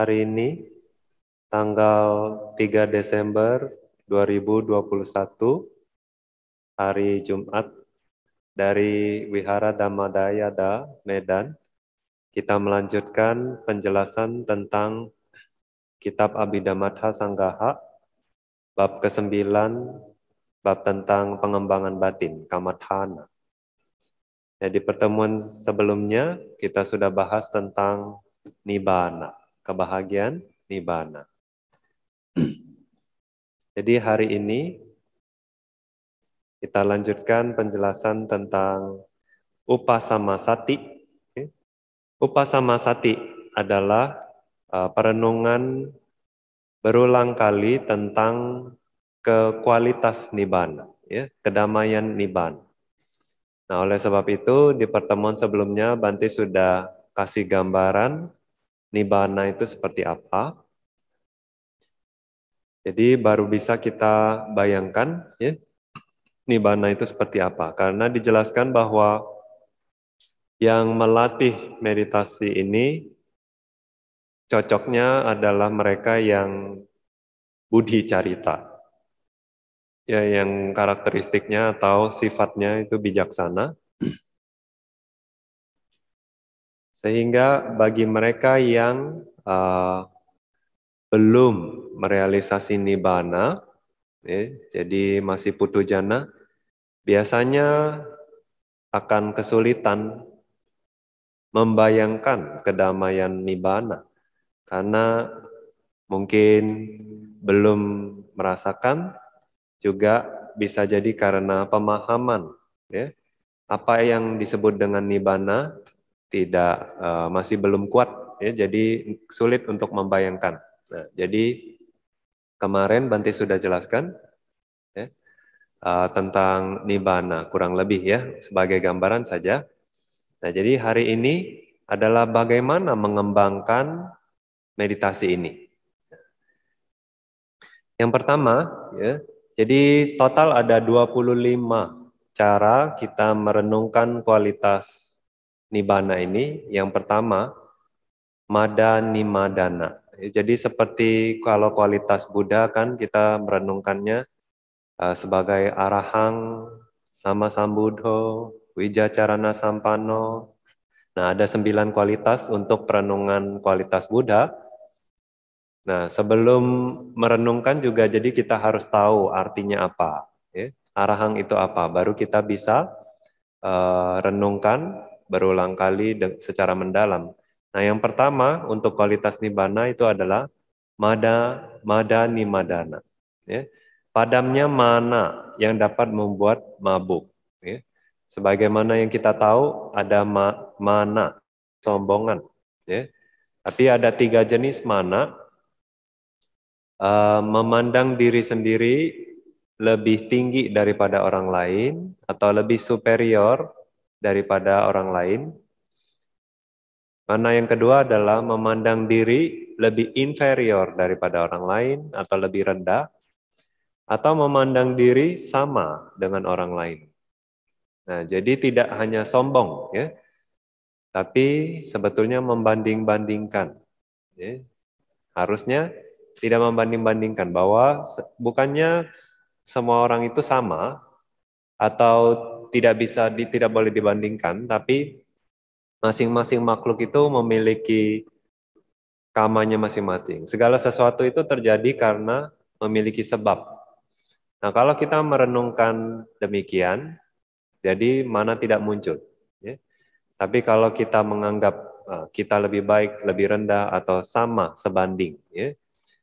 hari ini tanggal 3 Desember 2021 hari Jumat dari Wihara Damadayada Medan kita melanjutkan penjelasan tentang kitab Abhidhamma Sanggaha bab ke-9 bab tentang pengembangan batin kamadhana. Jadi pertemuan sebelumnya kita sudah bahas tentang nibbana kebahagiaan nibana. Jadi hari ini kita lanjutkan penjelasan tentang upasama sati. Upasama sati adalah uh, perenungan berulang kali tentang kekualitas nibana, ya, kedamaian nibana. Nah, oleh sebab itu di pertemuan sebelumnya Banti sudah kasih gambaran Nibana itu seperti apa. Jadi baru bisa kita bayangkan ya, nibana itu seperti apa. Karena dijelaskan bahwa yang melatih meditasi ini cocoknya adalah mereka yang budi carita. Ya, yang karakteristiknya atau sifatnya itu bijaksana. Sehingga bagi mereka yang uh, belum merealisasi nibana ya, jadi masih putu jana, biasanya akan kesulitan membayangkan kedamaian nibana karena mungkin belum merasakan juga bisa jadi karena pemahaman ya apa yang disebut dengan nibana tidak uh, masih belum kuat ya jadi sulit untuk membayangkan. Nah, jadi kemarin Banti sudah jelaskan ya, uh, tentang nibana kurang lebih ya sebagai gambaran saja. Nah, jadi hari ini adalah bagaimana mengembangkan meditasi ini. Yang pertama, ya, jadi total ada 25 cara kita merenungkan kualitas Nibana ini yang pertama madani madana. Ya, jadi seperti kalau kualitas Buddha kan kita merenungkannya eh, sebagai arahang sama sambudho, wijacarana sampano. Nah, ada sembilan kualitas untuk perenungan kualitas Buddha. Nah, sebelum merenungkan juga jadi kita harus tahu artinya apa. Ya. Arahang itu apa, baru kita bisa uh, renungkan berulang kali secara mendalam. Nah, yang pertama untuk kualitas nibana itu adalah mada mada madana. Ya. Padamnya mana yang dapat membuat mabuk. Ya. Sebagaimana yang kita tahu ada ma, mana sombongan. Ya. Tapi ada tiga jenis mana. Uh, memandang diri sendiri lebih tinggi daripada orang lain atau lebih superior daripada orang lain. Mana yang kedua adalah memandang diri lebih inferior daripada orang lain atau lebih rendah, atau memandang diri sama dengan orang lain. Nah, jadi tidak hanya sombong, ya, tapi sebetulnya membanding-bandingkan. Ya. Harusnya tidak membanding-bandingkan bahwa bukannya semua orang itu sama atau tidak bisa di, tidak boleh dibandingkan, tapi masing-masing makhluk itu memiliki kamanya masing-masing. Segala sesuatu itu terjadi karena memiliki sebab. Nah, kalau kita merenungkan demikian, jadi mana tidak muncul. Ya. Tapi kalau kita menganggap eh, kita lebih baik, lebih rendah, atau sama sebanding, ya.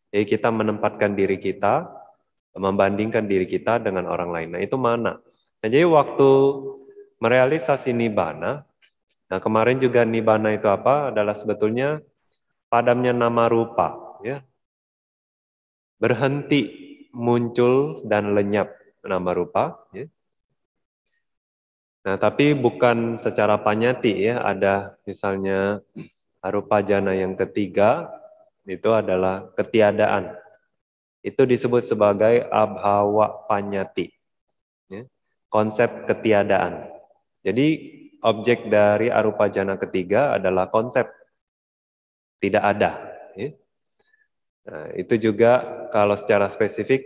jadi kita menempatkan diri kita, membandingkan diri kita dengan orang lain. Nah, itu mana? Nah, jadi waktu merealisasi nibana, nah kemarin juga nibana itu apa? Adalah sebetulnya padamnya nama rupa, ya. Berhenti muncul dan lenyap nama rupa, ya. Nah, tapi bukan secara panyati ya, ada misalnya arupa jana yang ketiga itu adalah ketiadaan. Itu disebut sebagai abhawa panyati konsep ketiadaan. Jadi objek dari arupa jana ketiga adalah konsep tidak ada. Ya. Nah, itu juga kalau secara spesifik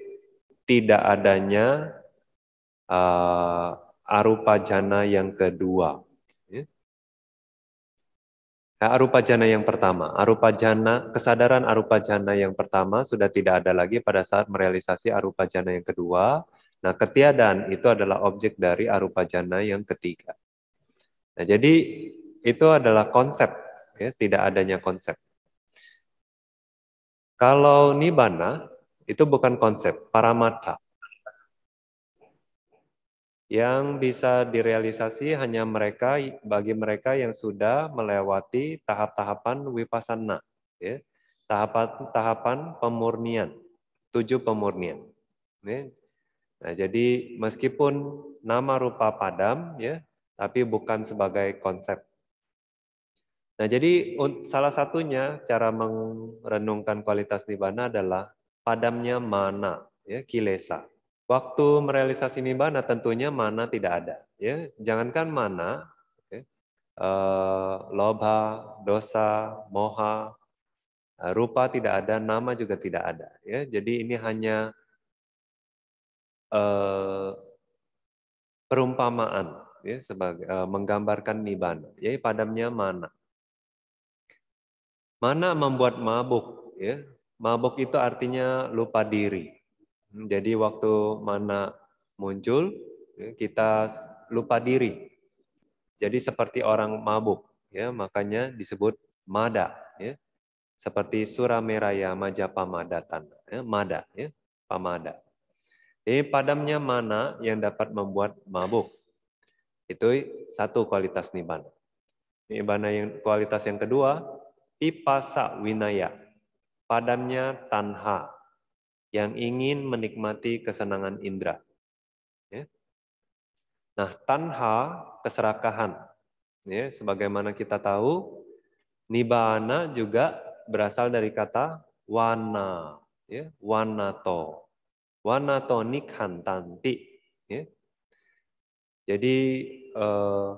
tidak adanya uh, arupa jana yang kedua. Ya. Nah, arupa jana yang pertama, arupa jana kesadaran arupa jana yang pertama sudah tidak ada lagi pada saat merealisasi arupa jana yang kedua Nah, ketiadaan itu adalah objek dari arupa jana yang ketiga. Nah, jadi itu adalah konsep, ya, tidak adanya konsep. Kalau nibana itu bukan konsep, paramata. Yang bisa direalisasi hanya mereka bagi mereka yang sudah melewati tahap-tahapan wipasana, ya, tahapan-tahapan pemurnian, tujuh pemurnian. Ini ya. Nah, jadi meskipun nama rupa padam ya, tapi bukan sebagai konsep. Nah, jadi salah satunya cara merenungkan kualitas nibbana adalah padamnya mana, ya, kilesa. Waktu merealisasi nibbana tentunya mana tidak ada, ya. Jangankan mana, ya, e, eh, loba, dosa, moha, eh, rupa tidak ada, nama juga tidak ada, ya. Jadi ini hanya eh, perumpamaan ya, sebagai eh, menggambarkan nibana, yaitu padamnya mana. Mana membuat mabuk, ya. Mabuk itu artinya lupa diri. Hmm, jadi waktu mana muncul, ya, kita lupa diri. Jadi seperti orang mabuk, ya makanya disebut mada, ya. Seperti Surameraya Majapamada ya, mada, ya, pamada. Ini eh, padamnya mana yang dapat membuat mabuk? Itu satu kualitas nibana. Nibana yang kualitas yang kedua, ipasa winaya. Padamnya tanha, yang ingin menikmati kesenangan indera. Ya. Nah, tanha keserakahan. Ya, sebagaimana kita tahu, nibana juga berasal dari kata wana, ya, wanato wanatonik hantanti. Ya. Jadi eh,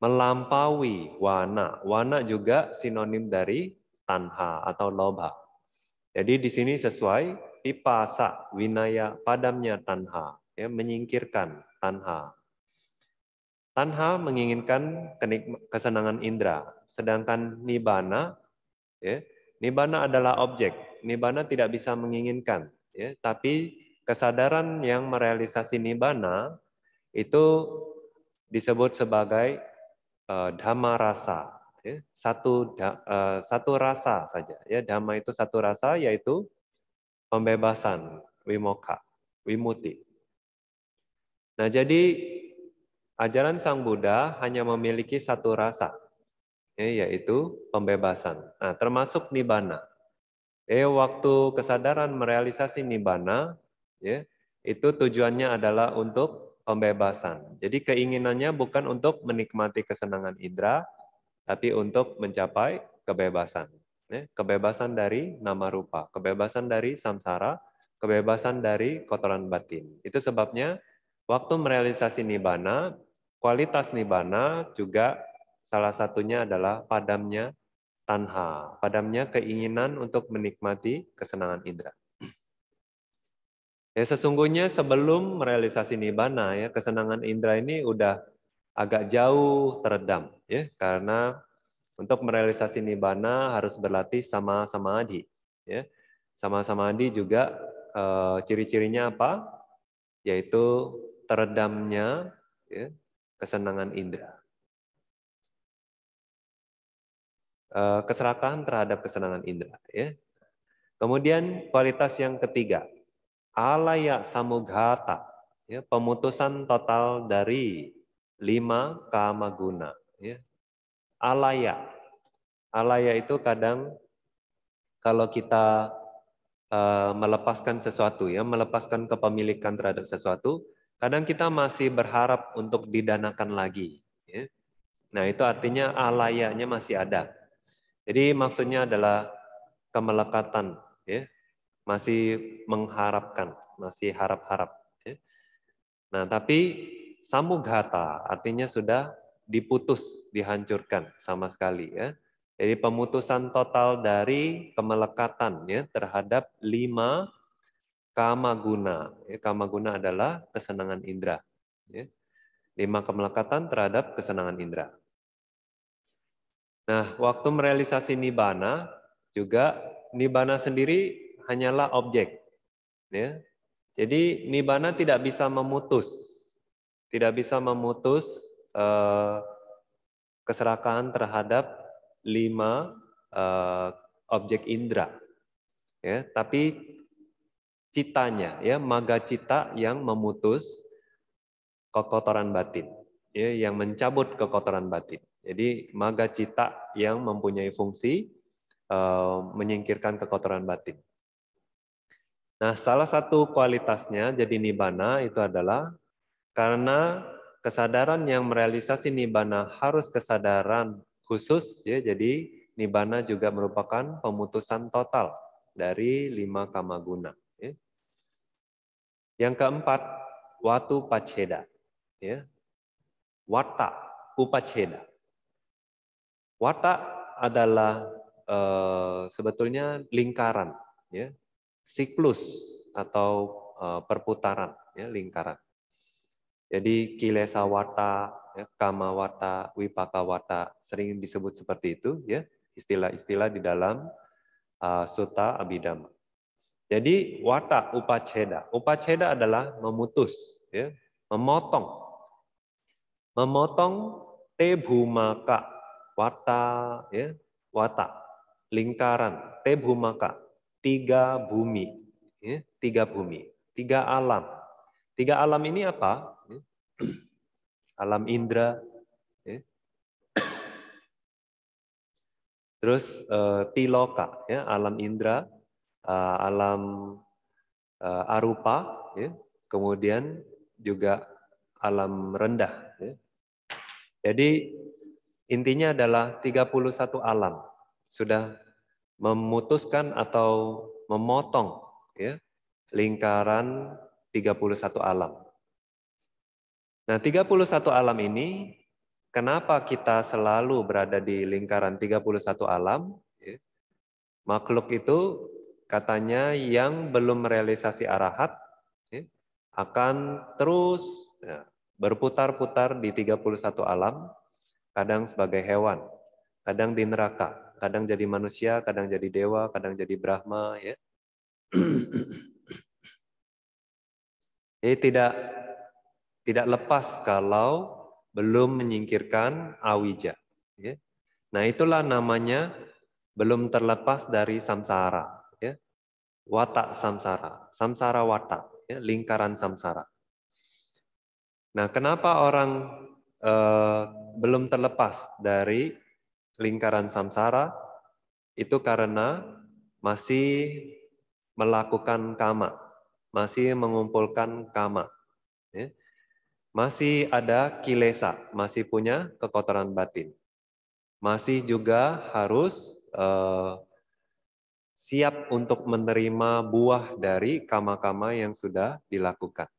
melampaui wana. Wana juga sinonim dari tanha atau loba. Jadi di sini sesuai pipasa winaya padamnya tanha, ya, menyingkirkan tanha. Tanha menginginkan kesenangan indera, sedangkan nibana, ya, nibana adalah objek. Nibana tidak bisa menginginkan, ya, tapi kesadaran yang merealisasi nibana itu disebut sebagai uh, dhamma rasa ya, satu uh, satu rasa saja ya dhamma itu satu rasa yaitu pembebasan wimoka wimuti nah jadi ajaran sang Buddha hanya memiliki satu rasa ya, yaitu pembebasan nah termasuk nibana. Eh waktu kesadaran merealisasi nibana, ya, itu tujuannya adalah untuk pembebasan. Jadi keinginannya bukan untuk menikmati kesenangan indera, tapi untuk mencapai kebebasan. Ya, kebebasan dari nama rupa, kebebasan dari samsara, kebebasan dari kotoran batin. Itu sebabnya waktu merealisasi nibana, kualitas nibana juga salah satunya adalah padamnya tanha, padamnya keinginan untuk menikmati kesenangan indera. Ya sesungguhnya sebelum merealisasi nibana ya kesenangan indera ini udah agak jauh teredam ya karena untuk merealisasi nibana harus berlatih sama samadhi ya. Sama samadhi juga e, ciri-cirinya apa? Yaitu teredamnya ya, kesenangan indera. Eh, keserakahan terhadap kesenangan indera. Ya. Kemudian kualitas yang ketiga, alaya samughata, ya, pemutusan total dari lima kama guna. Ya. Alaya, alaya itu kadang kalau kita uh, melepaskan sesuatu, ya, melepaskan kepemilikan terhadap sesuatu, kadang kita masih berharap untuk didanakan lagi. Ya. Nah itu artinya alayanya masih ada jadi maksudnya adalah kemelekatan, ya. masih mengharapkan, masih harap-harap. Ya. Nah, tapi samughata artinya sudah diputus, dihancurkan sama sekali ya. Jadi pemutusan total dari kemelekatan ya terhadap lima kama guna. Ya, kama guna adalah kesenangan indera. Ya. Lima kemelekatan terhadap kesenangan indera. Nah, waktu merealisasi nibana juga nibana sendiri hanyalah objek. Ya. Jadi nibana tidak bisa memutus, tidak bisa memutus eh, keserakahan terhadap lima eh, objek indera. Ya, tapi citanya, ya maga cita yang memutus kekotoran batin ya, yang mencabut kekotoran batin. Jadi maga cita yang mempunyai fungsi uh, menyingkirkan kekotoran batin. Nah, salah satu kualitasnya jadi nibana itu adalah karena kesadaran yang merealisasi nibana harus kesadaran khusus ya. Jadi nibana juga merupakan pemutusan total dari lima kama guna. Ya. Yang keempat, watu paceda. Ya, Wata, upacena. Wata adalah e, sebetulnya lingkaran, ya, siklus atau e, perputaran, ya, lingkaran. Jadi kilesa wata, ya, kama wata, wipaka wata sering disebut seperti itu, ya, istilah-istilah di dalam uh, sutta abidama. Jadi wata upaceda. Upaceda adalah memutus, ya, memotong memotong tebu maka wata ya wata lingkaran tebu maka tiga bumi ya, tiga bumi tiga alam tiga alam ini apa ya, alam indra ya. terus uh, tiloka ya alam indra uh, eh, alam uh, arupa ya kemudian juga alam rendah jadi intinya adalah 31 alam sudah memutuskan atau memotong ya, lingkaran 31 alam. Nah, 31 alam ini kenapa kita selalu berada di lingkaran 31 alam? Ya? Makhluk itu katanya yang belum realisasi arahat ya, akan terus ya, berputar-putar di 31 alam, kadang sebagai hewan, kadang di neraka, kadang jadi manusia, kadang jadi dewa, kadang jadi Brahma, ya. Jadi tidak tidak lepas kalau belum menyingkirkan awija. Ya. Nah itulah namanya belum terlepas dari samsara, ya. watak samsara, samsara watak, ya. lingkaran samsara. Nah, kenapa orang eh, belum terlepas dari lingkaran samsara? Itu karena masih melakukan kama, masih mengumpulkan kama. Ya. Masih ada kilesa, masih punya kekotoran batin. Masih juga harus eh, siap untuk menerima buah dari kama-kama yang sudah dilakukan.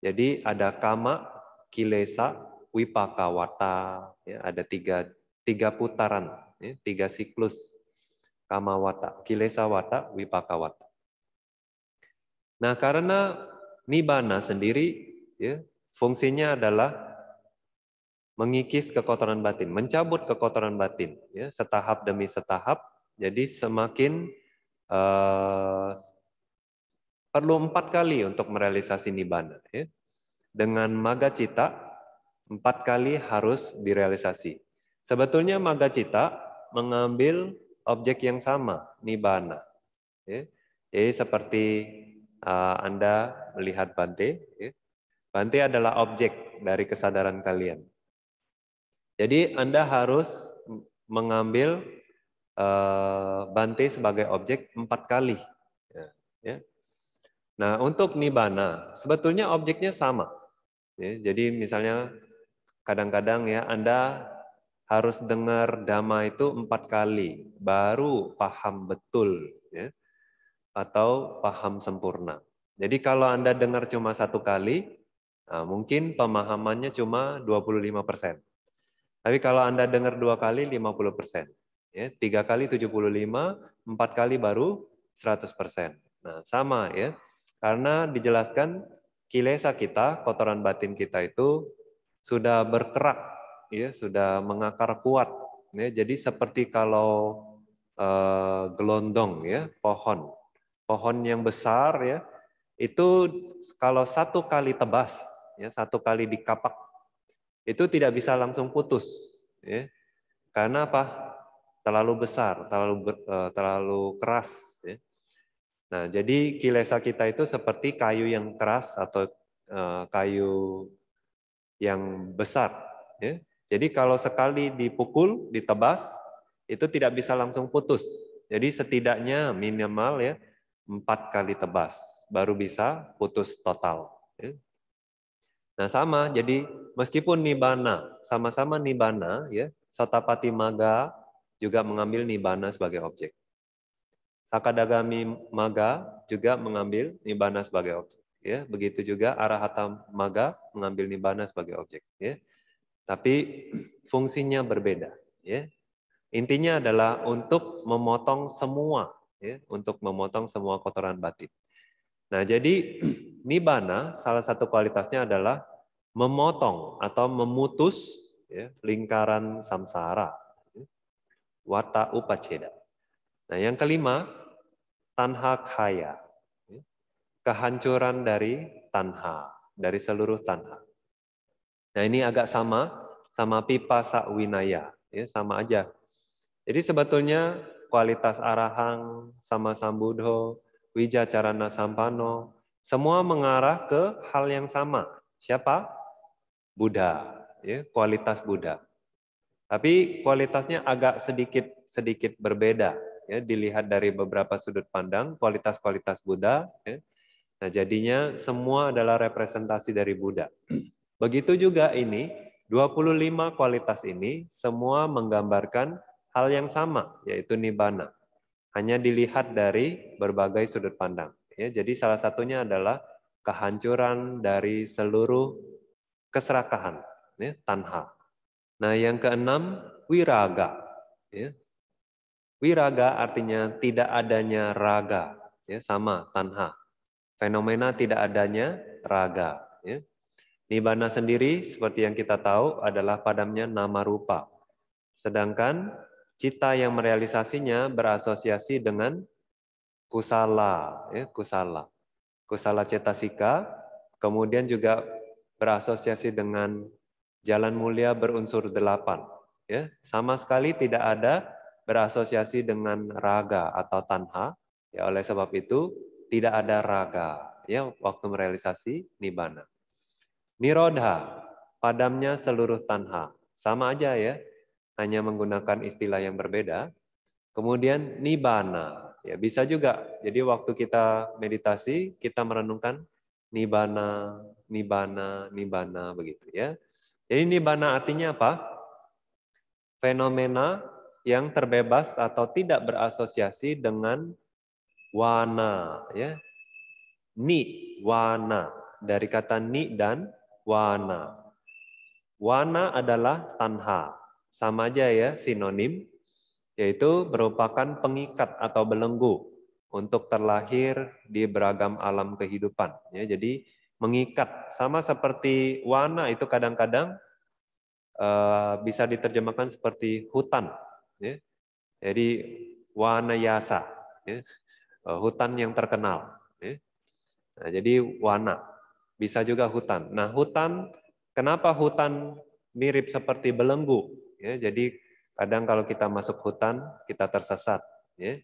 Jadi ada kama, kilesa, wipakawata. Ya, ada tiga, tiga putaran, ya, tiga siklus. Kama wata, kilesa wata, wipaka wata. Nah karena nibana sendiri ya, fungsinya adalah mengikis kekotoran batin, mencabut kekotoran batin, ya, setahap demi setahap. Jadi semakin uh, perlu empat kali untuk merealisasi nibana, Ya. Dengan maga cita, empat kali harus direalisasi. Sebetulnya maga cita mengambil objek yang sama, nibana, Ya. Jadi seperti uh, Anda melihat Bante, ya. Bante adalah objek dari kesadaran kalian. Jadi Anda harus mengambil uh, Bante sebagai objek empat kali. Ya, ya. Nah, untuk nibana, sebetulnya objeknya sama. Ya, jadi misalnya kadang-kadang ya Anda harus dengar dhamma itu empat kali, baru paham betul ya, atau paham sempurna. Jadi kalau Anda dengar cuma satu kali, nah mungkin pemahamannya cuma 25 persen. Tapi kalau Anda dengar dua kali, 50 persen. Ya, tiga kali 75, empat kali baru 100 persen. Nah, sama ya. Karena dijelaskan kilesa kita, kotoran batin kita itu sudah berkerak, ya, sudah mengakar kuat. Ya, jadi seperti kalau eh, gelondong, ya, pohon, pohon yang besar, ya, itu kalau satu kali tebas, ya, satu kali dikapak, itu tidak bisa langsung putus, ya, karena apa? Terlalu besar, terlalu ber, eh, terlalu keras. Ya. Nah, jadi kilesa kita itu seperti kayu yang keras atau eh, kayu yang besar. Ya. Jadi kalau sekali dipukul, ditebas, itu tidak bisa langsung putus. Jadi setidaknya minimal ya empat kali tebas baru bisa putus total. Ya. Nah sama, jadi meskipun nibana sama-sama nibana ya, sotapati maga juga mengambil nibana sebagai objek. Sakadagami Maga juga mengambil nibana sebagai objek. Ya, begitu juga Arahata Maga mengambil nibana sebagai objek. Ya. Tapi fungsinya berbeda. Ya. Intinya adalah untuk memotong semua, ya, untuk memotong semua kotoran batin. Nah, jadi nibana salah satu kualitasnya adalah memotong atau memutus ya, lingkaran samsara, ya, wata upaceda. Nah, yang kelima tanha kaya, kehancuran dari tanha, dari seluruh tanha. Nah ini agak sama, sama pipa sakwinaya, ya, sama aja. Jadi sebetulnya kualitas arahang, sama sambudho, wijacarana sampano, semua mengarah ke hal yang sama. Siapa? Buddha, ya, kualitas Buddha. Tapi kualitasnya agak sedikit sedikit berbeda ya, dilihat dari beberapa sudut pandang, kualitas-kualitas Buddha. Ya. Nah, jadinya semua adalah representasi dari Buddha. Begitu juga ini, 25 kualitas ini semua menggambarkan hal yang sama, yaitu nibbana. Hanya dilihat dari berbagai sudut pandang. Ya, jadi salah satunya adalah kehancuran dari seluruh keserakahan, ya, tanha. Nah, yang keenam, wiraga. Ya, Wiraga artinya tidak adanya raga, ya, sama tanha. Fenomena tidak adanya raga. Ya. Nibana sendiri seperti yang kita tahu adalah padamnya nama rupa. Sedangkan cita yang merealisasinya berasosiasi dengan kusala, ya, kusala. Kusala cetasika, kemudian juga berasosiasi dengan jalan mulia berunsur delapan. Ya, sama sekali tidak ada berasosiasi dengan raga atau tanha. Ya, oleh sebab itu tidak ada raga ya waktu merealisasi nibana. Nirodha, padamnya seluruh tanha. Sama aja ya, hanya menggunakan istilah yang berbeda. Kemudian nibana, ya bisa juga. Jadi waktu kita meditasi, kita merenungkan nibana, nibana, nibana begitu ya. Jadi nibana artinya apa? Fenomena yang terbebas atau tidak berasosiasi dengan wana ya ni wana dari kata ni dan wana wana adalah tanha sama aja ya sinonim yaitu merupakan pengikat atau belenggu untuk terlahir di beragam alam kehidupan ya jadi mengikat sama seperti wana itu kadang-kadang eh, bisa diterjemahkan seperti hutan Ya. Jadi Wanayasa, ya. Eh, hutan yang terkenal. Ya. Nah, jadi wana, bisa juga hutan. Nah hutan, kenapa hutan mirip seperti belenggu? Ya, jadi kadang kalau kita masuk hutan kita tersesat. Ya.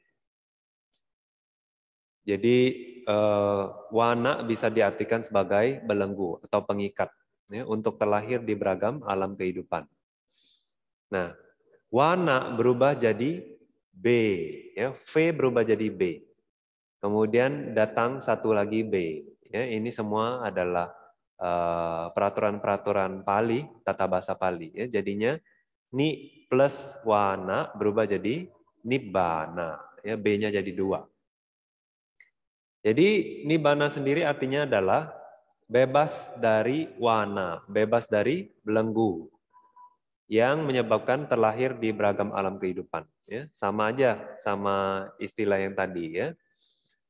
Jadi eh, wana bisa diartikan sebagai belenggu atau pengikat ya, untuk terlahir di beragam alam kehidupan. Nah, Wana berubah jadi B, ya. V berubah jadi B. Kemudian datang satu lagi B. Ya, ini semua adalah eh, peraturan-peraturan uh, Pali, tata bahasa Pali. Ya. Jadinya ni plus wana berubah jadi nibana, Ya, B-nya jadi dua. Jadi nibana sendiri artinya adalah bebas dari wana, bebas dari belenggu, yang menyebabkan terlahir di beragam alam kehidupan. Ya, sama aja sama istilah yang tadi ya.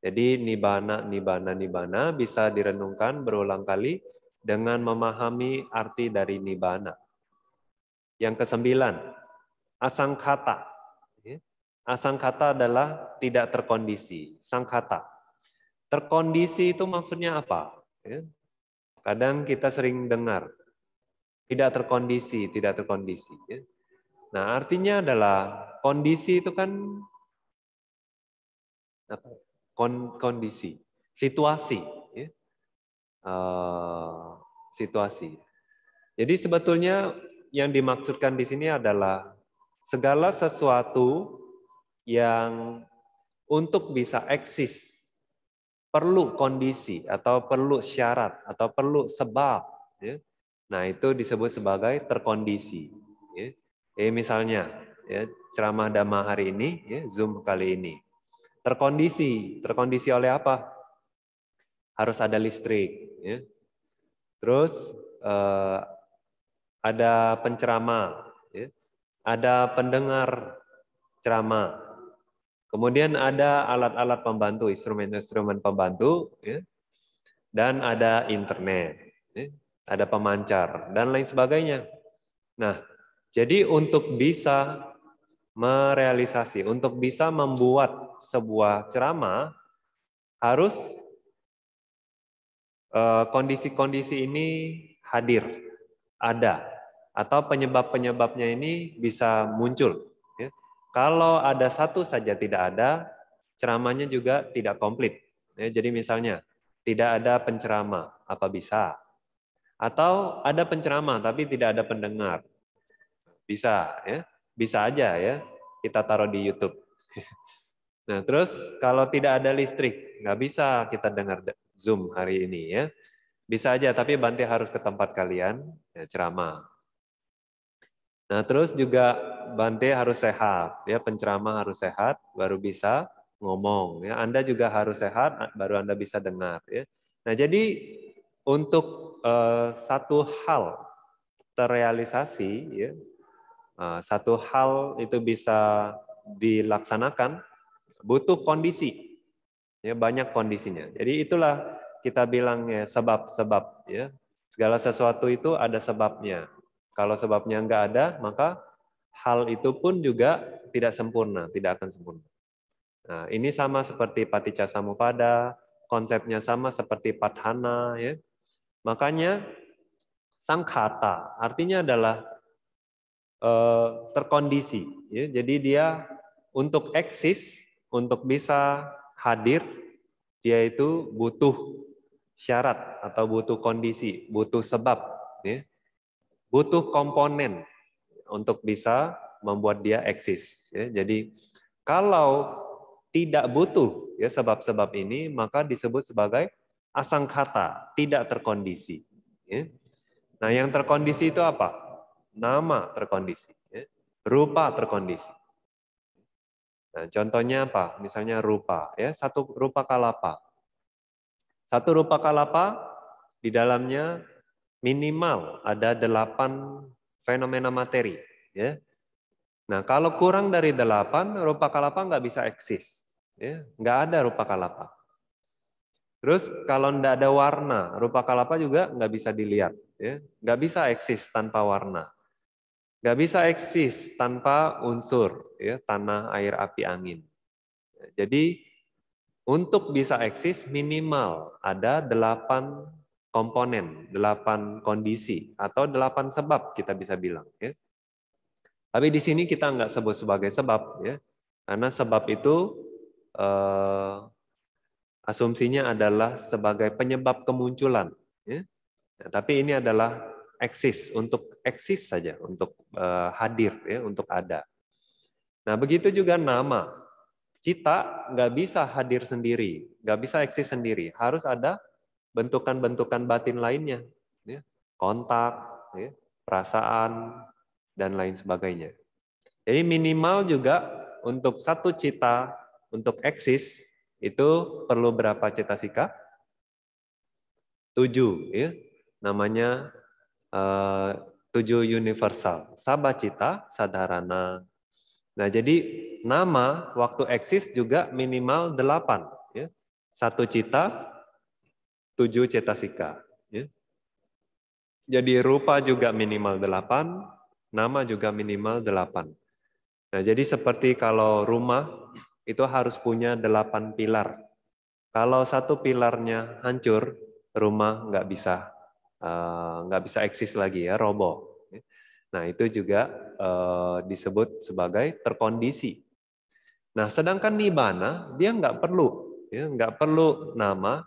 Jadi nibana, nibana, nibana bisa direnungkan berulang kali dengan memahami arti dari nibana. Yang kesembilan, asang kata. Ya. Asang kata adalah tidak terkondisi, Sang kata. Terkondisi itu maksudnya apa? Ya? Kadang kita sering dengar, tidak terkondisi, tidak terkondisi. Ya. Nah, artinya adalah kondisi itu kan apa? kondisi, situasi, ya. eh, situasi. Jadi sebetulnya yang dimaksudkan di sini adalah segala sesuatu yang untuk bisa eksis perlu kondisi atau perlu syarat atau perlu sebab. Ya. Nah, itu disebut sebagai terkondisi. Ya. Eh, misalnya, ya, ceramah dhamma hari ini, ya, Zoom kali ini. Terkondisi. Terkondisi oleh apa? Harus ada listrik. Ya. Terus, eh, ada penceramah. Ya. Ada pendengar ceramah. Kemudian ada alat-alat pembantu, instrumen-instrumen pembantu. Ya. Dan ada internet. Ya ada pemancar, dan lain sebagainya. Nah, jadi untuk bisa merealisasi, untuk bisa membuat sebuah ceramah, harus eh, kondisi-kondisi ini hadir, ada, atau penyebab-penyebabnya ini bisa muncul. Ya. Kalau ada satu saja tidak ada, ceramahnya juga tidak komplit. Ya. Jadi misalnya, tidak ada pencerama apa bisa? Atau ada penceramah tapi tidak ada pendengar. Bisa ya, bisa aja ya kita taruh di YouTube. Nah terus kalau tidak ada listrik nggak bisa kita dengar Zoom hari ini ya. Bisa aja tapi Banti harus ke tempat kalian ya, ceramah. Nah terus juga Banti harus sehat ya penceramah harus sehat baru bisa ngomong ya Anda juga harus sehat baru Anda bisa dengar ya. Nah jadi untuk Eh, satu hal terrealisasi, ya, eh, satu hal itu bisa dilaksanakan butuh kondisi, ya banyak kondisinya. Jadi itulah kita bilang ya sebab-sebab, ya segala sesuatu itu ada sebabnya. Kalau sebabnya nggak ada, maka hal itu pun juga tidak sempurna, tidak akan sempurna. Nah, ini sama seperti paticca Samuppada, konsepnya sama seperti padhana ya. Makanya sang kata artinya adalah e, terkondisi. Ya. Jadi dia untuk eksis, untuk bisa hadir, dia itu butuh syarat atau butuh kondisi, butuh sebab, ya. butuh komponen untuk bisa membuat dia eksis. Ya. Jadi kalau tidak butuh ya sebab-sebab ini maka disebut sebagai asang kata, tidak terkondisi. Ya. Nah, yang terkondisi itu apa? Nama terkondisi, ya. rupa terkondisi. Nah, contohnya apa? Misalnya rupa, ya satu rupa kalapa. Satu rupa kalapa di dalamnya minimal ada delapan fenomena materi, ya. Nah, kalau kurang dari delapan, rupa kalapa nggak bisa eksis. Ya, nggak ada rupa kalapa. Terus kalau tidak ada warna, rupa kalapa juga nggak bisa dilihat. Ya. Nggak bisa eksis tanpa warna. Nggak bisa eksis tanpa unsur, ya, tanah, air, api, angin. Jadi untuk bisa eksis minimal ada delapan komponen, delapan kondisi, atau delapan sebab kita bisa bilang. Ya. Tapi di sini kita nggak sebut sebagai sebab, ya, karena sebab itu eh, asumsinya adalah sebagai penyebab kemunculan. Ya. Nah, tapi ini adalah eksis untuk eksis saja, untuk uh, hadir, ya, untuk ada. Nah begitu juga nama. Cita nggak bisa hadir sendiri, nggak bisa eksis sendiri. Harus ada bentukan-bentukan batin lainnya, ya. kontak, ya, perasaan, dan lain sebagainya. Jadi minimal juga untuk satu cita untuk eksis itu perlu berapa cetasika? Tujuh, ya. Namanya uh, tujuh universal. cita sadharana. Nah, jadi nama waktu eksis juga minimal delapan. Ya. Satu cita, tujuh cetasika. Ya. Jadi rupa juga minimal delapan, nama juga minimal delapan. Nah, jadi seperti kalau rumah itu harus punya delapan pilar. Kalau satu pilarnya hancur, rumah nggak bisa eh, nggak bisa eksis lagi ya, robo. Nah itu juga eh, disebut sebagai terkondisi. Nah sedangkan nibana dia nggak perlu, ya, nggak perlu nama,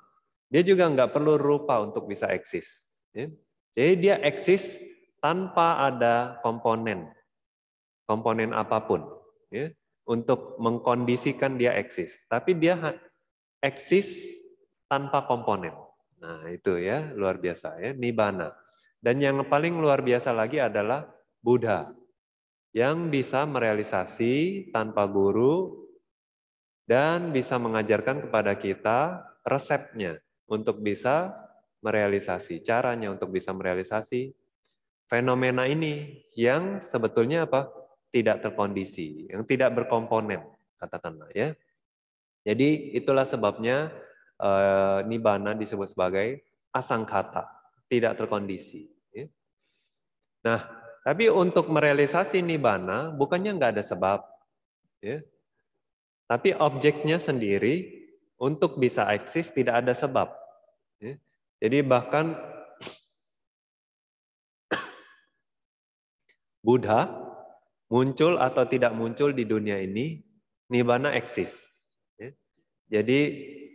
dia juga nggak perlu rupa untuk bisa eksis. Ya. Jadi dia eksis tanpa ada komponen, komponen apapun. Ya untuk mengkondisikan dia eksis, tapi dia eksis tanpa komponen. Nah, itu ya luar biasa ya, nibana. Dan yang paling luar biasa lagi adalah Buddha yang bisa merealisasi tanpa guru dan bisa mengajarkan kepada kita resepnya untuk bisa merealisasi, caranya untuk bisa merealisasi fenomena ini yang sebetulnya apa? tidak terkondisi, yang tidak berkomponen, katakanlah ya. Jadi itulah sebabnya eh, nibbana disebut sebagai asang kata, tidak terkondisi. Ya. Nah, tapi untuk merealisasi nibana bukannya nggak ada sebab, ya. tapi objeknya sendiri untuk bisa eksis tidak ada sebab. Ya. Jadi bahkan Buddha muncul atau tidak muncul di dunia ini, nibbana eksis. Ya. Jadi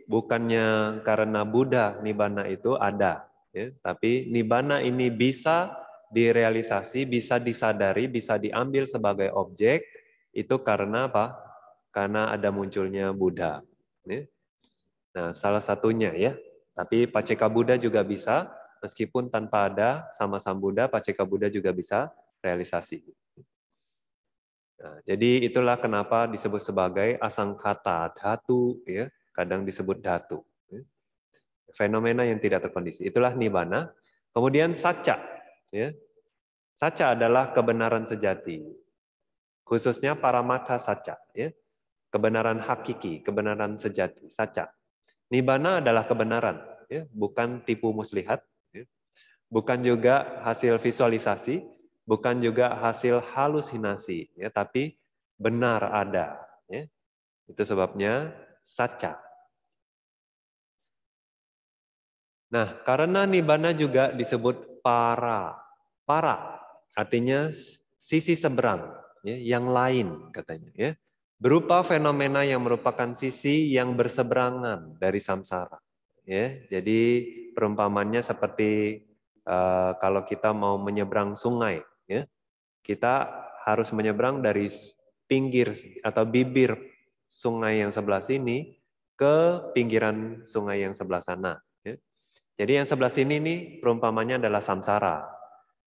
bukannya karena Buddha nibbana itu ada, ya. tapi nibbana ini bisa direalisasi, bisa disadari, bisa diambil sebagai objek itu karena apa? Karena ada munculnya Buddha. Ya. Nah, salah satunya ya. Tapi Paceka Buddha juga bisa, meskipun tanpa ada sama-sama Buddha, Paceka Buddha juga bisa realisasi. Nah, jadi itulah kenapa disebut sebagai asangkata dhatu, ya, kadang disebut datu. Ya. Fenomena yang tidak terkondisi. Itulah nibana. Kemudian saca. Ya. Saca adalah kebenaran sejati. Khususnya para mata saca. Ya. Kebenaran hakiki, kebenaran sejati, saca. Nibana adalah kebenaran, ya. bukan tipu muslihat, ya. bukan juga hasil visualisasi, bukan juga hasil halusinasi, ya, tapi benar ada. Ya. Itu sebabnya saca. Nah, karena nibana juga disebut para, para artinya sisi seberang, ya, yang lain katanya, ya, berupa fenomena yang merupakan sisi yang berseberangan dari samsara. Ya, jadi perumpamannya seperti uh, kalau kita mau menyeberang sungai, ya. Kita harus menyeberang dari pinggir atau bibir sungai yang sebelah sini ke pinggiran sungai yang sebelah sana. Ya. Jadi yang sebelah sini ini perumpamannya adalah samsara.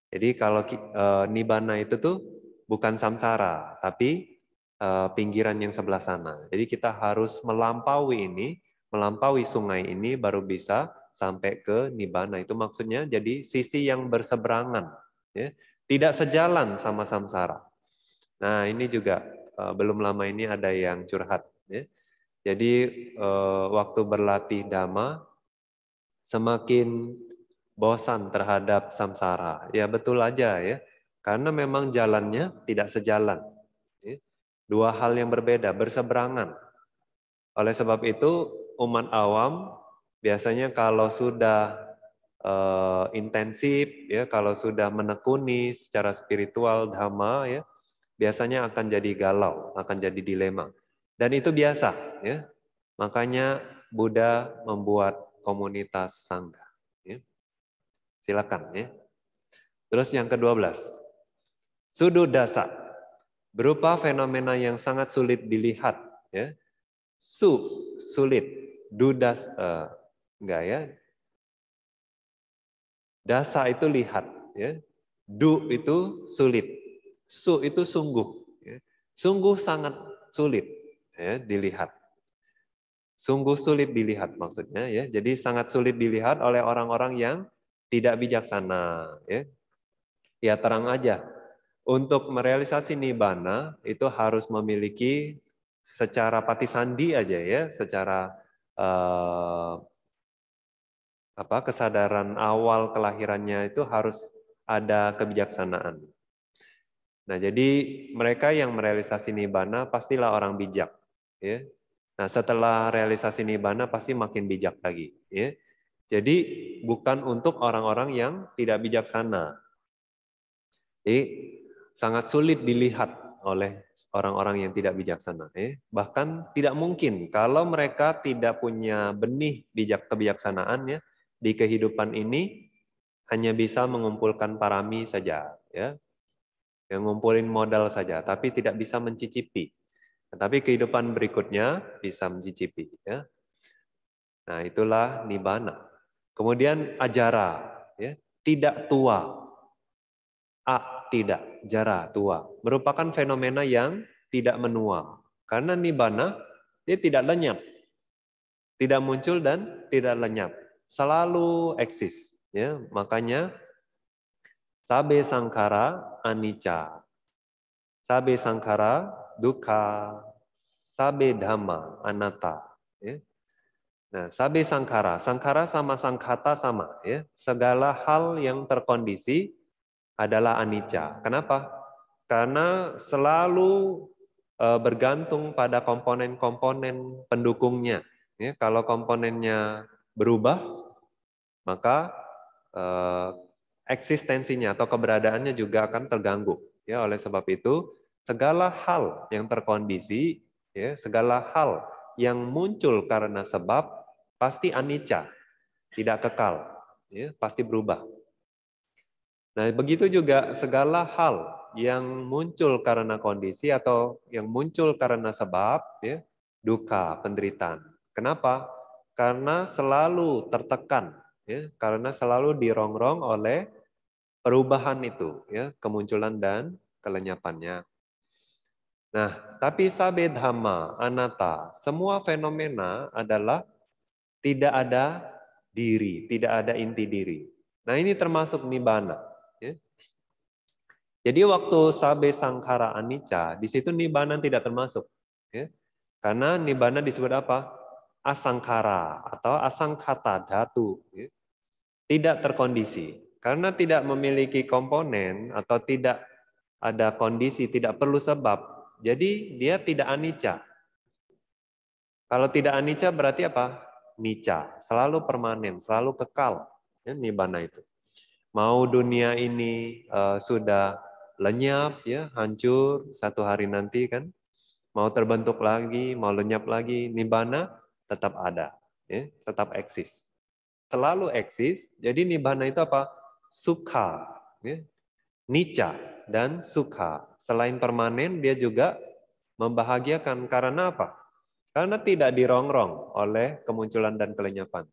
Jadi kalau e, eh, nibana itu tuh bukan samsara, tapi e, pinggiran yang sebelah sana. Jadi kita harus melampaui ini, melampaui sungai ini baru bisa sampai ke nibana. Itu maksudnya jadi sisi yang berseberangan. Ya tidak sejalan sama samsara. Nah, ini juga eh, belum lama ini ada yang curhat. Ya. Jadi eh, waktu berlatih dhamma semakin bosan terhadap samsara. Ya betul aja ya, karena memang jalannya tidak sejalan. Ya. Dua hal yang berbeda, berseberangan. Oleh sebab itu umat awam biasanya kalau sudah Eh, intensif ya kalau sudah menekuni secara spiritual dhamma ya biasanya akan jadi galau akan jadi dilema dan itu biasa ya makanya Buddha membuat komunitas sangga ya. silakan ya terus yang ke-12 sudu dasar berupa fenomena yang sangat sulit dilihat ya su sulit dudas uh, eh, enggak ya Dasa itu lihat, ya. Du itu sulit. Su itu sungguh. Ya. Sungguh sangat sulit ya, dilihat. Sungguh sulit dilihat maksudnya ya. Jadi sangat sulit dilihat oleh orang-orang yang tidak bijaksana ya. Ya terang aja. Untuk merealisasi nibana itu harus memiliki secara pati sandi aja ya, secara uh, apa kesadaran awal kelahirannya itu harus ada kebijaksanaan. Nah, jadi mereka yang merealisasi nibana pastilah orang bijak, ya. Nah, setelah realisasi nibana pasti makin bijak lagi, ya. Jadi bukan untuk orang-orang yang tidak bijaksana. Jadi sangat sulit dilihat oleh orang-orang yang tidak bijaksana. Eh, bahkan tidak mungkin kalau mereka tidak punya benih bijak kebijaksanaan ya, di kehidupan ini hanya bisa mengumpulkan parami saja, ya, yang ngumpulin modal saja, tapi tidak bisa mencicipi. Tapi kehidupan berikutnya bisa mencicipi. Ya. Nah, itulah nibana. Kemudian ajara, ya, tidak tua. A tidak, jara tua. Merupakan fenomena yang tidak menua. Karena nibana dia tidak lenyap. Tidak muncul dan tidak lenyap selalu eksis. Ya, makanya sabe sangkara anicca, sabe sangkara duka, sabe dhamma anatta. Ya. Nah, sabe sangkara, sangkara sama sangkata sama. Ya. Segala hal yang terkondisi adalah anicca. Kenapa? Karena selalu e, bergantung pada komponen-komponen pendukungnya. Ya, kalau komponennya berubah, maka eh, eksistensinya atau keberadaannya juga akan terganggu. Ya, oleh sebab itu, segala hal yang terkondisi, ya, segala hal yang muncul karena sebab pasti anicca, tidak kekal, ya, pasti berubah. Nah, begitu juga segala hal yang muncul karena kondisi atau yang muncul karena sebab, ya, duka, penderitaan. Kenapa? karena selalu tertekan, ya, karena selalu dirongrong oleh perubahan itu, ya, kemunculan dan kelenyapannya. Nah, tapi sabe dhamma, anata, semua fenomena adalah tidak ada diri, tidak ada inti diri. Nah, ini termasuk nibana. Ya. Jadi waktu sabe sangkara anicca, di situ nibana tidak termasuk. Ya. Karena nibana disebut apa? asangkara atau asangkata datu ya. tidak terkondisi karena tidak memiliki komponen atau tidak ada kondisi tidak perlu sebab jadi dia tidak anicca kalau tidak anicca berarti apa nica selalu permanen selalu kekal ya, nibana itu mau dunia ini uh, sudah lenyap ya hancur satu hari nanti kan mau terbentuk lagi mau lenyap lagi nibana tetap ada, ya, tetap eksis. Selalu eksis. Jadi nibbana itu apa? Sukha, ya. nica dan sukha. Selain permanen, dia juga membahagiakan. Karena apa? Karena tidak dirongrong oleh kemunculan dan kelenyapan.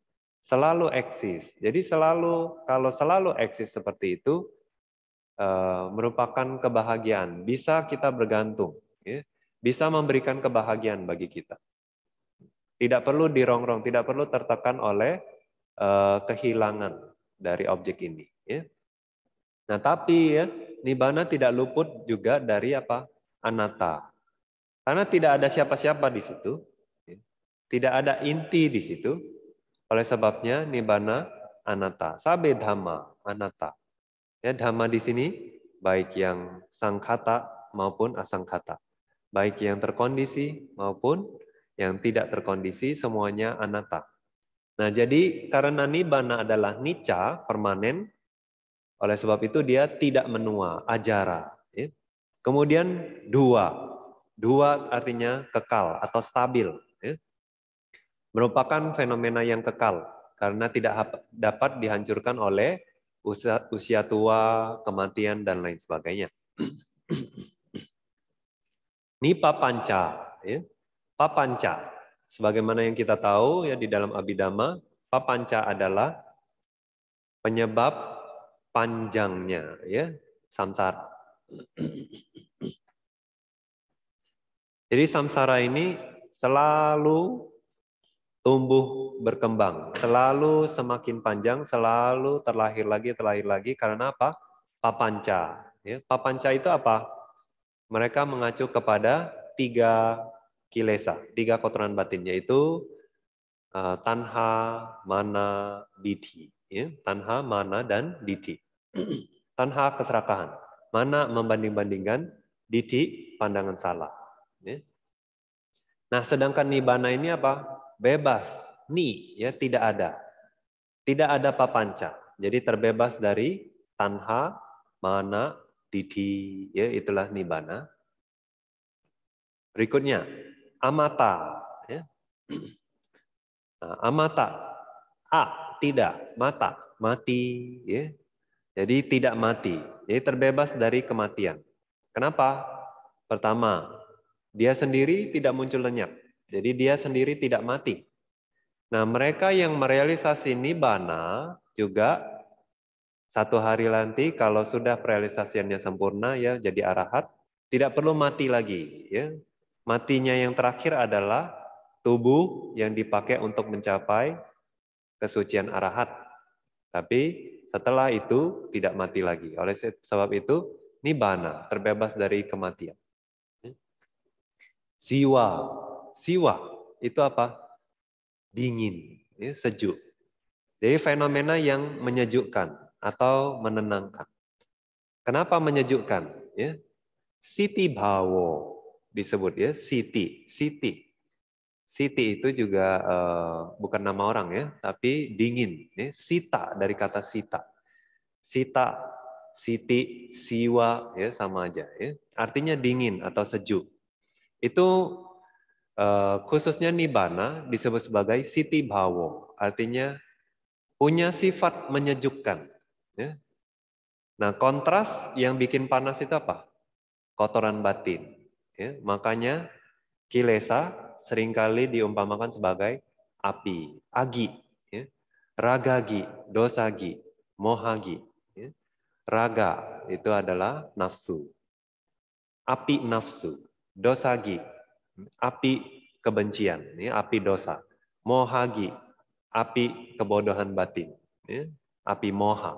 Selalu eksis. Jadi selalu kalau selalu eksis seperti itu eh, merupakan kebahagiaan. Bisa kita bergantung. Ya. Bisa memberikan kebahagiaan bagi kita. Tidak perlu dirongrong, tidak perlu tertekan oleh uh, kehilangan dari objek ini. Ya. Nah, tapi ya, nibana tidak luput juga dari apa? anata, Karena tidak ada siapa-siapa di situ, ya. tidak ada inti di situ. Oleh sebabnya nibana anata, sabe dhamma anata. Ya, dhamma di sini baik yang sangkata maupun asangkata, baik yang terkondisi maupun yang tidak terkondisi semuanya anata. Nah, jadi karena nibana adalah nica permanen, oleh sebab itu dia tidak menua, ajara. Ya. Kemudian dua, dua artinya kekal atau stabil. Ya. Merupakan fenomena yang kekal karena tidak dapat dihancurkan oleh usia, tua, kematian dan lain sebagainya. Nipa panca, ya. Papanca. Sebagaimana yang kita tahu ya di dalam Abhidhamma, papanca adalah penyebab panjangnya ya samsara. Jadi samsara ini selalu tumbuh berkembang, selalu semakin panjang, selalu terlahir lagi, terlahir lagi karena apa? Papanca. Ya, papanca itu apa? Mereka mengacu kepada tiga kilesa. Tiga kotoran batin yaitu uh, tanha, mana, diti. Ya, tanha, mana, dan diti. tanha keserakahan. Mana membanding-bandingkan, diti pandangan salah. Ya. Nah, sedangkan nibana ini apa? Bebas, ni ya tidak ada. Tidak ada papanca. Jadi terbebas dari tanha, mana, diti. ya itulah nibana. Berikutnya, amata. Ya. Nah, amata, a tidak, mata, mati. Ya. Jadi tidak mati, jadi terbebas dari kematian. Kenapa? Pertama, dia sendiri tidak muncul lenyap, jadi dia sendiri tidak mati. Nah, mereka yang merealisasi nibana juga satu hari nanti kalau sudah realisasinya sempurna ya jadi arahat tidak perlu mati lagi ya Matinya yang terakhir adalah tubuh yang dipakai untuk mencapai kesucian arahat. Tapi setelah itu tidak mati lagi. Oleh sebab itu, nibana, terbebas dari kematian. Siwa, siwa itu apa? Dingin, ya, sejuk. Jadi fenomena yang menyejukkan atau menenangkan. Kenapa menyejukkan? Ya, Siti bawo, disebut ya Siti. Siti. Siti itu juga uh, bukan nama orang ya, tapi dingin. Ya. Sita dari kata sita. Sita, Siti, Siwa ya sama aja ya. Artinya dingin atau sejuk. Itu uh, khususnya Nibana disebut sebagai Siti bawo Artinya punya sifat menyejukkan. Ya. Nah kontras yang bikin panas itu apa? Kotoran batin Ya, makanya kilesa seringkali diumpamakan sebagai api, agi, ya. ragagi, dosagi, mohagi. Ya. Raga itu adalah nafsu, api nafsu, dosagi, api kebencian, ya, api dosa, mohagi, api kebodohan batin, ya, api moha.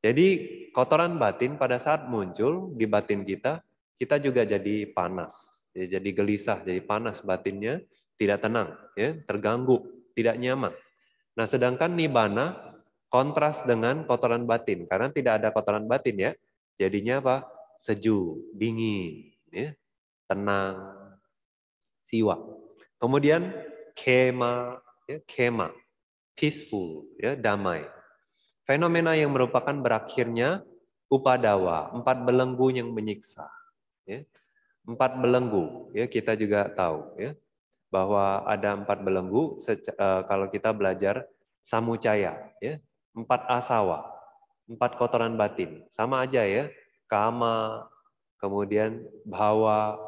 Jadi kotoran batin pada saat muncul di batin kita kita juga jadi panas, ya, jadi gelisah, jadi panas batinnya, tidak tenang, ya, terganggu, tidak nyaman. Nah, sedangkan nibana kontras dengan kotoran batin, karena tidak ada kotoran batin ya, jadinya apa? Sejuk, dingin, ya, tenang, siwa. Kemudian kema, ya, kema, peaceful, ya, damai. Fenomena yang merupakan berakhirnya upadawa, empat belenggu yang menyiksa. Empat belenggu, ya kita juga tahu ya bahwa ada empat belenggu eh, kalau kita belajar samucaya, ya empat asawa, empat kotoran batin, sama aja ya kama, kemudian bhawa,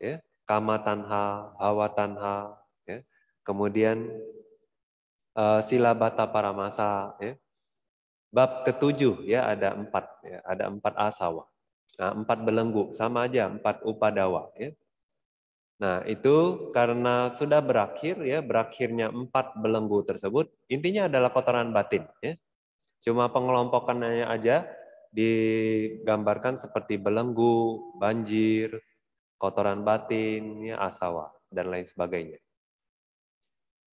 ya kama tanha, bhawa tanha, ya kemudian uh, eh, sila bata paramasa, ya bab ketujuh ya ada empat, ya, ada empat asawa Nah, empat belenggu, sama aja empat upadawa. Ya. Nah, itu karena sudah berakhir, ya berakhirnya empat belenggu tersebut, intinya adalah kotoran batin. Ya. Cuma pengelompokannya aja digambarkan seperti belenggu, banjir, kotoran batin, ya, asawa, dan lain sebagainya.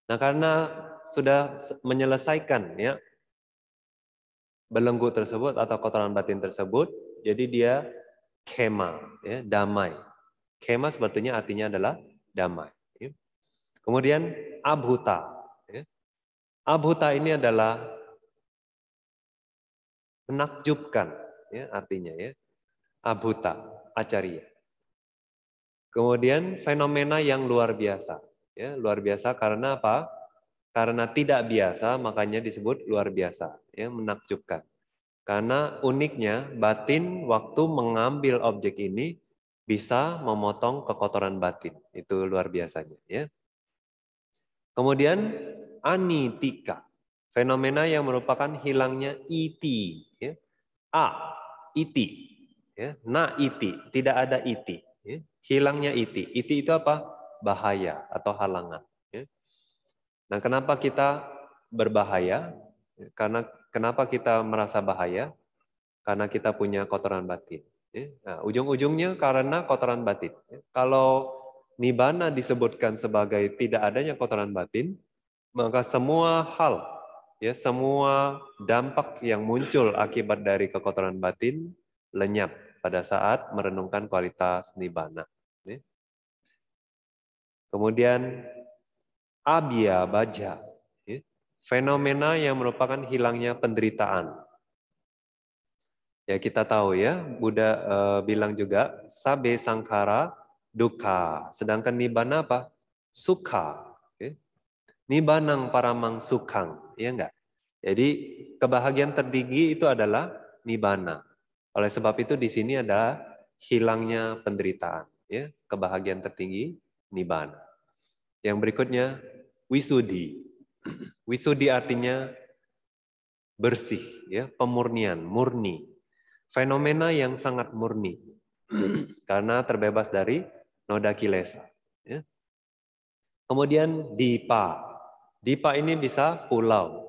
Nah, karena sudah menyelesaikan ya belenggu tersebut atau kotoran batin tersebut, jadi dia kema, ya, damai. Kema sebetulnya artinya adalah damai. Ya. Kemudian abhuta. Ya. Abhuta ini adalah menakjubkan, ya, artinya ya. Abhuta, acarya. Kemudian fenomena yang luar biasa. Ya, luar biasa karena apa? Karena tidak biasa, makanya disebut luar biasa, ya, menakjubkan. Karena uniknya batin waktu mengambil objek ini bisa memotong kekotoran batin. Itu luar biasanya ya. Kemudian anitika, fenomena yang merupakan hilangnya iti ya. A iti ya. Na iti, tidak ada iti ya. Hilangnya iti. Iti itu apa? Bahaya atau halangan ya. Nah, kenapa kita berbahaya? Karena Kenapa kita merasa bahaya? Karena kita punya kotoran batin. Ya. Nah, ujung-ujungnya karena kotoran batin. Ya. Kalau nibana disebutkan sebagai tidak adanya kotoran batin, maka semua hal, ya semua dampak yang muncul akibat dari kekotoran batin lenyap pada saat merenungkan kualitas nibana. Ya. Kemudian abia baja fenomena yang merupakan hilangnya penderitaan. Ya kita tahu ya, Buddha uh, bilang juga sabe sangkara duka, sedangkan nibbana apa? suka Okay. Nibbanang paramang sukang, ya enggak? Jadi kebahagiaan tertinggi itu adalah nibbana. Oleh sebab itu di sini ada hilangnya penderitaan, ya, kebahagiaan tertinggi nibbana. Yang berikutnya wisudi. Wisudi artinya bersih, ya, pemurnian, murni. Fenomena yang sangat murni karena terbebas dari noda kilesa. Ya. Kemudian dipa. Dipa ini bisa pulau,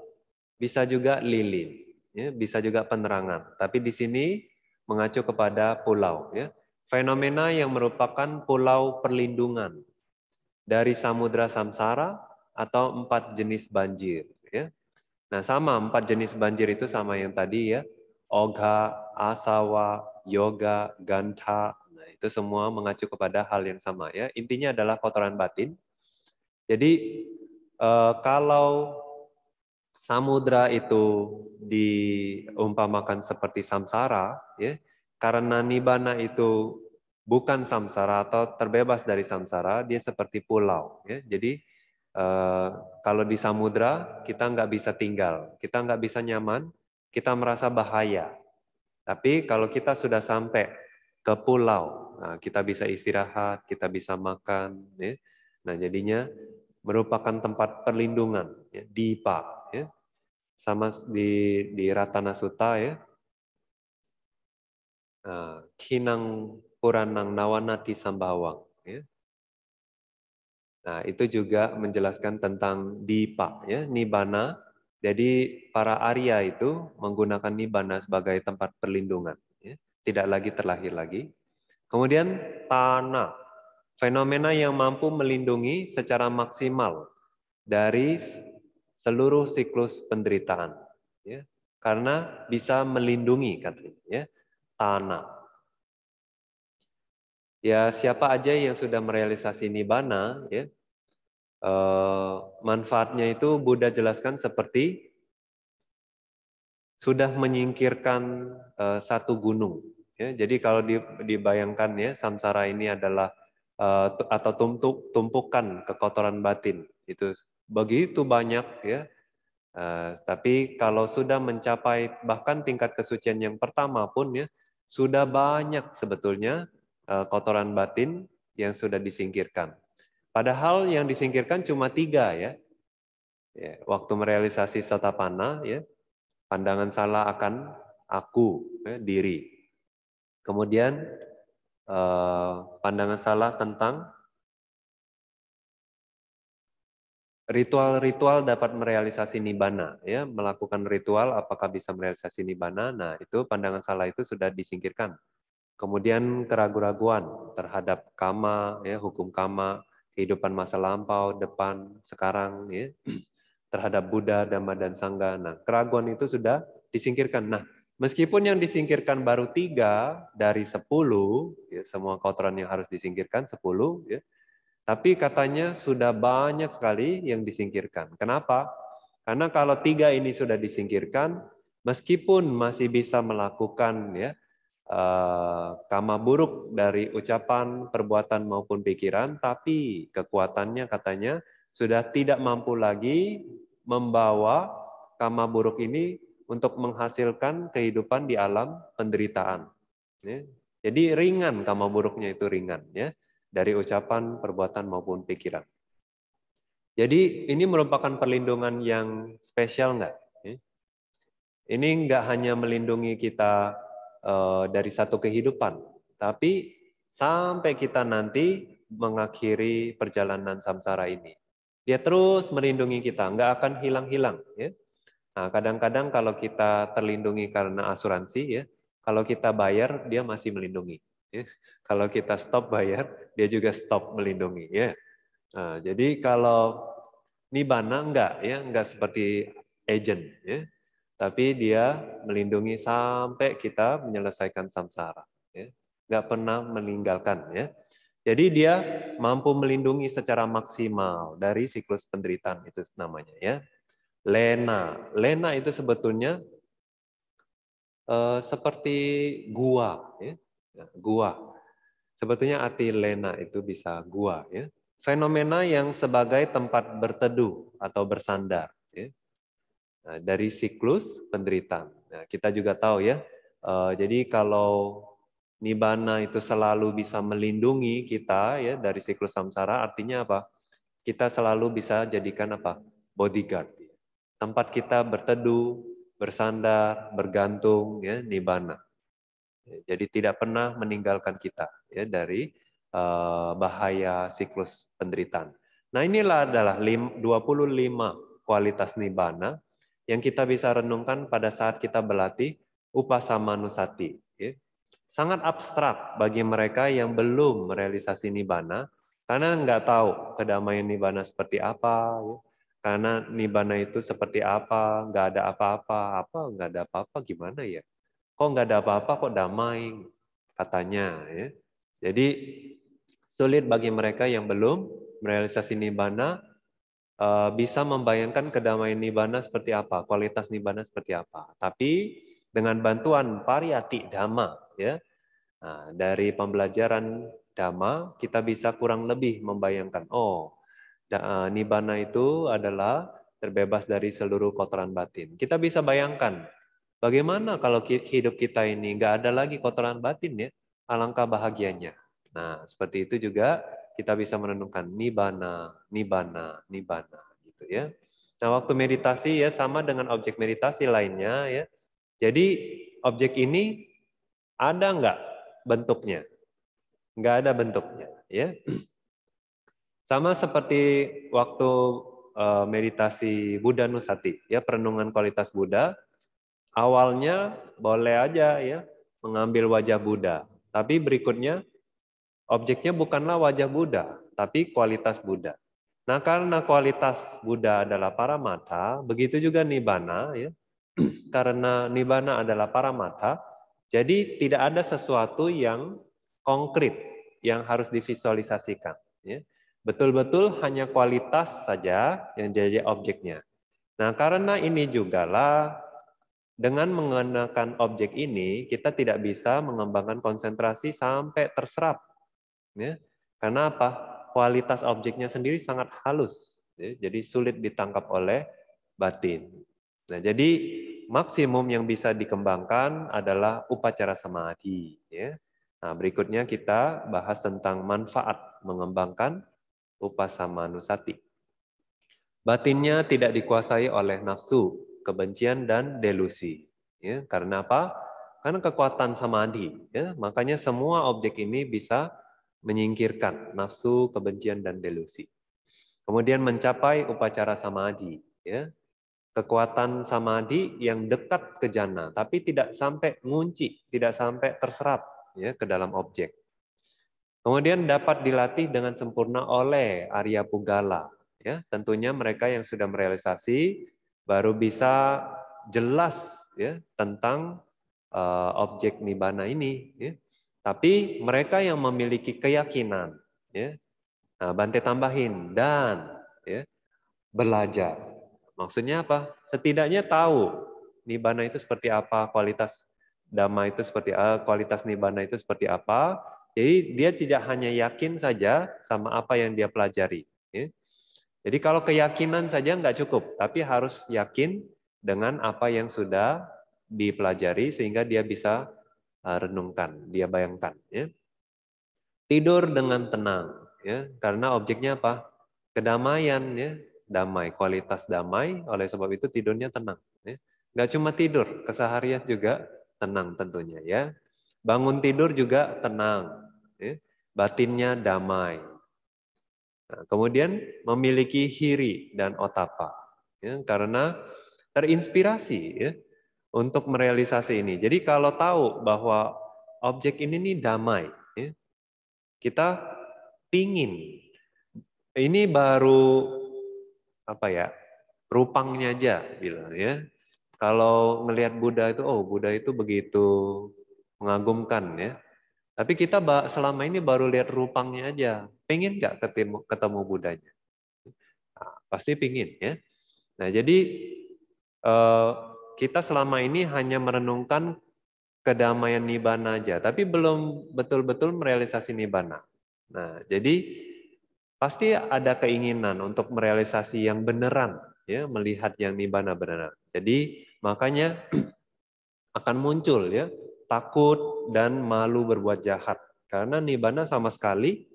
bisa juga lilin, ya, bisa juga penerangan. Tapi di sini mengacu kepada pulau. Ya. Fenomena yang merupakan pulau perlindungan dari samudra samsara atau empat jenis banjir. Ya. Nah sama empat jenis banjir itu sama yang tadi ya, Oga asawa, yoga, Ganta Nah itu semua mengacu kepada hal yang sama ya. Intinya adalah kotoran batin. Jadi eh, kalau samudra itu diumpamakan seperti samsara, ya, karena nibana itu bukan samsara atau terbebas dari samsara, dia seperti pulau. Ya. Jadi Eh, kalau di samudra kita nggak bisa tinggal, kita nggak bisa nyaman, kita merasa bahaya. Tapi kalau kita sudah sampai ke pulau, nah, kita bisa istirahat, kita bisa makan. Ya. Nah jadinya merupakan tempat perlindungan, ya, Pak Ya. Sama di, di Ratana Suta ya, eh, Kinang Puranang Nawanati Sambawang. Ya. Nah, itu juga menjelaskan tentang dipa, ya, nibana. Jadi para Arya itu menggunakan nibana sebagai tempat perlindungan, ya. tidak lagi terlahir lagi. Kemudian tanah, fenomena yang mampu melindungi secara maksimal dari seluruh siklus penderitaan, ya. karena bisa melindungi katanya, ya. tanah ya siapa aja yang sudah merealisasi nibana ya eh, manfaatnya itu Buddha jelaskan seperti sudah menyingkirkan eh, satu gunung ya jadi kalau dibayangkan ya samsara ini adalah eh, atau tumpuk tumpukan kekotoran batin itu begitu banyak ya Uh, tapi kalau sudah mencapai bahkan tingkat kesucian yang pertama pun ya sudah banyak sebetulnya Eh, kotoran batin yang sudah disingkirkan. Padahal yang disingkirkan cuma tiga ya. ya waktu merealisasi satapana ya, pandangan salah akan aku, ya, diri. Kemudian eh, pandangan salah tentang ritual-ritual dapat merealisasi nibana ya melakukan ritual apakah bisa merealisasi nibana nah itu pandangan salah itu sudah disingkirkan Kemudian keraguan-raguan terhadap kama, ya, hukum kama, kehidupan masa lampau, depan, sekarang, ya, terhadap Buddha, Dhamma, dan Sangga. Nah, keraguan itu sudah disingkirkan. Nah, meskipun yang disingkirkan baru tiga dari sepuluh, ya, semua kotoran yang harus disingkirkan sepuluh, ya, tapi katanya sudah banyak sekali yang disingkirkan. Kenapa? Karena kalau tiga ini sudah disingkirkan, meskipun masih bisa melakukan ya Eh, kama buruk dari ucapan, perbuatan maupun pikiran, tapi kekuatannya katanya sudah tidak mampu lagi membawa kama buruk ini untuk menghasilkan kehidupan di alam penderitaan. Ya. Jadi ringan kama buruknya itu ringan ya dari ucapan, perbuatan maupun pikiran. Jadi ini merupakan perlindungan yang spesial nggak? Ya. Ini nggak hanya melindungi kita Eh, dari satu kehidupan. Tapi sampai kita nanti mengakhiri perjalanan samsara ini. Dia terus melindungi kita, nggak akan hilang-hilang. Ya. Nah, kadang-kadang kalau kita terlindungi karena asuransi, ya, kalau kita bayar, dia masih melindungi. Ya. Kalau kita stop bayar, dia juga stop melindungi. Ya. Nah, jadi kalau nibana enggak, ya, enggak seperti agent. Ya. Tapi dia melindungi sampai kita menyelesaikan samsara. Ya. Nggak pernah meninggalkan. Ya. Jadi dia mampu melindungi secara maksimal dari siklus penderitaan itu namanya. ya. Lena. Lena itu sebetulnya eh, seperti gua. Ya. Nah, gua. Sebetulnya arti lena itu bisa gua. Ya. Fenomena yang sebagai tempat berteduh atau bersandar Nah, dari siklus penderitaan. Nah, kita juga tahu ya, uh, jadi kalau nibana itu selalu bisa melindungi kita ya dari siklus samsara, artinya apa? Kita selalu bisa jadikan apa? Bodyguard. Tempat kita berteduh, bersandar, bergantung ya nibana. Jadi tidak pernah meninggalkan kita ya dari eh, bahaya siklus penderitaan. Nah inilah adalah 25 kualitas nibana yang kita bisa renungkan pada saat kita berlatih upasamanusati. Ya. Sangat abstrak bagi mereka yang belum merealisasi nibana karena nggak tahu kedamaian nibana seperti apa, ya. karena nibana itu seperti apa, nggak ada apa-apa, apa nggak ada apa-apa gimana ya? Kok nggak ada apa-apa kok damai katanya. Ya. Jadi sulit bagi mereka yang belum merealisasi nibana Eh, bisa membayangkan kedamaian nibana seperti apa, kualitas nibana seperti apa. Tapi dengan bantuan pariyati dhamma ya. Nah, dari pembelajaran dhamma kita bisa kurang lebih membayangkan oh eh, nibana itu adalah terbebas dari seluruh kotoran batin. Kita bisa bayangkan bagaimana kalau hidup kita ini nggak ada lagi kotoran batin ya, alangkah bahagianya. Nah, seperti itu juga kita bisa merenungkan nibana, nibana, nibana gitu ya. Nah, waktu meditasi ya sama dengan objek meditasi lainnya ya. Jadi objek ini ada nggak bentuknya? Nggak ada bentuknya ya. Sama seperti waktu eh, meditasi Buddha Nusati ya perenungan kualitas Buddha awalnya boleh aja ya mengambil wajah Buddha tapi berikutnya Objeknya bukanlah wajah Buddha, tapi kualitas Buddha. Nah, karena kualitas Buddha adalah para mata, begitu juga nibana, ya. karena nibana adalah para mata, jadi tidak ada sesuatu yang konkret yang harus divisualisasikan. Ya. Betul-betul hanya kualitas saja yang jadi objeknya. Nah, karena ini jugalah dengan menggunakan objek ini, kita tidak bisa mengembangkan konsentrasi sampai terserap Ya. Karena apa? Kualitas objeknya sendiri sangat halus, ya. jadi sulit ditangkap oleh batin. Nah, jadi maksimum yang bisa dikembangkan adalah upacara samadhi. Ya. Nah, berikutnya kita bahas tentang manfaat mengembangkan upasamanusati. Batinnya tidak dikuasai oleh nafsu, kebencian, dan delusi. Ya, karena apa? Karena kekuatan samadhi. Ya. Makanya semua objek ini bisa menyingkirkan nafsu, kebencian dan delusi. Kemudian mencapai upacara samadhi, ya. Kekuatan samadhi yang dekat ke jana tapi tidak sampai ngunci, tidak sampai terserap ya ke dalam objek. Kemudian dapat dilatih dengan sempurna oleh Arya Pugala, ya. Tentunya mereka yang sudah merealisasi baru bisa jelas ya tentang uh, objek nibbana ini, ya. Tapi mereka yang memiliki keyakinan, ya, nah, Bante tambahin dan ya, belajar. Maksudnya apa? Setidaknya tahu nibana itu seperti apa, kualitas dhamma itu seperti apa, eh, kualitas nibana itu seperti apa. Jadi dia tidak hanya yakin saja sama apa yang dia pelajari. Ya. Jadi kalau keyakinan saja nggak cukup, tapi harus yakin dengan apa yang sudah dipelajari sehingga dia bisa Eh, renungkan, dia bayangkan. Ya. Tidur dengan tenang, ya, karena objeknya apa? Kedamaian, ya, damai, kualitas damai. Oleh sebab itu tidurnya tenang. Ya. Gak cuma tidur, keseharian juga tenang tentunya ya. Bangun tidur juga tenang, ya. batinnya damai. Nah, kemudian memiliki hiri dan otapa, ya, karena terinspirasi ya, untuk merealisasi ini. Jadi kalau tahu bahwa objek ini nih damai, ya, kita pingin ini baru apa ya rupangnya aja bilang ya. Kalau melihat Buddha itu, oh Buddha itu begitu mengagumkan ya. Tapi kita selama ini baru lihat rupangnya aja. Pengen nggak ketemu, ketemu Budanya? Nah, pasti pingin ya. Nah jadi eh, kita selama ini hanya merenungkan kedamaian nibana aja, tapi belum betul-betul merealisasi nibana. Nah, jadi pasti ada keinginan untuk merealisasi yang beneran, ya, melihat yang nibana beneran. Jadi makanya akan muncul ya takut dan malu berbuat jahat karena nibana sama sekali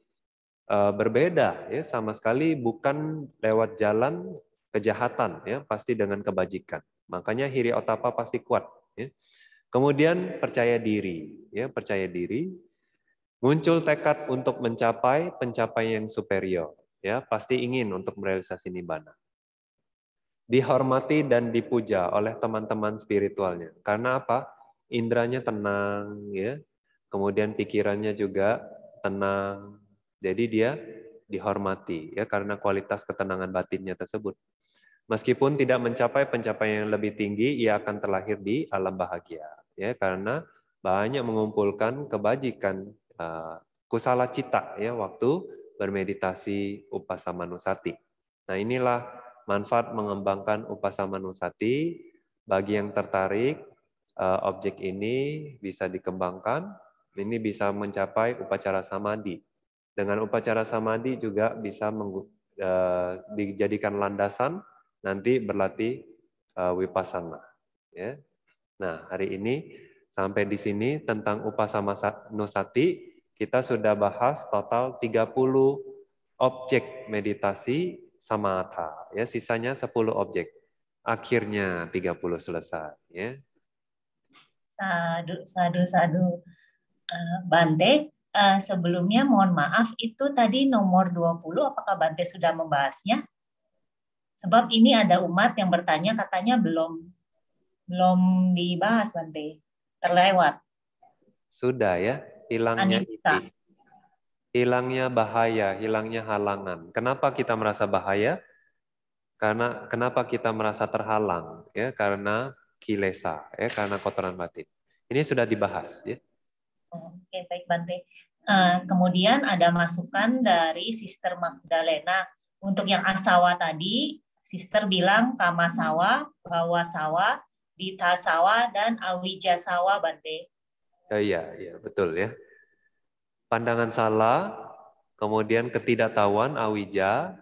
eh, berbeda ya sama sekali bukan lewat jalan kejahatan ya pasti dengan kebajikan Makanya hiri otapa pasti kuat. Ya. Kemudian percaya diri, ya percaya diri, muncul tekad untuk mencapai pencapaian yang superior, ya pasti ingin untuk merealisasi nibbana. Dihormati dan dipuja oleh teman-teman spiritualnya. Karena apa? Indranya tenang, ya. Kemudian pikirannya juga tenang. Jadi dia dihormati ya karena kualitas ketenangan batinnya tersebut. Meskipun tidak mencapai pencapaian yang lebih tinggi, ia akan terlahir di alam bahagia, ya karena banyak mengumpulkan kebajikan eh, kusala cita ya waktu bermeditasi upasamanusati. Nah inilah manfaat mengembangkan upasamanusati bagi yang tertarik eh, objek ini bisa dikembangkan. Ini bisa mencapai upacara samadhi. Dengan upacara samadhi juga bisa eh, dijadikan landasan nanti berlatih uh, eh, wipasana. Ya. Nah, hari ini sampai di sini tentang upasama nusati, kita sudah bahas total 30 objek meditasi samatha. Ya, sisanya 10 objek. Akhirnya 30 selesai. Ya. Sadu, sadu, sadu. Eh, Bante, eh, sebelumnya mohon maaf, itu tadi nomor 20, apakah Bante sudah membahasnya? Sebab ini ada umat yang bertanya katanya belum belum dibahas Bante, terlewat. Sudah ya, hilangnya Anita. Hilangnya bahaya, hilangnya halangan. Kenapa kita merasa bahaya? Karena kenapa kita merasa terhalang? Ya, karena kilesa, ya, karena kotoran batin. Ini sudah dibahas ya. Oke, baik Bante. Uh, kemudian ada masukan dari Sister Magdalena untuk yang asawa tadi Sister bilang kama sawa, Kamasawa, Bawasawa, sawa dan awija sawa, Bante. Oh, iya, iya, betul ya. Pandangan salah, kemudian ketidaktahuan, awija,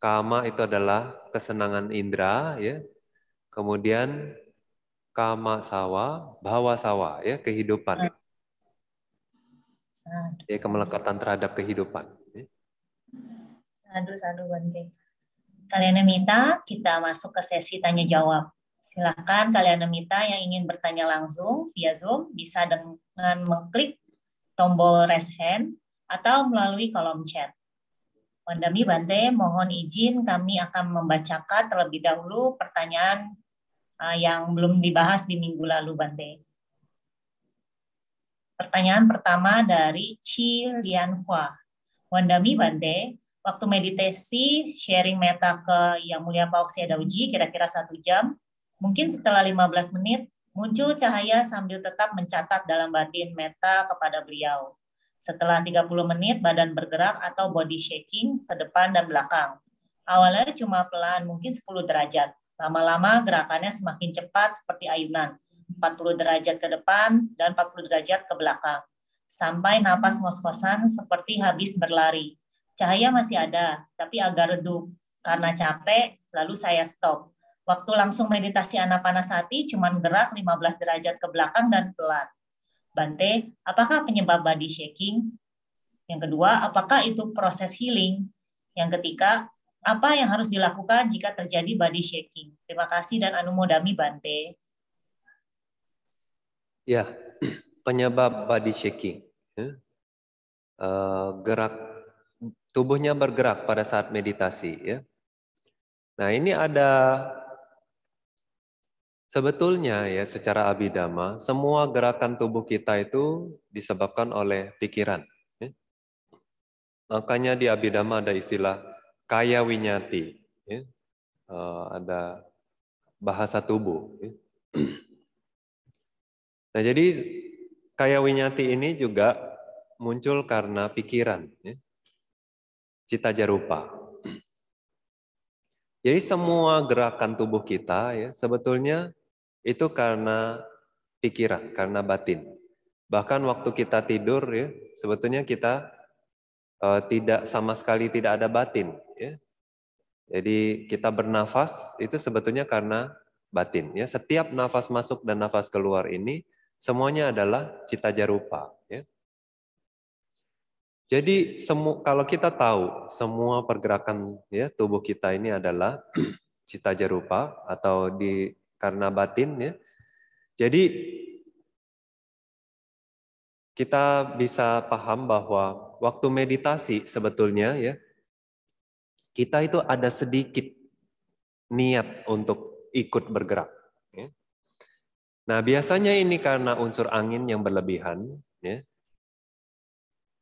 kama itu adalah kesenangan indera, ya. Kemudian kama sawa, bawa sawa, ya kehidupan. Ya, sadu, ya kemelekatan terhadap kehidupan. Ya. Sadu, sadu, Bante. Kalian Mita, kita masuk ke sesi tanya jawab. Silakan kalian Mita yang ingin bertanya langsung via Zoom bisa dengan mengklik tombol raise hand atau melalui kolom chat. Wandami Bante, mohon izin kami akan membacakan terlebih dahulu pertanyaan uh, yang belum dibahas di minggu lalu Bante. Pertanyaan pertama dari Chi Lianhua. Wandami Bande waktu meditasi sharing meta ke Yang Mulia Pak Oksia Dauji kira-kira satu jam. Mungkin setelah 15 menit muncul cahaya sambil tetap mencatat dalam batin meta kepada beliau. Setelah 30 menit badan bergerak atau body shaking ke depan dan belakang. Awalnya cuma pelan mungkin 10 derajat. Lama-lama gerakannya semakin cepat seperti ayunan. 40 derajat ke depan dan 40 derajat ke belakang. Sampai napas ngos-ngosan seperti habis berlari Cahaya masih ada, tapi agak redup. Karena capek, lalu saya stop. Waktu langsung meditasi anapanasati cuma gerak 15 derajat ke belakang dan pelan. Bante, apakah penyebab body shaking? Yang kedua, apakah itu proses healing? Yang ketiga, apa yang harus dilakukan jika terjadi body shaking? Terima kasih dan anumodami Bante. Ya, penyebab body shaking. Ya. Eh, gerak tubuhnya bergerak pada saat meditasi ya. Nah, ini ada sebetulnya ya secara abidama semua gerakan tubuh kita itu disebabkan oleh pikiran. Ya. Makanya di abidama ada istilah kaya winyati. Ya. Uh, ada bahasa tubuh. Ya. Nah, jadi kaya winyati ini juga muncul karena pikiran. Ya cita jarupa. Jadi semua gerakan tubuh kita ya sebetulnya itu karena pikiran, karena batin. Bahkan waktu kita tidur ya sebetulnya kita uh, tidak sama sekali tidak ada batin ya. Jadi kita bernafas itu sebetulnya karena batin ya. Setiap nafas masuk dan nafas keluar ini semuanya adalah cita jarupa ya. Jadi semua kalau kita tahu semua pergerakan ya tubuh kita ini adalah cita jarupa atau di karena batin ya. Jadi kita bisa paham bahwa waktu meditasi sebetulnya ya kita itu ada sedikit niat untuk ikut bergerak. Ya. Nah biasanya ini karena unsur angin yang berlebihan, ya.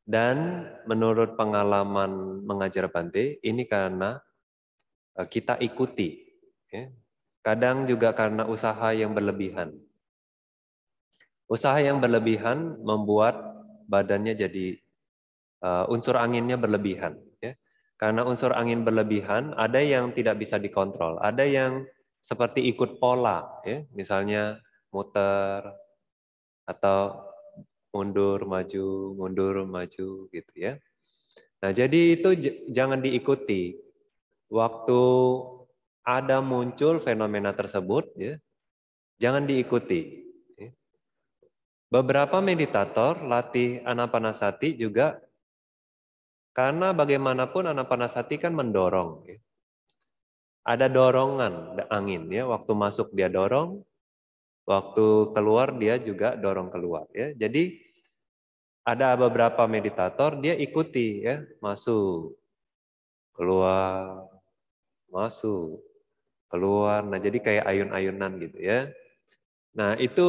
Dan menurut pengalaman mengajar Bante, ini karena eh, kita ikuti. Ya. Kadang juga karena usaha yang berlebihan. Usaha yang berlebihan membuat badannya jadi eh, unsur anginnya berlebihan. Ya. Karena unsur angin berlebihan, ada yang tidak bisa dikontrol, ada yang seperti ikut pola, ya. misalnya muter atau mundur maju mundur maju gitu ya nah jadi itu jangan diikuti waktu ada muncul fenomena tersebut ya jangan diikuti ya. beberapa meditator latih anapanasati juga karena bagaimanapun anapanasati kan mendorong ya. ada dorongan angin ya waktu masuk dia dorong waktu keluar dia juga dorong keluar ya. Jadi ada beberapa meditator dia ikuti ya masuk keluar masuk keluar nah jadi kayak ayun-ayunan gitu ya nah itu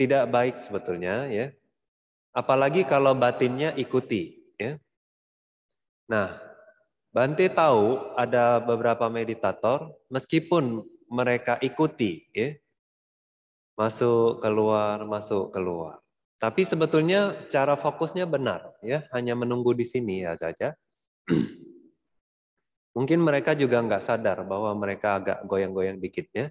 tidak baik sebetulnya ya apalagi kalau batinnya ikuti ya nah Bante tahu ada beberapa meditator meskipun mereka ikuti ya masuk keluar masuk keluar tapi sebetulnya cara fokusnya benar, ya hanya menunggu di sini ya saja. Mungkin mereka juga nggak sadar bahwa mereka agak goyang-goyang dikit ya.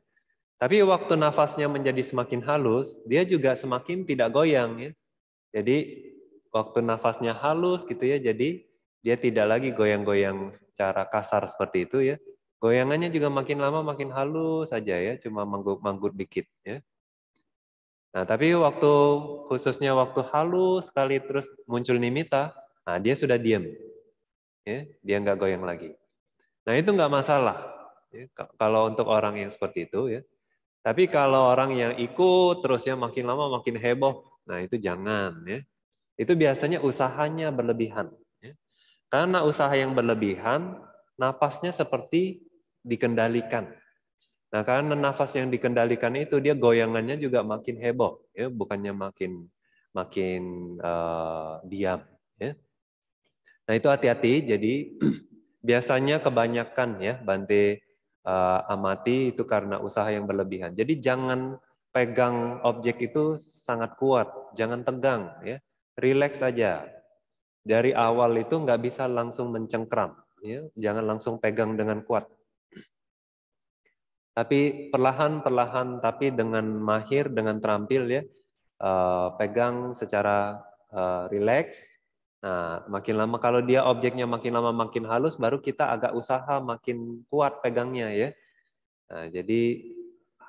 Tapi waktu nafasnya menjadi semakin halus, dia juga semakin tidak goyang ya. Jadi waktu nafasnya halus gitu ya, jadi dia tidak lagi goyang-goyang secara kasar seperti itu ya. Goyangannya juga makin lama makin halus saja ya, cuma manggut-manggut dikit ya. Nah, tapi waktu khususnya waktu halus sekali terus muncul nimita, nah dia sudah diam. Ya, dia nggak goyang lagi. Nah, itu nggak masalah. Ya, kalau untuk orang yang seperti itu ya. Tapi kalau orang yang ikut terus ya makin lama makin heboh, nah itu jangan ya. Itu biasanya usahanya berlebihan. Ya. Karena usaha yang berlebihan, napasnya seperti dikendalikan. Nah, karena nafas yang dikendalikan itu dia goyangannya juga makin heboh, ya, bukannya makin makin uh, diam. Ya. Nah itu hati-hati. Jadi biasanya kebanyakan ya bante uh, amati itu karena usaha yang berlebihan. Jadi jangan pegang objek itu sangat kuat, jangan tegang, ya, relax saja. Dari awal itu nggak bisa langsung mencengkram, ya. jangan langsung pegang dengan kuat tapi perlahan-perlahan, tapi dengan mahir, dengan terampil ya, uh, pegang secara uh, rileks. Nah, makin lama kalau dia objeknya makin lama makin halus, baru kita agak usaha makin kuat pegangnya ya. Nah, jadi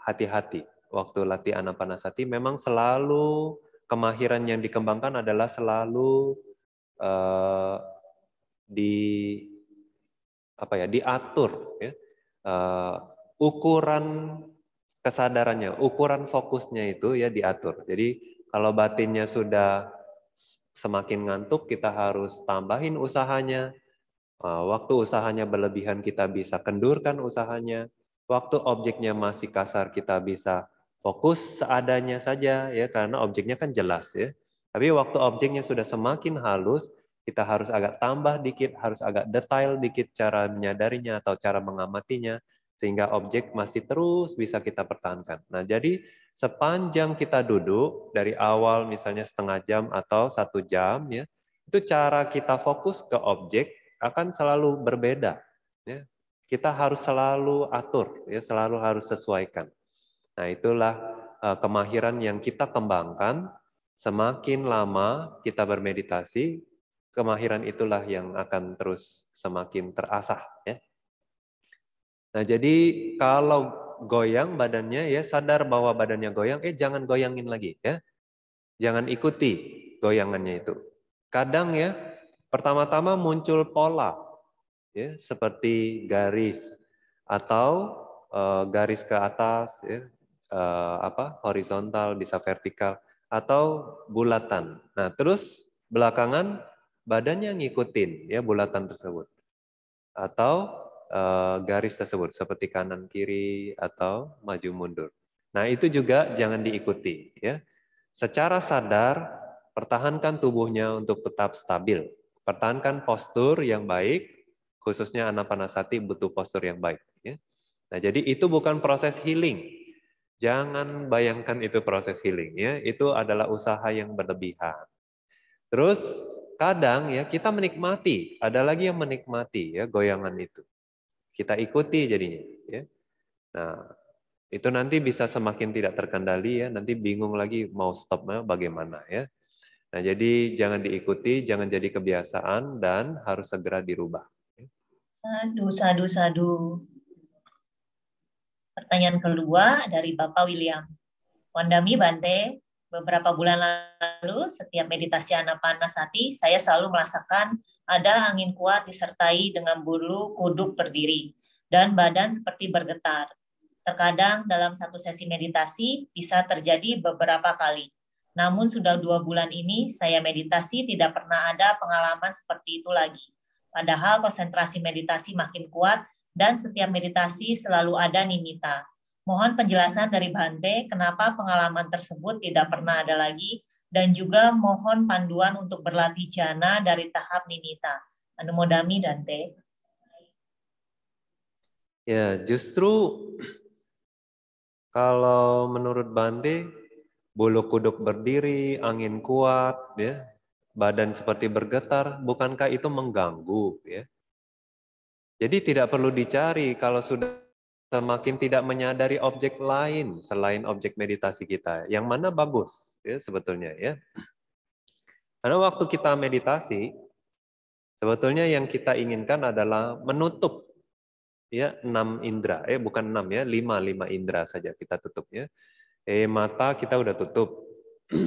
hati-hati waktu latihan anapanasati memang selalu kemahiran yang dikembangkan adalah selalu uh, di apa ya diatur ya uh, ukuran kesadarannya, ukuran fokusnya itu ya diatur. Jadi kalau batinnya sudah semakin ngantuk, kita harus tambahin usahanya. Ah, waktu usahanya berlebihan, kita bisa kendurkan usahanya. Waktu objeknya masih kasar, kita bisa fokus seadanya saja ya karena objeknya kan jelas ya. Tapi waktu objeknya sudah semakin halus, kita harus agak tambah dikit, harus agak detail dikit cara menyadarinya atau cara mengamatinya sehingga objek masih terus bisa kita pertahankan. Nah, jadi sepanjang kita duduk dari awal misalnya setengah jam atau satu jam, ya, itu cara kita fokus ke objek akan selalu berbeda. Ya. Kita harus selalu atur, ya, selalu harus sesuaikan. Nah, itulah eh, kemahiran yang kita kembangkan. Semakin lama kita bermeditasi, kemahiran itulah yang akan terus semakin terasah. Ya. Nah, jadi kalau goyang badannya ya sadar bahwa badannya goyang, eh jangan goyangin lagi ya. Jangan ikuti goyangannya itu. Kadang ya pertama-tama muncul pola ya seperti garis atau uh, garis ke atas ya uh, apa horizontal bisa vertikal atau bulatan. Nah, terus belakangan badannya ngikutin ya bulatan tersebut. Atau Eh, garis tersebut seperti kanan kiri atau maju mundur. Nah, itu juga jangan diikuti ya. Secara sadar pertahankan tubuhnya untuk tetap stabil. Pertahankan postur yang baik, khususnya anak anapanasati butuh postur yang baik ya. Nah, jadi itu bukan proses healing. Jangan bayangkan itu proses healing ya. Itu adalah usaha yang berlebihan. Terus kadang ya kita menikmati, ada lagi yang menikmati ya goyangan itu kita ikuti jadinya. Ya. Nah, itu nanti bisa semakin tidak terkendali ya, nanti bingung lagi mau stopnya bagaimana ya. Nah, jadi jangan diikuti, jangan jadi kebiasaan dan harus segera dirubah. Sadu, sadu, sadu. Pertanyaan kedua dari Bapak William. Wandami Bante, beberapa bulan lalu, setiap meditasi anapanasati, saya selalu merasakan ada angin kuat disertai dengan bulu kuduk berdiri dan badan seperti bergetar. Terkadang dalam satu sesi meditasi bisa terjadi beberapa kali. Namun sudah dua bulan ini saya meditasi tidak pernah ada pengalaman seperti itu lagi. Padahal konsentrasi meditasi makin kuat dan setiap meditasi selalu ada nimita. Mohon penjelasan dari Bante kenapa pengalaman tersebut tidak pernah ada lagi dan juga mohon panduan untuk berlatih jana dari tahap ninita. Anumodami Dante. Ya, justru kalau menurut Bante, bulu kuduk berdiri, angin kuat, ya, badan seperti bergetar, bukankah itu mengganggu? Ya? Jadi tidak perlu dicari kalau sudah semakin tidak menyadari objek lain selain objek meditasi kita. Yang mana bagus ya sebetulnya ya. Karena waktu kita meditasi sebetulnya yang kita inginkan adalah menutup ya enam indera eh bukan enam ya lima lima indera saja kita tutup ya eh mata kita udah tutup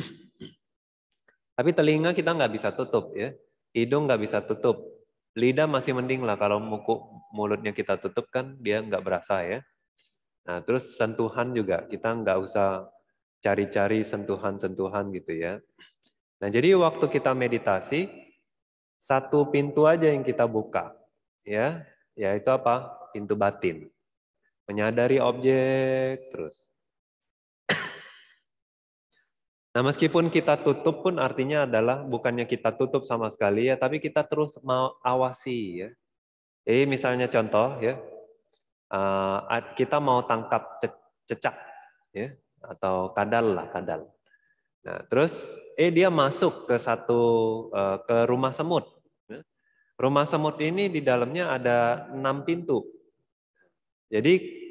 tapi telinga kita nggak bisa tutup ya hidung nggak bisa tutup lidah masih mending lah kalau muku, mulutnya kita tutup kan dia nggak berasa ya. Nah terus sentuhan juga kita nggak usah cari-cari sentuhan-sentuhan gitu ya. Nah jadi waktu kita meditasi satu pintu aja yang kita buka ya yaitu apa pintu batin menyadari objek terus Nah, meskipun kita tutup pun artinya adalah bukannya kita tutup sama sekali ya, tapi kita terus mau awasi ya. Eh, misalnya contoh ya, eh, kita mau tangkap cecak ya atau kadal lah kadal. Nah, terus eh dia masuk ke satu eh, ke rumah semut. Ya. Rumah semut ini di dalamnya ada enam pintu. Jadi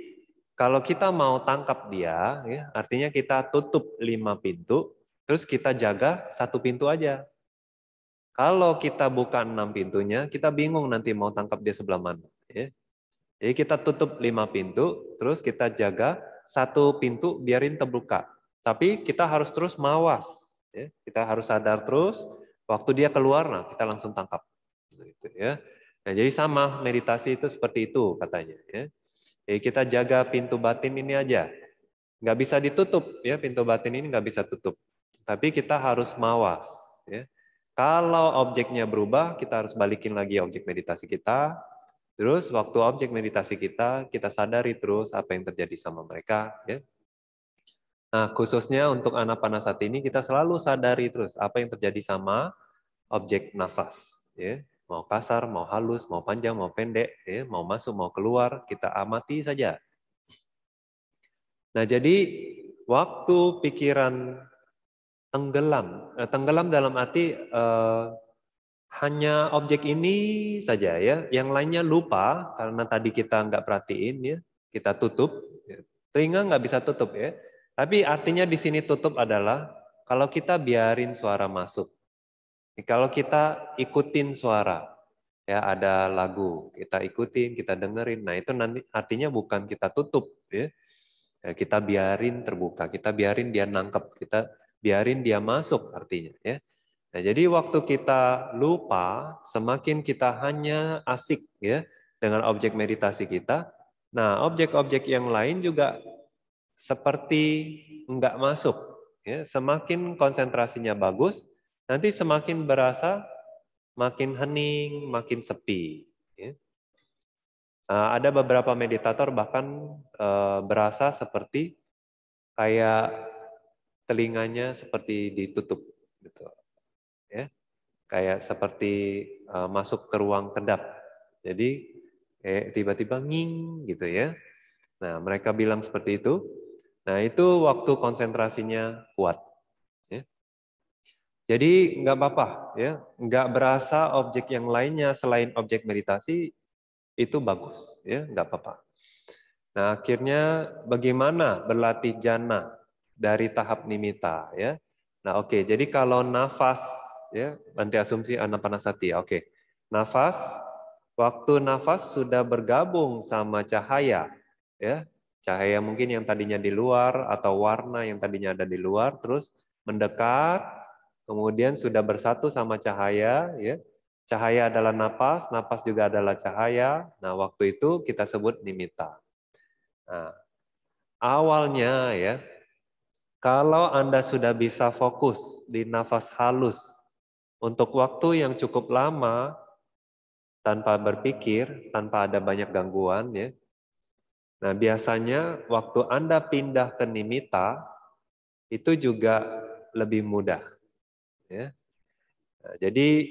kalau kita mau tangkap dia, ya, artinya kita tutup lima pintu, terus kita jaga satu pintu aja. Kalau kita buka enam pintunya, kita bingung nanti mau tangkap dia sebelah mana. Ya. Jadi kita tutup lima pintu, terus kita jaga satu pintu biarin terbuka. Tapi kita harus terus mawas. Ya. Kita harus sadar terus, waktu dia keluar, nah kita langsung tangkap. Gitu, ya. Nah, jadi sama meditasi itu seperti itu katanya. Ya. Jadi eh, kita jaga pintu batin ini aja. Nggak bisa ditutup ya pintu batin ini nggak bisa tutup. Tapi kita harus mawas. Ya. Kalau objeknya berubah, kita harus balikin lagi objek meditasi kita. Terus waktu objek meditasi kita, kita sadari terus apa yang terjadi sama mereka. Ya. Nah, khususnya untuk anak panas saat ini, kita selalu sadari terus apa yang terjadi sama objek nafas. Ya. Mau kasar, mau halus, mau panjang, mau pendek, ya, mau masuk, mau keluar, kita amati saja. Nah, jadi waktu pikiran tenggelam, eh, tenggelam dalam arti eh, hanya objek ini saja ya, yang lainnya lupa karena tadi kita nggak perhatiin ya, kita tutup, ya. telinga nggak bisa tutup ya. Tapi artinya di sini tutup adalah kalau kita biarin suara masuk, kalau kita ikutin suara, ya ada lagu kita ikutin kita dengerin nah itu nanti artinya bukan kita tutup ya. ya kita biarin terbuka kita biarin dia nangkep kita biarin dia masuk artinya ya nah jadi waktu kita lupa semakin kita hanya asik ya dengan objek meditasi kita nah objek-objek yang lain juga seperti nggak masuk ya semakin konsentrasinya bagus nanti semakin berasa makin hening, makin sepi. Ya. Eh, ada beberapa meditator bahkan eh, berasa seperti kayak telinganya seperti ditutup, gitu. Ya, kayak seperti eh, masuk ke ruang kedap. Jadi eh, tiba-tiba nging gitu ya. Nah mereka bilang seperti itu. Nah itu waktu konsentrasinya kuat. Jadi nggak apa-apa ya, nggak berasa objek yang lainnya selain objek meditasi itu bagus ya, nggak apa-apa. Nah akhirnya bagaimana berlatih jana dari tahap nimita ya. Nah oke, okay, jadi kalau nafas ya, nanti asumsi anapanasati. Ya. Oke, okay. nafas, waktu nafas sudah bergabung sama cahaya ya, cahaya mungkin yang tadinya di luar atau warna yang tadinya ada di luar terus mendekat kemudian iya. sudah bersatu sama cahaya, ya. Cahaya adalah napas, napas juga adalah cahaya. Nah, waktu itu kita sebut nimita. Nah, awalnya ya, kalau Anda sudah bisa fokus di nafas halus untuk waktu yang cukup lama tanpa berpikir, tanpa ada banyak gangguan ya. Nah, biasanya waktu Anda pindah ke nimita itu juga lebih mudah Ya. Nah, jadi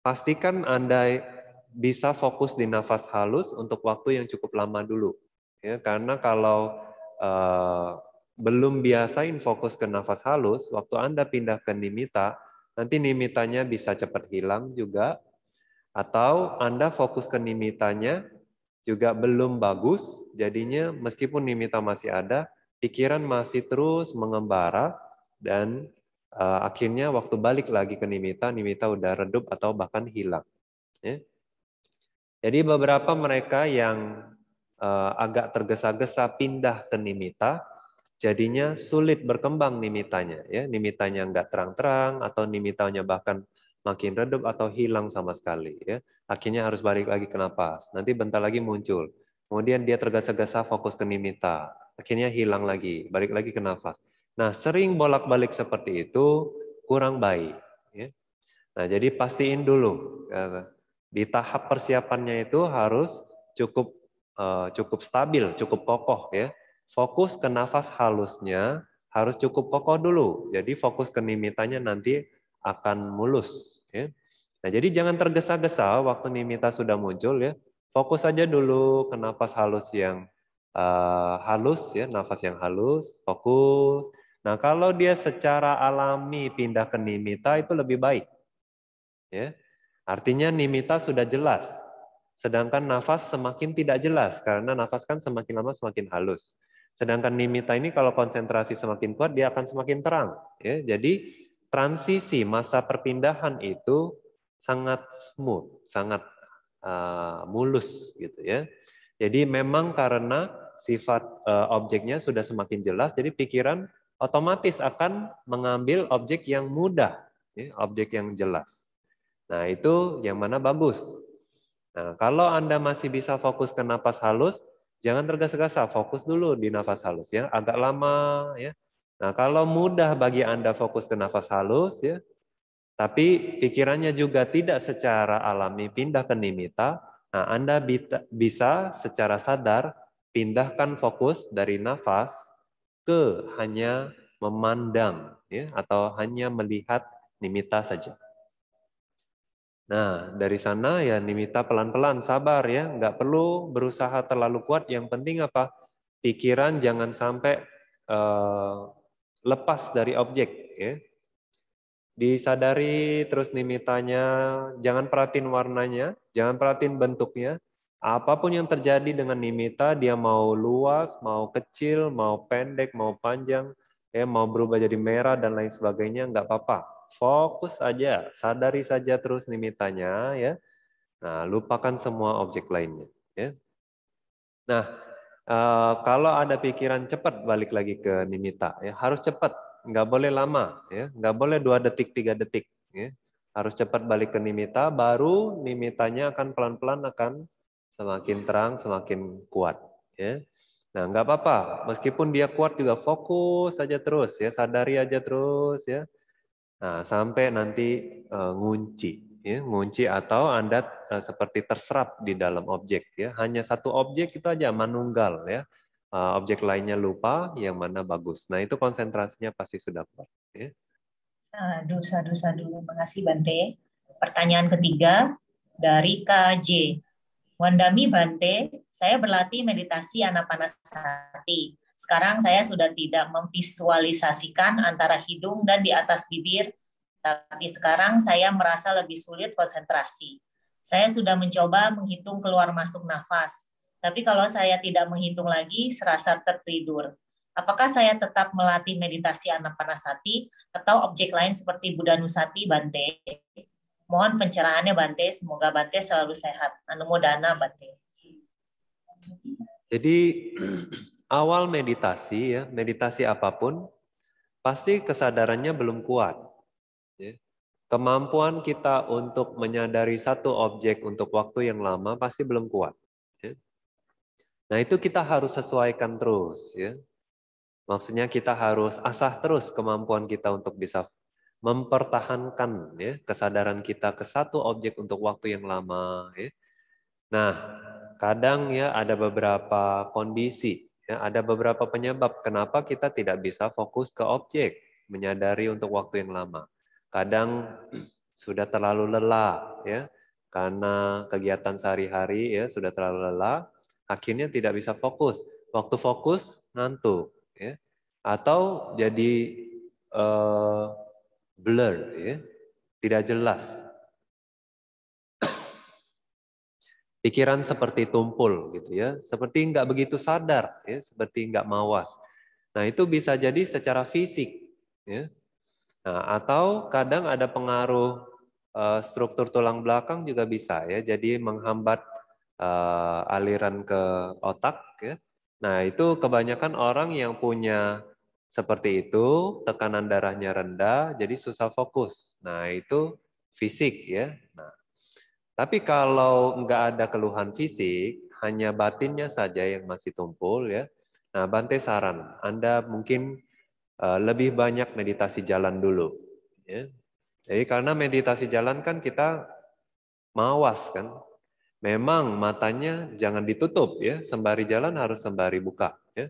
pastikan Anda bisa fokus di nafas halus untuk waktu yang cukup lama dulu. Ya, karena kalau uh, belum biasain fokus ke nafas halus, waktu Anda pindah ke nimita, nanti nimitanya bisa cepat hilang juga, atau Anda fokus ke nimitanya juga belum bagus, jadinya meskipun nimita masih ada, pikiran masih terus mengembara dan Eh, akhirnya waktu balik lagi ke nimita, nimita udah redup atau bahkan hilang. Ya. Jadi beberapa mereka yang uh, agak tergesa-gesa pindah ke nimita, jadinya sulit berkembang nimitanya. Ya. Nimitanya nggak terang-terang atau nimitanya bahkan makin redup atau hilang sama sekali. Ya. Akhirnya harus balik lagi ke napas. Nanti bentar lagi muncul. Kemudian dia tergesa-gesa fokus ke nimita. Akhirnya hilang lagi, balik lagi ke nafas Nah, sering bolak-balik seperti itu kurang baik. Ya. Nah, jadi pastiin dulu ya. di tahap persiapannya itu harus cukup eh, cukup stabil, cukup kokoh ya. Fokus ke nafas halusnya harus cukup kokoh dulu. Jadi fokus ke nimitanya nanti akan mulus. Ya. Nah, jadi jangan tergesa-gesa waktu nimita sudah muncul ya. Fokus aja dulu ke nafas halus yang uh, halus ya, nafas yang halus, fokus Nah, kalau dia secara alami pindah ke nimita itu lebih baik. Ya. Artinya nimita sudah jelas. Sedangkan nafas semakin tidak jelas karena nafas kan semakin lama semakin halus. Sedangkan nimita ini kalau konsentrasi semakin kuat dia akan semakin terang, ya. Jadi transisi masa perpindahan itu sangat smooth, sangat uh, mulus gitu ya. Jadi memang karena sifat uh, objeknya sudah semakin jelas, jadi pikiran otomatis akan mengambil objek yang mudah, ya, objek yang jelas. Nah, itu yang mana bagus. Nah, kalau Anda masih bisa fokus ke nafas halus, jangan tergesa-gesa, fokus dulu di nafas halus ya, agak lama ya. Nah, kalau mudah bagi Anda fokus ke nafas halus ya, tapi pikirannya juga tidak secara alami pindah ke nimita, nah Anda bisa secara sadar pindahkan fokus dari nafas ke hanya memandang ya, atau hanya melihat nimita saja. Nah, dari sana ya nimita pelan-pelan, sabar ya, nggak perlu berusaha terlalu kuat. Yang penting apa? Pikiran jangan sampai uh, lepas dari objek. Ya. Disadari terus nimitanya, jangan perhatiin warnanya, jangan perhatiin bentuknya, Apapun yang terjadi dengan nimita, dia mau luas, mau kecil, mau pendek, mau panjang, ya mau berubah jadi merah dan lain sebagainya, nggak apa-apa. Fokus aja, sadari saja terus nimitanya, ya. Nah, lupakan semua objek lainnya. Ya. Nah, eh, kalau ada pikiran cepat balik lagi ke nimita, ya harus cepat, nggak boleh lama, ya nggak boleh dua detik, tiga detik, ya harus cepat balik ke nimita, baru nimitanya akan pelan-pelan akan semakin terang, semakin kuat. Ya. Nah, nggak apa-apa. Meskipun dia kuat juga fokus saja terus ya, sadari aja terus ya. Nah, sampai nanti uh, ngunci, ya, ngunci atau anda uh, seperti terserap di dalam objek ya. Hanya satu objek itu aja manunggal ya. Uh, objek lainnya lupa, yang mana bagus. Nah, itu konsentrasinya pasti sudah kuat. Ya. Sadu, sadu, sadu. Makasih Bante. Pertanyaan ketiga dari KJ. Wandami Bante, saya berlatih meditasi anapanasati. Sekarang saya sudah tidak memvisualisasikan antara hidung dan di atas bibir, tapi sekarang saya merasa lebih sulit konsentrasi. Saya sudah mencoba menghitung keluar masuk nafas, tapi kalau saya tidak menghitung lagi, serasa tertidur. Apakah saya tetap melatih meditasi anapanasati atau objek lain seperti Buddha Nusati Bante? Mohon pencerahannya Bante, semoga Bante selalu sehat. dana Bante. Jadi awal meditasi ya, meditasi apapun pasti kesadarannya belum kuat. Ya. Kemampuan kita untuk menyadari satu objek untuk waktu yang lama pasti belum kuat. Ya. Nah itu kita harus sesuaikan terus. Ya. Maksudnya kita harus asah terus kemampuan kita untuk bisa mempertahankan ya, kesadaran kita ke satu objek untuk waktu yang lama. Ya. Nah, kadang ya ada beberapa kondisi, ya, ada beberapa penyebab kenapa kita tidak bisa fokus ke objek, menyadari untuk waktu yang lama. Kadang sudah terlalu lelah ya, karena kegiatan sehari-hari ya sudah terlalu lelah, akhirnya tidak bisa fokus. Waktu fokus ngantuk ya. Atau jadi eh, blur, ya. tidak jelas. Pikiran seperti tumpul, gitu ya, seperti nggak begitu sadar, ya. seperti nggak mawas. Nah itu bisa jadi secara fisik, ya. Nah, atau kadang ada pengaruh eh, struktur tulang belakang juga bisa ya, jadi menghambat eh, aliran ke otak. Ya. Nah itu kebanyakan orang yang punya seperti itu, tekanan darahnya rendah, jadi susah fokus. Nah, itu fisik ya. Nah, tapi kalau nggak ada keluhan fisik, hanya batinnya saja yang masih tumpul ya. Nah, Bante saran, Anda mungkin eh, lebih banyak meditasi jalan dulu. Ya. Jadi karena meditasi jalan kan kita mawas kan. Memang matanya jangan ditutup ya, sembari jalan harus sembari buka ya.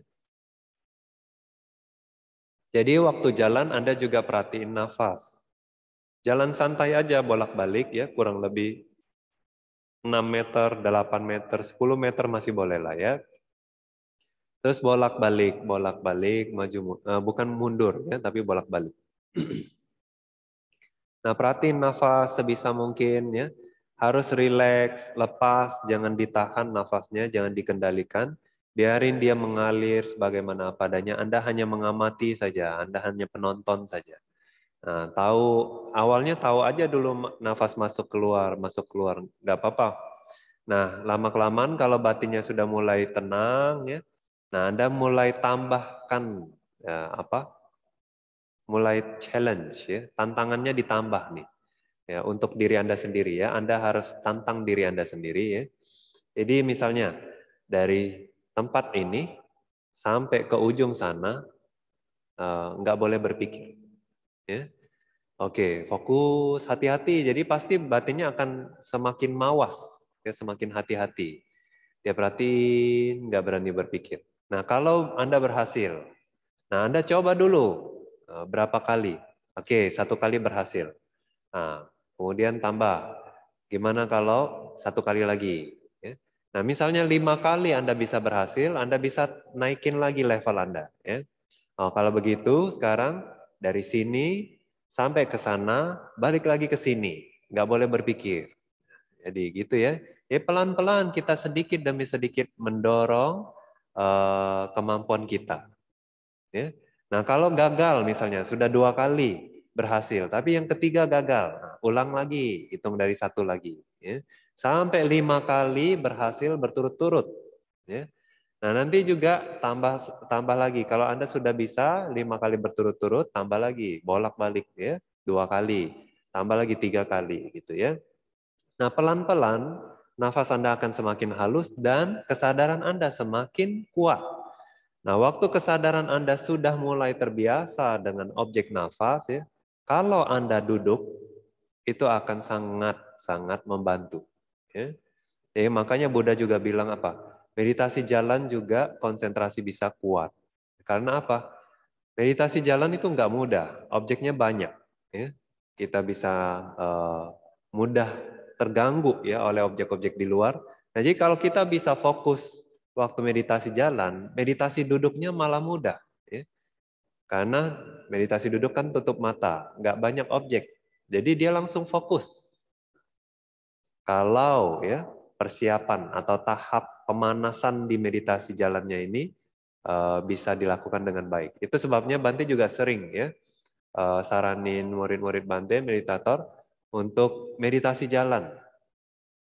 Jadi waktu jalan Anda juga perhatiin nafas. Jalan santai aja bolak-balik ya, kurang lebih 6 meter, 8 meter, 10 meter masih boleh lah ya. Terus bolak-balik, bolak-balik, maju, eh, bukan mundur ya, tapi bolak-balik. nah perhatiin nafas sebisa mungkin ya. Harus rileks, lepas, jangan ditahan nafasnya, jangan dikendalikan Biarin dia mengalir sebagaimana padanya. Anda hanya mengamati saja, Anda hanya penonton saja. Nah, tahu awalnya tahu aja dulu nafas masuk keluar, masuk keluar, nggak apa-apa. Nah, lama kelamaan kalau batinnya sudah mulai tenang ya, nah Anda mulai tambahkan ya, apa? Mulai challenge ya, tantangannya ditambah nih. Ya, untuk diri Anda sendiri ya, Anda harus tantang diri Anda sendiri ya. Jadi misalnya dari tempat ini sampai ke ujung sana eh, nggak uh, boleh berpikir. Ya. Oke, fokus, hati-hati. Jadi pasti batinnya akan semakin mawas, ya, semakin hati-hati. Dia berarti nggak berani berpikir. Nah, kalau Anda berhasil, nah Anda coba dulu uh, berapa kali. Oke, satu kali berhasil. Nah, kemudian tambah. Gimana kalau satu kali lagi? Nah, misalnya lima kali Anda bisa berhasil, Anda bisa naikin lagi level Anda. Ya. Nah, kalau begitu, sekarang dari sini sampai ke sana, balik lagi ke sini. Nggak boleh berpikir. Jadi gitu ya. Ya pelan-pelan kita sedikit demi sedikit mendorong uh, kemampuan kita. Ya. Nah kalau gagal misalnya, sudah dua kali berhasil, tapi yang ketiga gagal, nah, ulang lagi, hitung dari satu lagi. Ya. Sampai lima kali berhasil berturut-turut. Ya. Nah nanti juga tambah tambah lagi. Kalau Anda sudah bisa lima kali berturut-turut, tambah lagi bolak-balik ya dua kali, tambah lagi tiga kali gitu ya. Nah pelan-pelan nafas Anda akan semakin halus dan kesadaran Anda semakin kuat. Nah, waktu kesadaran Anda sudah mulai terbiasa dengan objek nafas ya, kalau Anda duduk itu akan sangat sangat membantu. Ya. Jadi eh, makanya Buddha juga bilang apa? Meditasi jalan juga konsentrasi bisa kuat. Karena apa? Meditasi jalan itu nggak mudah, objeknya banyak. Ya. Kita bisa uh, mudah terganggu ya oleh objek-objek di luar. Nah, jadi kalau kita bisa fokus waktu meditasi jalan, meditasi duduknya malah mudah. Ya. Karena meditasi duduk kan tutup mata, nggak banyak objek. Jadi dia langsung fokus kalau ya persiapan atau tahap pemanasan di meditasi jalannya ini uh, bisa dilakukan dengan baik. Itu sebabnya Bante juga sering ya uh, saranin murid-murid Bante meditator untuk meditasi jalan.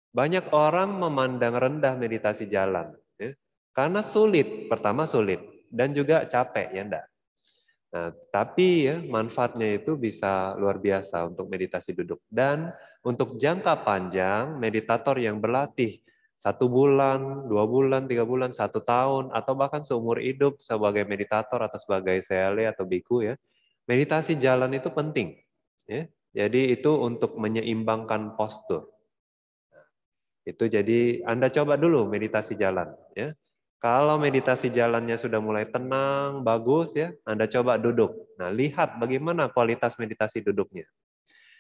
Banyak orang memandang rendah meditasi jalan ya, karena sulit. Pertama sulit dan juga capek ya ndak? Nah, tapi ya manfaatnya itu bisa luar biasa untuk meditasi duduk dan untuk jangka panjang, meditator yang berlatih satu bulan, dua bulan, tiga bulan, satu tahun, atau bahkan seumur hidup sebagai meditator atau sebagai sele atau biku ya, meditasi jalan itu penting. Ya. Jadi itu untuk menyeimbangkan postur. Itu jadi Anda coba dulu meditasi jalan. Ya. Kalau meditasi jalannya sudah mulai tenang, bagus ya, Anda coba duduk. Nah, lihat bagaimana kualitas meditasi duduknya.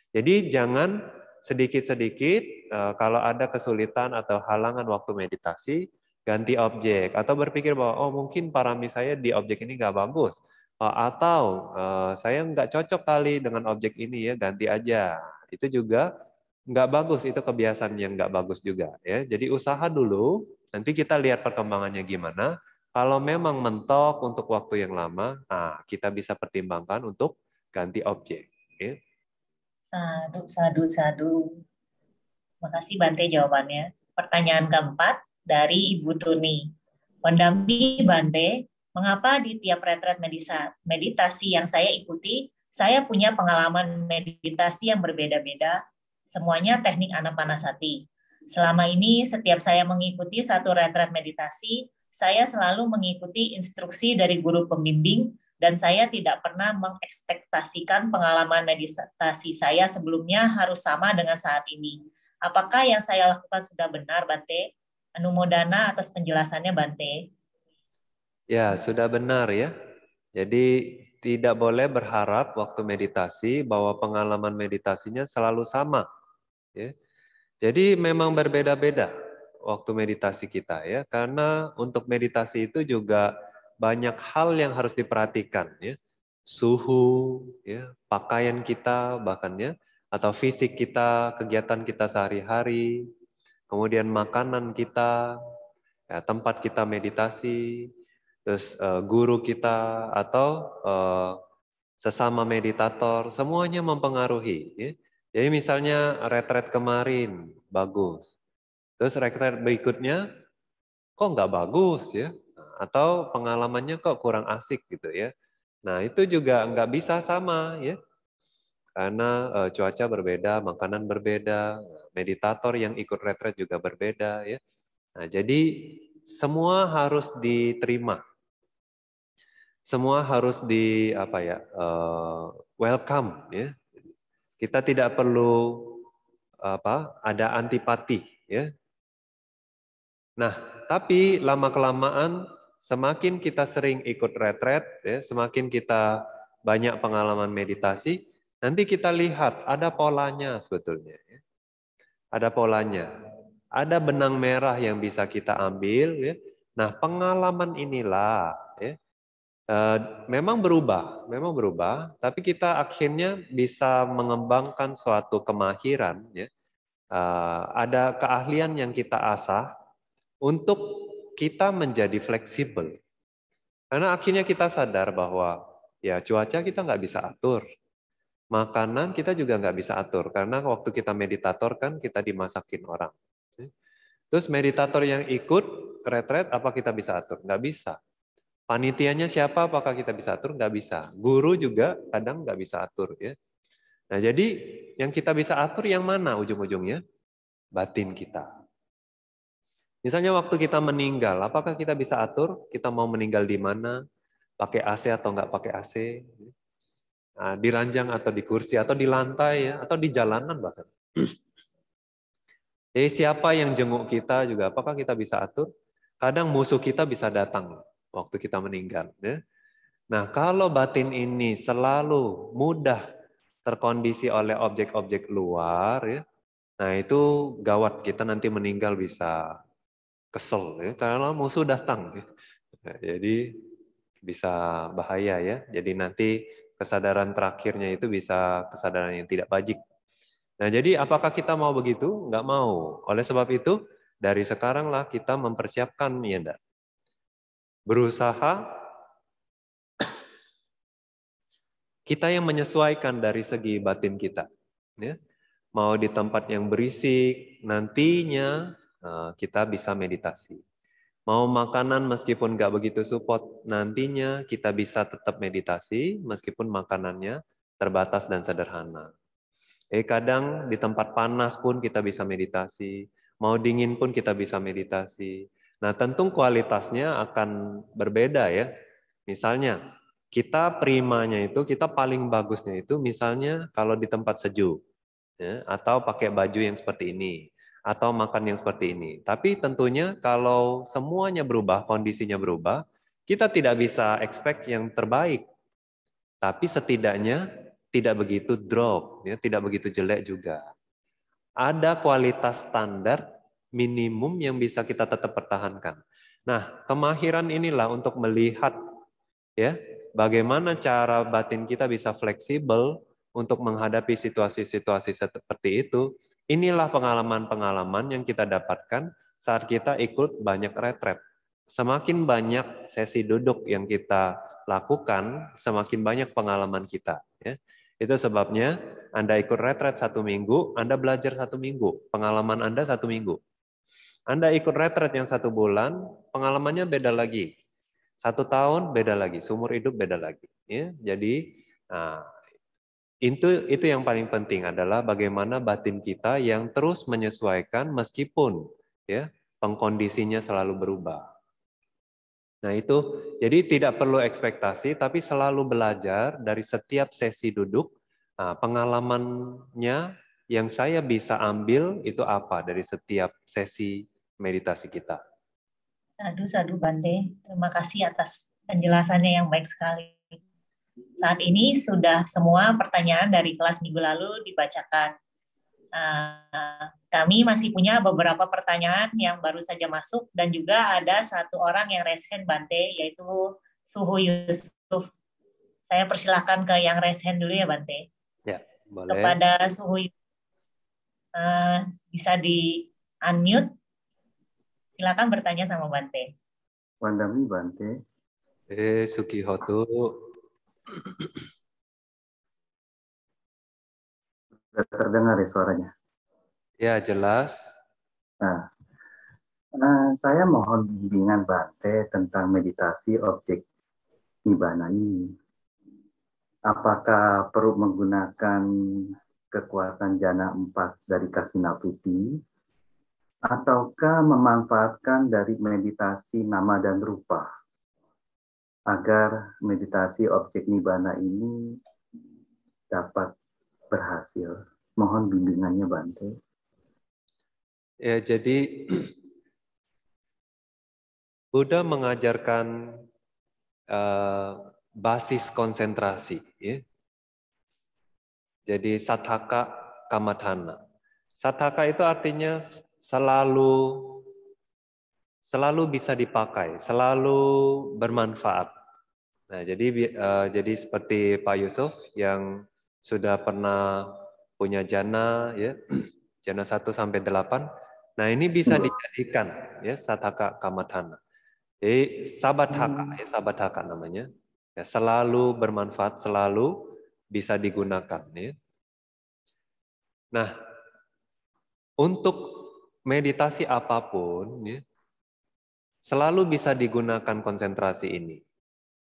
Jadi jangan sedikit-sedikit eh, kalau ada kesulitan atau halangan waktu meditasi, ganti objek atau berpikir bahwa oh mungkin parami saya di objek ini nggak bagus eh, atau eh, saya nggak cocok kali dengan objek ini ya ganti aja itu juga nggak bagus itu kebiasaan yang nggak bagus juga ya jadi usaha dulu nanti kita lihat perkembangannya gimana kalau memang mentok untuk waktu yang lama nah kita bisa pertimbangkan untuk ganti objek ya. Sadu, sadu, sadu. Makasih Bante jawabannya. Pertanyaan keempat dari Ibu Tuni. Pendampingi Bante, mengapa di tiap retret meditasi yang saya ikuti, saya punya pengalaman meditasi yang berbeda-beda, semuanya teknik anapanasati. Selama ini, setiap saya mengikuti satu retret meditasi, saya selalu mengikuti instruksi dari guru pembimbing dan saya tidak pernah mengekspektasikan pengalaman meditasi saya sebelumnya harus sama dengan saat ini. Apakah yang saya lakukan sudah benar, Bante? Anumodana atas penjelasannya, Bante. Ya, sudah benar ya. Jadi tidak boleh berharap waktu meditasi bahwa pengalaman meditasinya selalu sama. Ya. Jadi memang berbeda-beda waktu meditasi kita ya, karena untuk meditasi itu juga banyak hal yang harus diperhatikan ya. Suhu, ya, pakaian kita bahkan ya atau fisik kita, kegiatan kita sehari-hari, kemudian makanan kita, ya, tempat kita meditasi, terus uh, guru kita atau uh, sesama meditator, semuanya mempengaruhi. Ya. Jadi misalnya retret kemarin bagus, terus retret berikutnya kok nggak bagus ya? atau pengalamannya kok kurang asik gitu ya. Nah itu juga nggak bisa sama ya, karena uh, cuaca berbeda, makanan berbeda, meditator yang ikut retret juga berbeda ya. Nah jadi semua harus diterima, semua harus di apa ya uh, welcome ya. Kita tidak perlu apa ada antipati ya. Nah, tapi lama kelamaan semakin kita sering ikut retret, ya, semakin kita banyak pengalaman meditasi, nanti kita lihat ada polanya sebetulnya. Ya. Ada polanya. Ada benang merah yang bisa kita ambil. Ya. Nah pengalaman inilah ya, Uh, memang berubah, memang berubah, tapi kita akhirnya bisa mengembangkan suatu kemahiran, ya. Uh, ada keahlian yang kita asah untuk kita menjadi fleksibel. Karena akhirnya kita sadar bahwa ya cuaca kita nggak bisa atur, makanan kita juga nggak bisa atur karena waktu kita meditator kan kita dimasakin orang. Terus meditator yang ikut retret apa kita bisa atur? Nggak bisa. Panitianya siapa? Apakah kita bisa atur? Nggak bisa. Guru juga kadang nggak bisa atur ya. Nah jadi yang kita bisa atur yang mana ujung-ujungnya? Batin kita. Misalnya waktu kita meninggal, apakah kita bisa atur kita mau meninggal di mana, pakai AC atau enggak pakai AC, nah, di ranjang atau di kursi atau di lantai ya, atau di jalanan bahkan. Jadi siapa yang jenguk kita juga, apakah kita bisa atur? Kadang musuh kita bisa datang waktu kita meninggal. Ya. Nah kalau batin ini selalu mudah terkondisi oleh objek-objek luar, ya, nah itu gawat kita nanti meninggal bisa kesel, ya, karena musuh datang. Ya. ya. jadi bisa bahaya ya. Jadi nanti kesadaran terakhirnya itu bisa kesadaran yang tidak bajik. Nah jadi apakah kita mau begitu? Enggak mau. Oleh sebab itu dari sekaranglah kita mempersiapkan ya enggak? Berusaha kita yang menyesuaikan dari segi batin kita. Ya. Mau di tempat yang berisik, nantinya Eh, kita bisa meditasi. Mau makanan meskipun nggak begitu support, nantinya kita bisa tetap meditasi meskipun makanannya terbatas dan sederhana. Eh kadang di tempat panas pun kita bisa meditasi, mau dingin pun kita bisa meditasi. Nah tentu kualitasnya akan berbeda ya. Misalnya kita primanya itu kita paling bagusnya itu misalnya kalau di tempat sejuk ya, atau pakai baju yang seperti ini atau makan yang seperti ini. Tapi tentunya kalau semuanya berubah, kondisinya berubah, kita tidak bisa expect yang terbaik. Tapi setidaknya tidak begitu drop, ya, tidak begitu jelek juga. Ada kualitas standar minimum yang bisa kita tetap pertahankan. Nah, kemahiran inilah untuk melihat ya bagaimana cara batin kita bisa fleksibel untuk menghadapi situasi-situasi seperti itu Inilah pengalaman-pengalaman yang kita dapatkan saat kita ikut banyak retret. Semakin banyak sesi duduk yang kita lakukan, semakin banyak pengalaman kita. Ya. Itu sebabnya Anda ikut retret satu minggu, Anda belajar satu minggu, pengalaman Anda satu minggu. Anda ikut retret yang satu bulan, pengalamannya beda lagi. Satu tahun beda lagi, seumur hidup beda lagi. Ya, jadi nah, itu itu yang paling penting adalah bagaimana batin kita yang terus menyesuaikan meskipun ya pengkondisinya selalu berubah. Nah, itu jadi tidak perlu ekspektasi tapi selalu belajar dari setiap sesi duduk ah, pengalamannya yang saya bisa ambil itu apa dari setiap sesi meditasi kita. Sadu, sadu Bante. Terima kasih atas penjelasannya yang baik sekali. Saat ini sudah semua pertanyaan dari kelas minggu lalu dibacakan. Eh, kami masih punya beberapa pertanyaan yang baru saja masuk dan juga ada satu orang yang raise hand Bante yaitu Suhu Yusuf. Saya persilahkan ke yang raise hand dulu ya Bante. Ya, boleh. Kepada Suhu Yusuf. Eh, bisa di unmute. Silakan bertanya sama Bante. Wandami Bante. Eh, Suki Hotu. Sudah terdengar ya suaranya? Ya, jelas. Nah, nah saya mohon bimbingan Bante tentang meditasi objek Nibbana ini. Apakah perlu menggunakan kekuatan jana empat dari Kasina Putih ataukah memanfaatkan dari meditasi nama dan rupa? agar meditasi objek nibana ini dapat berhasil. Mohon bimbingannya Bante. Ya, jadi Buddha mengajarkan uh, basis konsentrasi. Ya. Jadi sataka kamatana. Sataka itu artinya selalu selalu bisa dipakai, selalu bermanfaat. Nah, jadi uh, jadi seperti Pak Yusuf yang sudah pernah punya jana ya, jana 1 sampai 8. Nah, ini bisa hmm. dijadikan ya sataka kamatana. Jadi sabataka hmm. ya sabataka namanya. Ya, selalu bermanfaat, selalu bisa digunakan ya. Nah, untuk meditasi apapun ya, selalu bisa digunakan konsentrasi ini.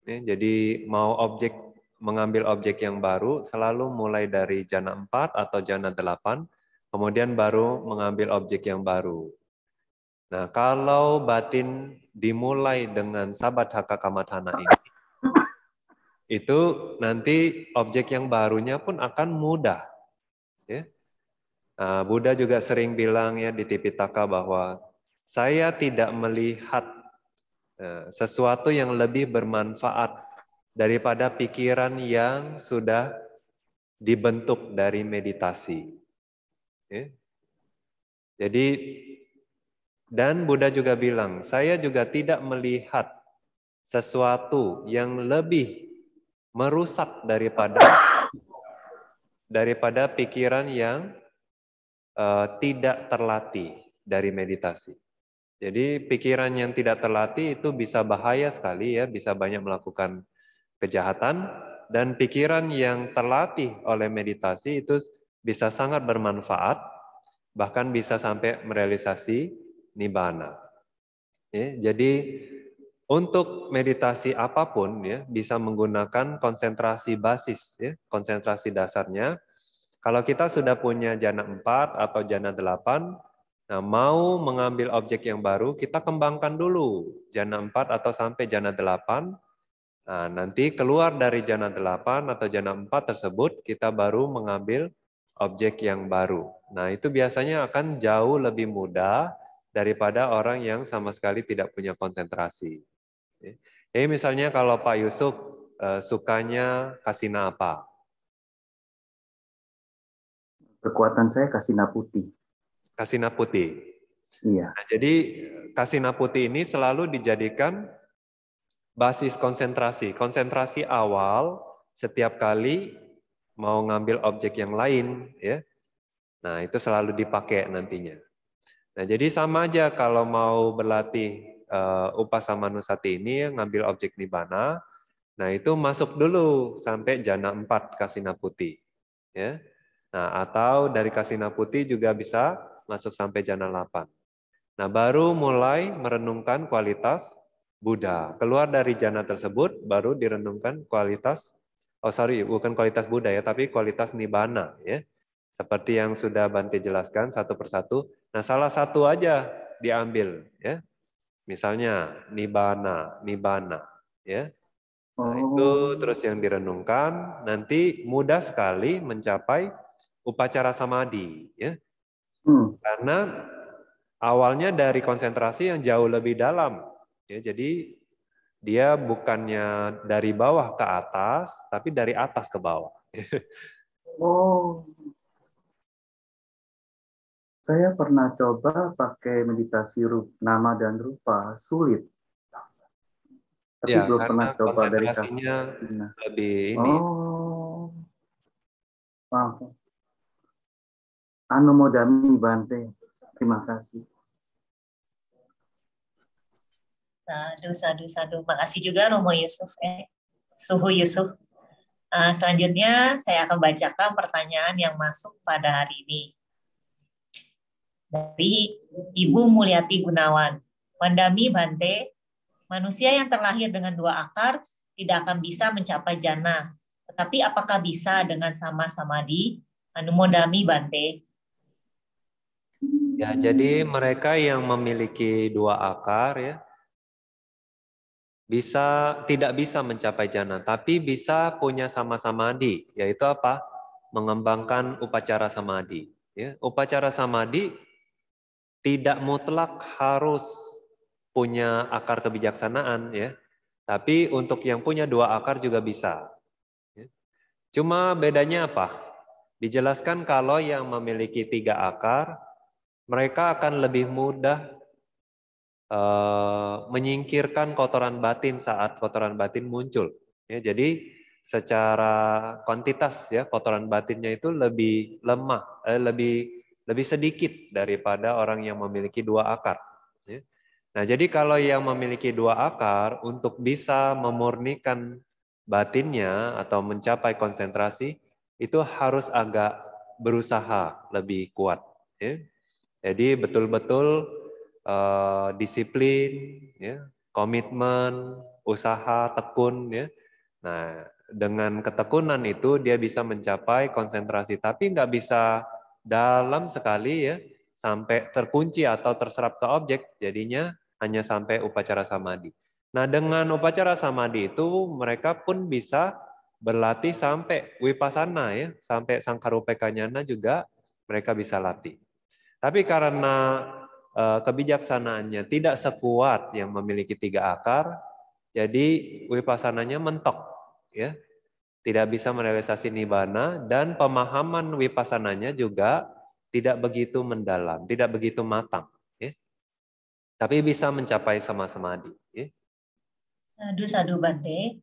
Ya, jadi mau objek mengambil objek yang baru selalu mulai dari jana 4 atau jana 8, kemudian baru mengambil objek yang baru. Nah, kalau batin dimulai dengan sabat haka kamatana ini, itu nanti objek yang barunya pun akan mudah. Ya. Nah, Buddha juga sering bilang ya di Tipitaka bahwa saya tidak melihat eh, sesuatu yang lebih bermanfaat daripada pikiran yang sudah dibentuk dari meditasi. Ya. Jadi dan Buddha juga bilang, saya juga tidak melihat sesuatu yang lebih merusak daripada daripada pikiran yang uh, tidak terlatih dari meditasi. Jadi pikiran yang tidak terlatih itu bisa bahaya sekali ya, bisa banyak melakukan kejahatan dan pikiran yang terlatih oleh meditasi itu bisa sangat bermanfaat bahkan bisa sampai merealisasi nibbana. Ya, jadi untuk meditasi apapun ya bisa menggunakan konsentrasi basis ya, konsentrasi dasarnya. Kalau kita sudah punya jana 4 atau jana 8 Nah, mau mengambil objek yang baru, kita kembangkan dulu jana 4 atau sampai jana 8. Nah, nanti keluar dari jana 8 atau jana 4 tersebut, kita baru mengambil objek yang baru. Nah, itu biasanya akan jauh lebih mudah daripada orang yang sama sekali tidak punya konsentrasi. Eh, misalnya kalau Pak Yusuf eh, sukanya kasina apa? Kekuatan saya kasina putih. Kasina putih. Iya. Nah, jadi kasina putih ini selalu dijadikan basis konsentrasi. Konsentrasi awal setiap kali mau ngambil objek yang lain, ya. Nah, itu selalu dipakai nantinya. Nah, jadi sama aja kalau mau berlatih uh, eh, upasama nusati ini ngambil objek nibana, nah itu masuk dulu sampai jana empat kasina putih, ya. Nah, atau dari kasina putih juga bisa masuk sampai jana 8. Nah, baru mulai merenungkan kualitas Buddha. Keluar dari jana tersebut, baru direnungkan kualitas, oh sorry, bukan kualitas Buddha ya, tapi kualitas Nibbana. Ya. Seperti yang sudah Banti jelaskan satu persatu. Nah, salah satu aja diambil. ya Misalnya, Nibbana, Nibbana. Ya. Nah, oh. itu terus yang direnungkan, nanti mudah sekali mencapai upacara samadhi. Ya. Hmm. Karena awalnya dari konsentrasi yang jauh lebih dalam. Ya, jadi dia bukannya dari bawah ke atas, tapi dari atas ke bawah. oh. Saya pernah coba pakai meditasi rup, nama dan rupa, sulit. Tapi ya, belum pernah coba dari kasusnya lebih ini. Oh. maaf. Anu modami Bante. Terima kasih. Ah, sadu, sadu, sadu. Makasih juga Romo Yusuf, eh. Suhu Yusuf. Uh, selanjutnya saya akan bacakan pertanyaan yang masuk pada hari ini. Dari Ibu Mulyati Gunawan. Mandami Bante, manusia yang terlahir dengan dua akar tidak akan bisa mencapai jana. Tetapi apakah bisa dengan sama-sama di Anumodami Bante? Ya, jadi mereka yang memiliki dua akar ya bisa tidak bisa mencapai jana, tapi bisa punya sama-sama di, yaitu apa? Mengembangkan upacara samadi Ya, upacara samadi tidak mutlak harus punya akar kebijaksanaan ya, tapi untuk yang punya dua akar juga bisa. Ya. Cuma bedanya apa? Dijelaskan kalau yang memiliki tiga akar mereka akan lebih mudah uh, menyingkirkan kotoran batin saat kotoran batin muncul. Ya, jadi secara kuantitas ya kotoran batinnya itu lebih lemah, eh, lebih lebih sedikit daripada orang yang memiliki dua akar. Ya. Nah, jadi kalau yang memiliki dua akar untuk bisa memurnikan batinnya atau mencapai konsentrasi itu harus agak berusaha lebih kuat. Ya. Jadi betul-betul uh, disiplin, ya, komitmen, usaha, tekun, ya. Nah, dengan ketekunan itu dia bisa mencapai konsentrasi, tapi nggak bisa dalam sekali ya, sampai terkunci atau terserap ke objek, jadinya hanya sampai upacara samadhi. Nah, dengan upacara samadhi itu mereka pun bisa berlatih sampai wipasana ya, sampai sangkarupekanyana juga mereka bisa latih. Tapi karena eh, kebijaksanaannya tidak sekuat yang memiliki tiga akar, jadi wipasananya mentok, ya, tidak bisa merealisasi nibana dan pemahaman wipasananya juga tidak begitu mendalam, tidak begitu matang, ya. tapi bisa mencapai sama samadi. Ya. Sadu sadu bante,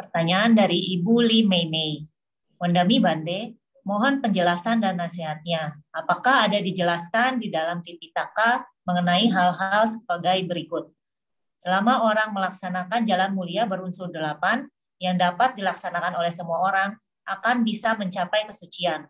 pertanyaan dari Ibu Li Mei Mei, Wandami bante, Mohon penjelasan dan nasihatnya. Apakah ada dijelaskan di dalam Tipitaka mengenai hal-hal sebagai berikut? Selama orang melaksanakan jalan mulia berunsur delapan yang dapat dilaksanakan oleh semua orang, akan bisa mencapai kesucian.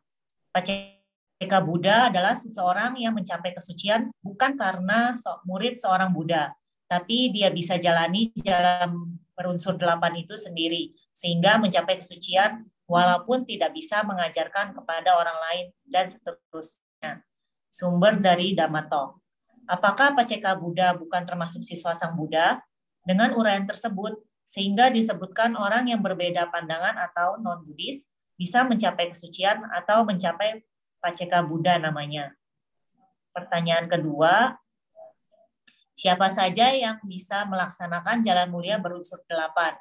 Paceka Buddha adalah seseorang yang mencapai kesucian bukan karena murid seorang Buddha, tapi dia bisa jalani jalan berunsur delapan itu sendiri, sehingga mencapai kesucian walaupun tidak bisa mengajarkan kepada orang lain, dan seterusnya. Sumber dari Damato. Apakah Paceka Buddha bukan termasuk siswa Sang Buddha? Dengan uraian tersebut, sehingga disebutkan orang yang berbeda pandangan atau non-Buddhis bisa mencapai kesucian atau mencapai Paceka Buddha namanya. Pertanyaan kedua, siapa saja yang bisa melaksanakan jalan mulia berunsur delapan?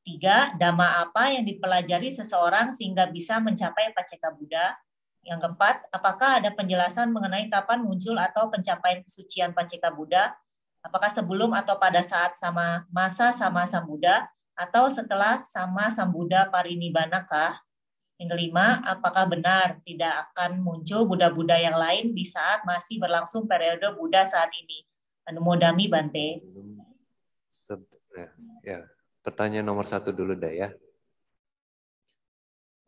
Tiga, dhamma apa yang dipelajari seseorang sehingga bisa mencapai paceka Buddha? Yang keempat, apakah ada penjelasan mengenai kapan muncul atau pencapaian kesucian paceka Buddha? Apakah sebelum atau pada saat sama masa sama Sang Buddha atau setelah sama Sang Buddha parinibbanakah? Yang kelima, apakah benar tidak akan muncul Buddha-Buddha yang lain di saat masih berlangsung periode Buddha saat ini? Anumodami Bante. ya, ya, pertanyaan nomor satu dulu deh ya.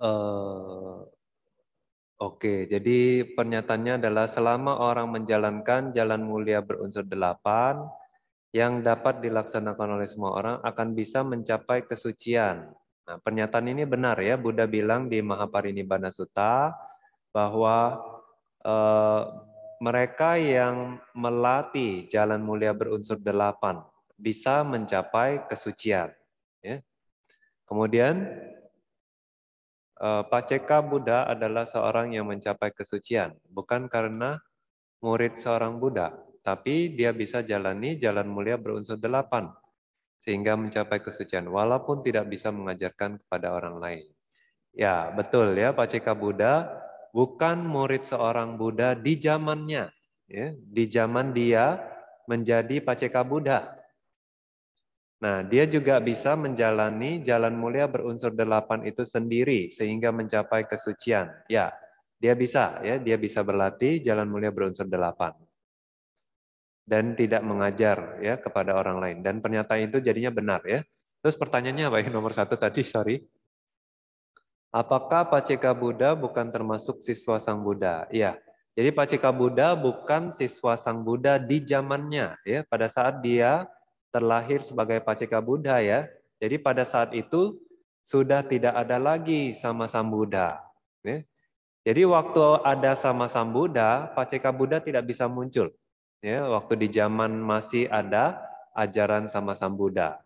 Uh, Oke, okay. jadi pernyataannya adalah selama orang menjalankan jalan mulia berunsur delapan yang dapat dilaksanakan oleh semua orang akan bisa mencapai kesucian. Nah, pernyataan ini benar ya, Buddha bilang di Mahaparinibbana Sutta bahwa uh, mereka yang melatih jalan mulia berunsur delapan bisa mencapai kesucian. Kemudian eh, Paceka Buddha adalah seorang yang mencapai kesucian, bukan karena murid seorang Buddha, tapi dia bisa jalani jalan mulia berunsur delapan, sehingga mencapai kesucian, walaupun tidak bisa mengajarkan kepada orang lain. Ya, betul ya, Paceka Buddha bukan murid seorang Buddha di zamannya. Ya, di zaman dia menjadi Paceka Buddha. Nah, dia juga bisa menjalani jalan mulia berunsur delapan itu sendiri sehingga mencapai kesucian. Ya, dia bisa ya, dia bisa berlatih jalan mulia berunsur delapan dan tidak mengajar ya kepada orang lain. Dan pernyataan itu jadinya benar ya. Terus pertanyaannya apa ya nomor satu tadi sorry. Apakah Paceka Buddha bukan termasuk siswa Sang Buddha? Ya, jadi Paceka Buddha bukan siswa Sang Buddha di zamannya ya. Pada saat dia terlahir sebagai Paceka Buddha ya. Jadi pada saat itu sudah tidak ada lagi sama Sam Buddha. Ya. Jadi waktu ada sama Sam Buddha, Paceka Buddha tidak bisa muncul. Ya, waktu di zaman masih ada ajaran sama Sam Buddha.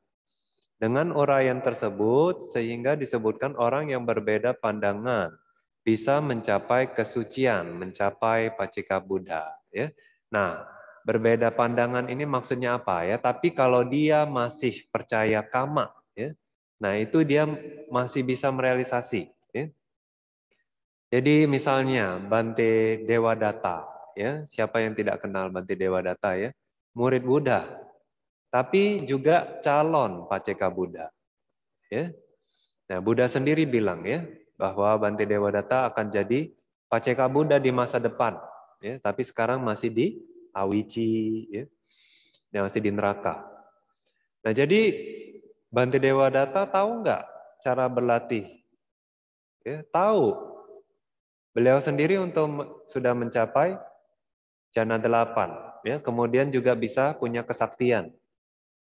Dengan uraian tersebut, sehingga disebutkan orang yang berbeda pandangan bisa mencapai kesucian, mencapai pacika Buddha. Ya. Nah, berbeda pandangan ini maksudnya apa ya, tapi kalau dia masih percaya kama, ya, nah itu dia masih bisa merealisasi. Ya. Jadi misalnya Bante Dewa Data, ya, siapa yang tidak kenal Bante Dewa Data ya, murid Buddha, tapi juga calon Paceka Buddha. Ya. Nah, Buddha sendiri bilang ya bahwa Bante Dewa Data akan jadi Paceka Buddha di masa depan, ya, tapi sekarang masih di Awici, ya, yang masih di neraka. Nah jadi Bante Dewa Data tahu nggak cara berlatih? Ya, tahu. Beliau sendiri untuk sudah mencapai jana delapan, ya, kemudian juga bisa punya kesaktian.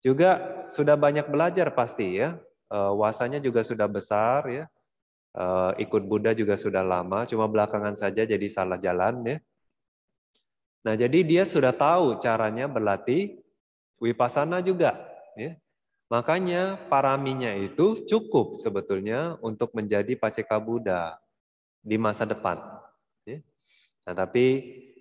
Juga sudah banyak belajar pasti ya, eh, wasanya juga sudah besar ya, eh, ikut Buddha juga sudah lama, cuma belakangan saja jadi salah jalan ya Nah, jadi dia sudah tahu caranya berlatih wipasana juga. Ya. Makanya paraminya itu cukup sebetulnya untuk menjadi paceka Buddha di masa depan. Ya. Nah, tapi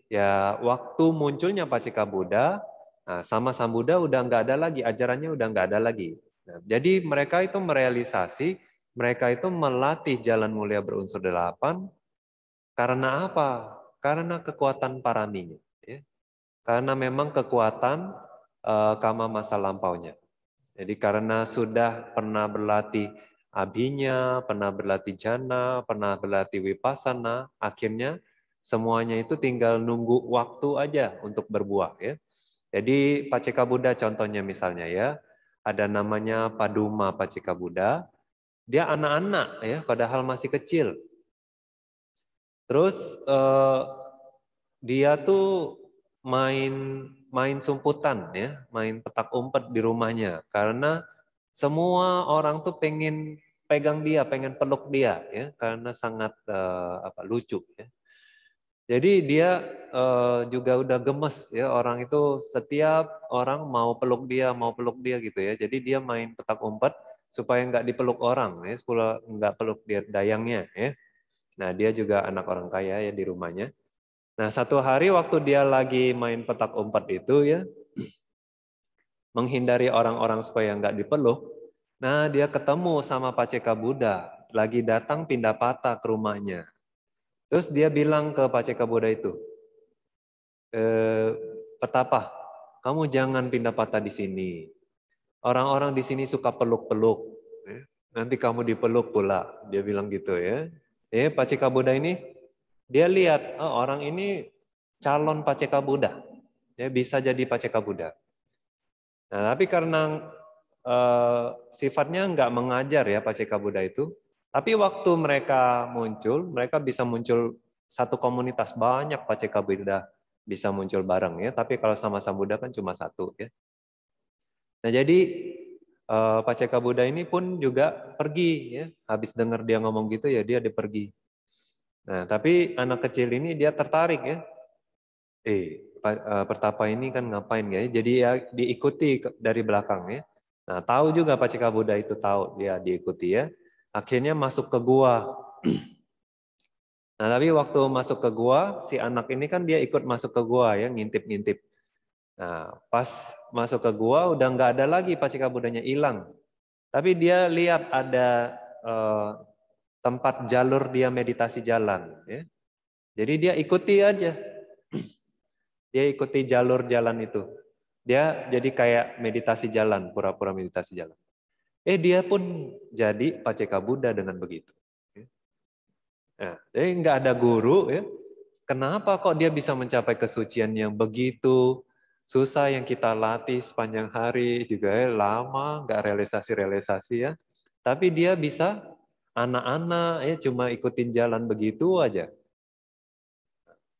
ya waktu munculnya paceka Buddha, nah, sama Sang Buddha udah nggak ada lagi, ajarannya udah nggak ada lagi. Nah, jadi mereka itu merealisasi, mereka itu melatih jalan mulia berunsur delapan. Karena apa? Karena kekuatan paraminya karena memang kekuatan uh, kama masa lampaunya. Jadi karena sudah pernah berlatih abhinya, pernah berlatih jana, pernah berlatih wipasana, akhirnya semuanya itu tinggal nunggu waktu aja untuk berbuah ya. Jadi Paceka Buddha contohnya misalnya ya, ada namanya Paduma Paceka Buddha. Dia anak-anak ya, padahal masih kecil. Terus eh, dia tuh main main sumputan ya, main petak umpet di rumahnya karena semua orang tuh pengen pegang dia, pengen peluk dia ya karena sangat uh, apa lucu ya. Jadi dia uh, juga udah gemes ya orang itu setiap orang mau peluk dia, mau peluk dia gitu ya. Jadi dia main petak umpet supaya nggak dipeluk orang ya, supaya nggak peluk dia dayangnya ya. Nah dia juga anak orang kaya ya di rumahnya. Nah, satu hari waktu dia lagi main petak umpet itu ya, menghindari orang-orang supaya nggak dipeluk, nah dia ketemu sama Paceka Buddha, lagi datang pindah patah ke rumahnya. Terus dia bilang ke Paceka Buddha itu, e, Petapa, kamu jangan pindah patah di sini. Orang-orang di sini suka peluk-peluk. Ya. Nanti kamu dipeluk pula, dia bilang gitu ya. Eh, Paceka Buddha ini dia lihat oh, orang ini calon paceka Buddha, dia bisa jadi paceka Buddha. Nah, tapi karena eh, sifatnya nggak mengajar ya paceka Buddha itu, tapi waktu mereka muncul, mereka bisa muncul satu komunitas banyak paceka Buddha bisa muncul bareng ya. Tapi kalau sama-sama Buddha kan cuma satu ya. Nah jadi eh, paceka Buddha ini pun juga pergi ya. Habis dengar dia ngomong gitu ya dia dipergi. Nah, tapi anak kecil ini dia tertarik ya. Eh, eh Pertapa ini kan ngapain ya? Jadi ya diikuti dari belakang ya. Nah, tahu juga Pak Buddha itu tahu dia diikuti ya. Akhirnya masuk ke gua. Nah, tapi waktu masuk ke gua, si anak ini kan dia ikut masuk ke gua ya, ngintip-ngintip. Nah, pas masuk ke gua udah nggak ada lagi Pak Buddhanya hilang. Tapi dia lihat ada eh, tempat jalur dia meditasi jalan. Ya. Jadi dia ikuti aja. Dia ikuti jalur jalan itu. Dia jadi kayak meditasi jalan, pura-pura meditasi jalan. Eh dia pun jadi paceka Buddha dengan begitu. Ya. Nah, jadi nggak ada guru ya. Kenapa kok dia bisa mencapai kesucian yang begitu susah yang kita latih sepanjang hari juga ya, lama nggak realisasi realisasi ya. Tapi dia bisa anak-anak ya cuma ikutin jalan begitu aja.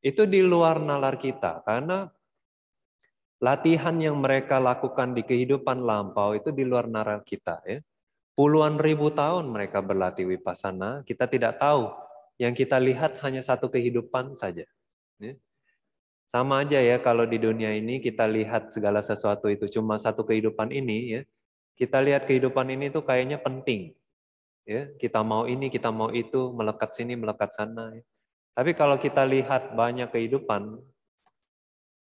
Itu di luar nalar kita karena latihan yang mereka lakukan di kehidupan lampau itu di luar nalar kita ya. Puluhan ribu tahun mereka berlatih wipasana, kita tidak tahu. Yang kita lihat hanya satu kehidupan saja. Ya. Sama aja ya kalau di dunia ini kita lihat segala sesuatu itu cuma satu kehidupan ini ya. Kita lihat kehidupan ini tuh kayaknya penting, ya kita mau ini kita mau itu melekat sini melekat sana ya. tapi kalau kita lihat banyak kehidupan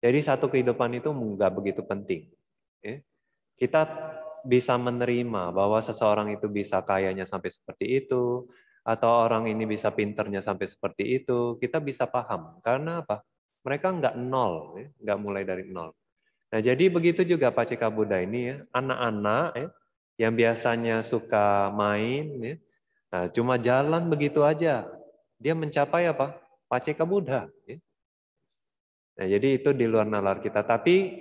jadi satu kehidupan itu nggak begitu penting ya. kita bisa menerima bahwa seseorang itu bisa kayanya sampai seperti itu atau orang ini bisa pinternya sampai seperti itu kita bisa paham karena apa mereka nggak nol ya. nggak mulai dari nol nah jadi begitu juga Cika Buddha ini ya. anak-anak ya, yang biasanya suka main, ya. nah, cuma jalan begitu aja. Dia mencapai apa? Paceka Buddha. Ya. Nah, jadi itu di luar nalar kita. Tapi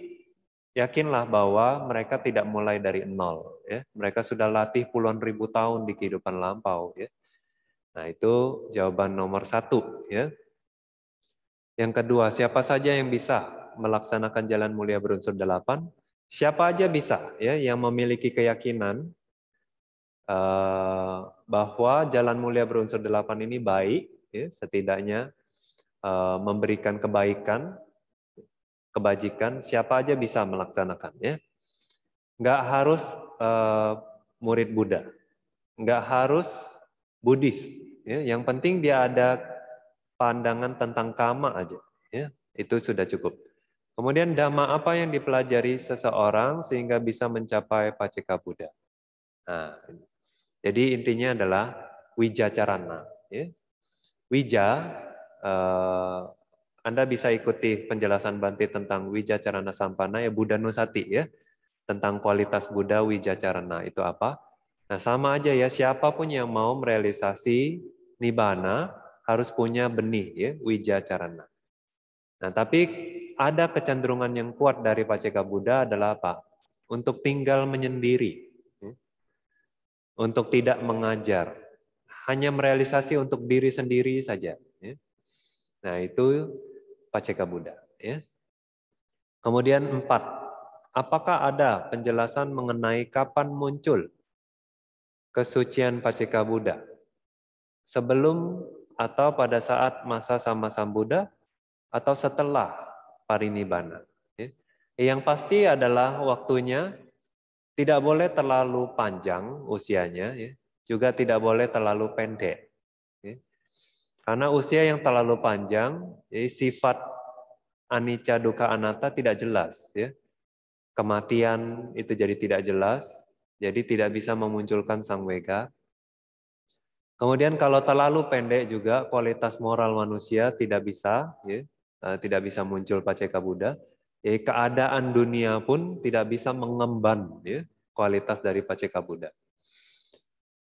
yakinlah bahwa mereka tidak mulai dari nol. Ya. Mereka sudah latih puluhan ribu tahun di kehidupan lampau. Ya. Nah itu jawaban nomor satu. Ya. Yang kedua, siapa saja yang bisa melaksanakan jalan mulia berunsur delapan? Siapa aja bisa ya yang memiliki keyakinan eh, bahwa jalan mulia berunsur delapan ini baik, ya, setidaknya eh, memberikan kebaikan, kebajikan. Siapa aja bisa melaksanakan ya. Nggak harus eh, murid Buddha, nggak harus Buddhis. Ya. Yang penting dia ada pandangan tentang kama aja. Ya. Itu sudah cukup. Kemudian dhamma apa yang dipelajari seseorang sehingga bisa mencapai paceka Buddha. Nah, jadi intinya adalah wijacarana. Ya. Wija, eh, Anda bisa ikuti penjelasan Banti tentang wijacarana sampana ya Buddha Nusati ya. Tentang kualitas Buddha wijacarana itu apa? Nah sama aja ya, siapapun yang mau merealisasi nibana harus punya benih ya, wijacarana. Nah tapi ada kecenderungan yang kuat dari Paceka Buddha adalah apa? Untuk tinggal menyendiri, untuk tidak mengajar, hanya merealisasi untuk diri sendiri saja. Nah itu Paceka Buddha. Ya. Kemudian empat, apakah ada penjelasan mengenai kapan muncul kesucian Paceka Buddha? Sebelum atau pada saat masa sama sama Buddha atau setelah parinibbana. Ya. Yang pasti adalah waktunya tidak boleh terlalu panjang usianya, ya. juga tidak boleh terlalu pendek. Ya. Karena usia yang terlalu panjang, sifat anicca duka anatta tidak jelas. Kematian itu jadi tidak jelas, jadi tidak bisa memunculkan sang wega. Kemudian kalau terlalu pendek juga kualitas moral manusia tidak bisa Eh, tidak bisa muncul paceka Buddha. Ya, keadaan dunia pun tidak bisa mengemban ya, kualitas dari paceka Buddha.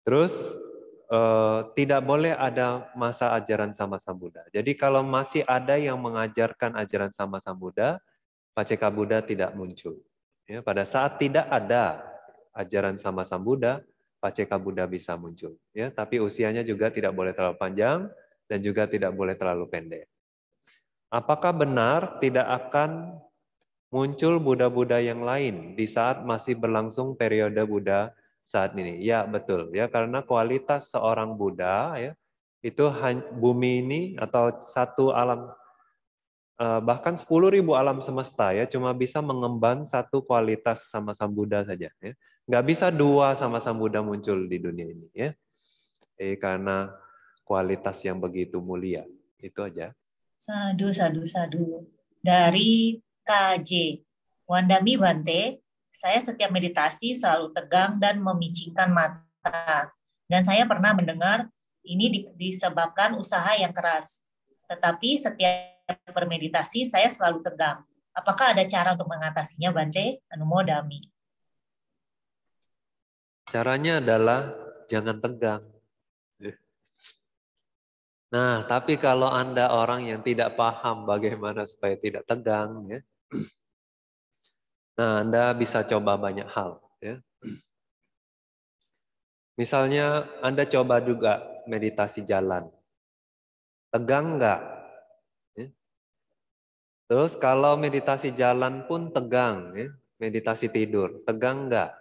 Terus eh, tidak boleh ada masa ajaran sama sama Buddha. Jadi kalau masih ada yang mengajarkan ajaran sama sama Buddha, paceka Buddha tidak muncul. Ya, pada saat tidak ada ajaran sama sama Buddha, paceka Buddha bisa muncul. Ya, tapi usianya juga tidak boleh terlalu panjang dan juga tidak boleh terlalu pendek. Apakah benar tidak akan muncul Buddha-Buddha yang lain di saat masih berlangsung periode Buddha saat ini? Ya, betul ya karena kualitas seorang Buddha ya itu bumi ini atau satu alam eh, bahkan 10.000 alam semesta ya cuma bisa mengemban satu kualitas sama sama Buddha saja ya. Nggak bisa dua sama sama Buddha muncul di dunia ini ya. Eh, karena kualitas yang begitu mulia. Itu aja. Sadu, sadu, sadu. Dari KJ. Wandami Bante, saya setiap meditasi selalu tegang dan memicingkan mata. Dan saya pernah mendengar ini disebabkan usaha yang keras. Tetapi setiap bermeditasi saya selalu tegang. Apakah ada cara untuk mengatasinya, Bante? Dami. Caranya adalah jangan tegang. Nah, tapi kalau Anda orang yang tidak paham bagaimana supaya tidak tegang, ya, nah Anda bisa coba banyak hal. Ya. Misalnya Anda coba juga meditasi jalan. Tegang nggak? Ya. Terus kalau meditasi jalan pun tegang, ya. meditasi tidur, tegang nggak?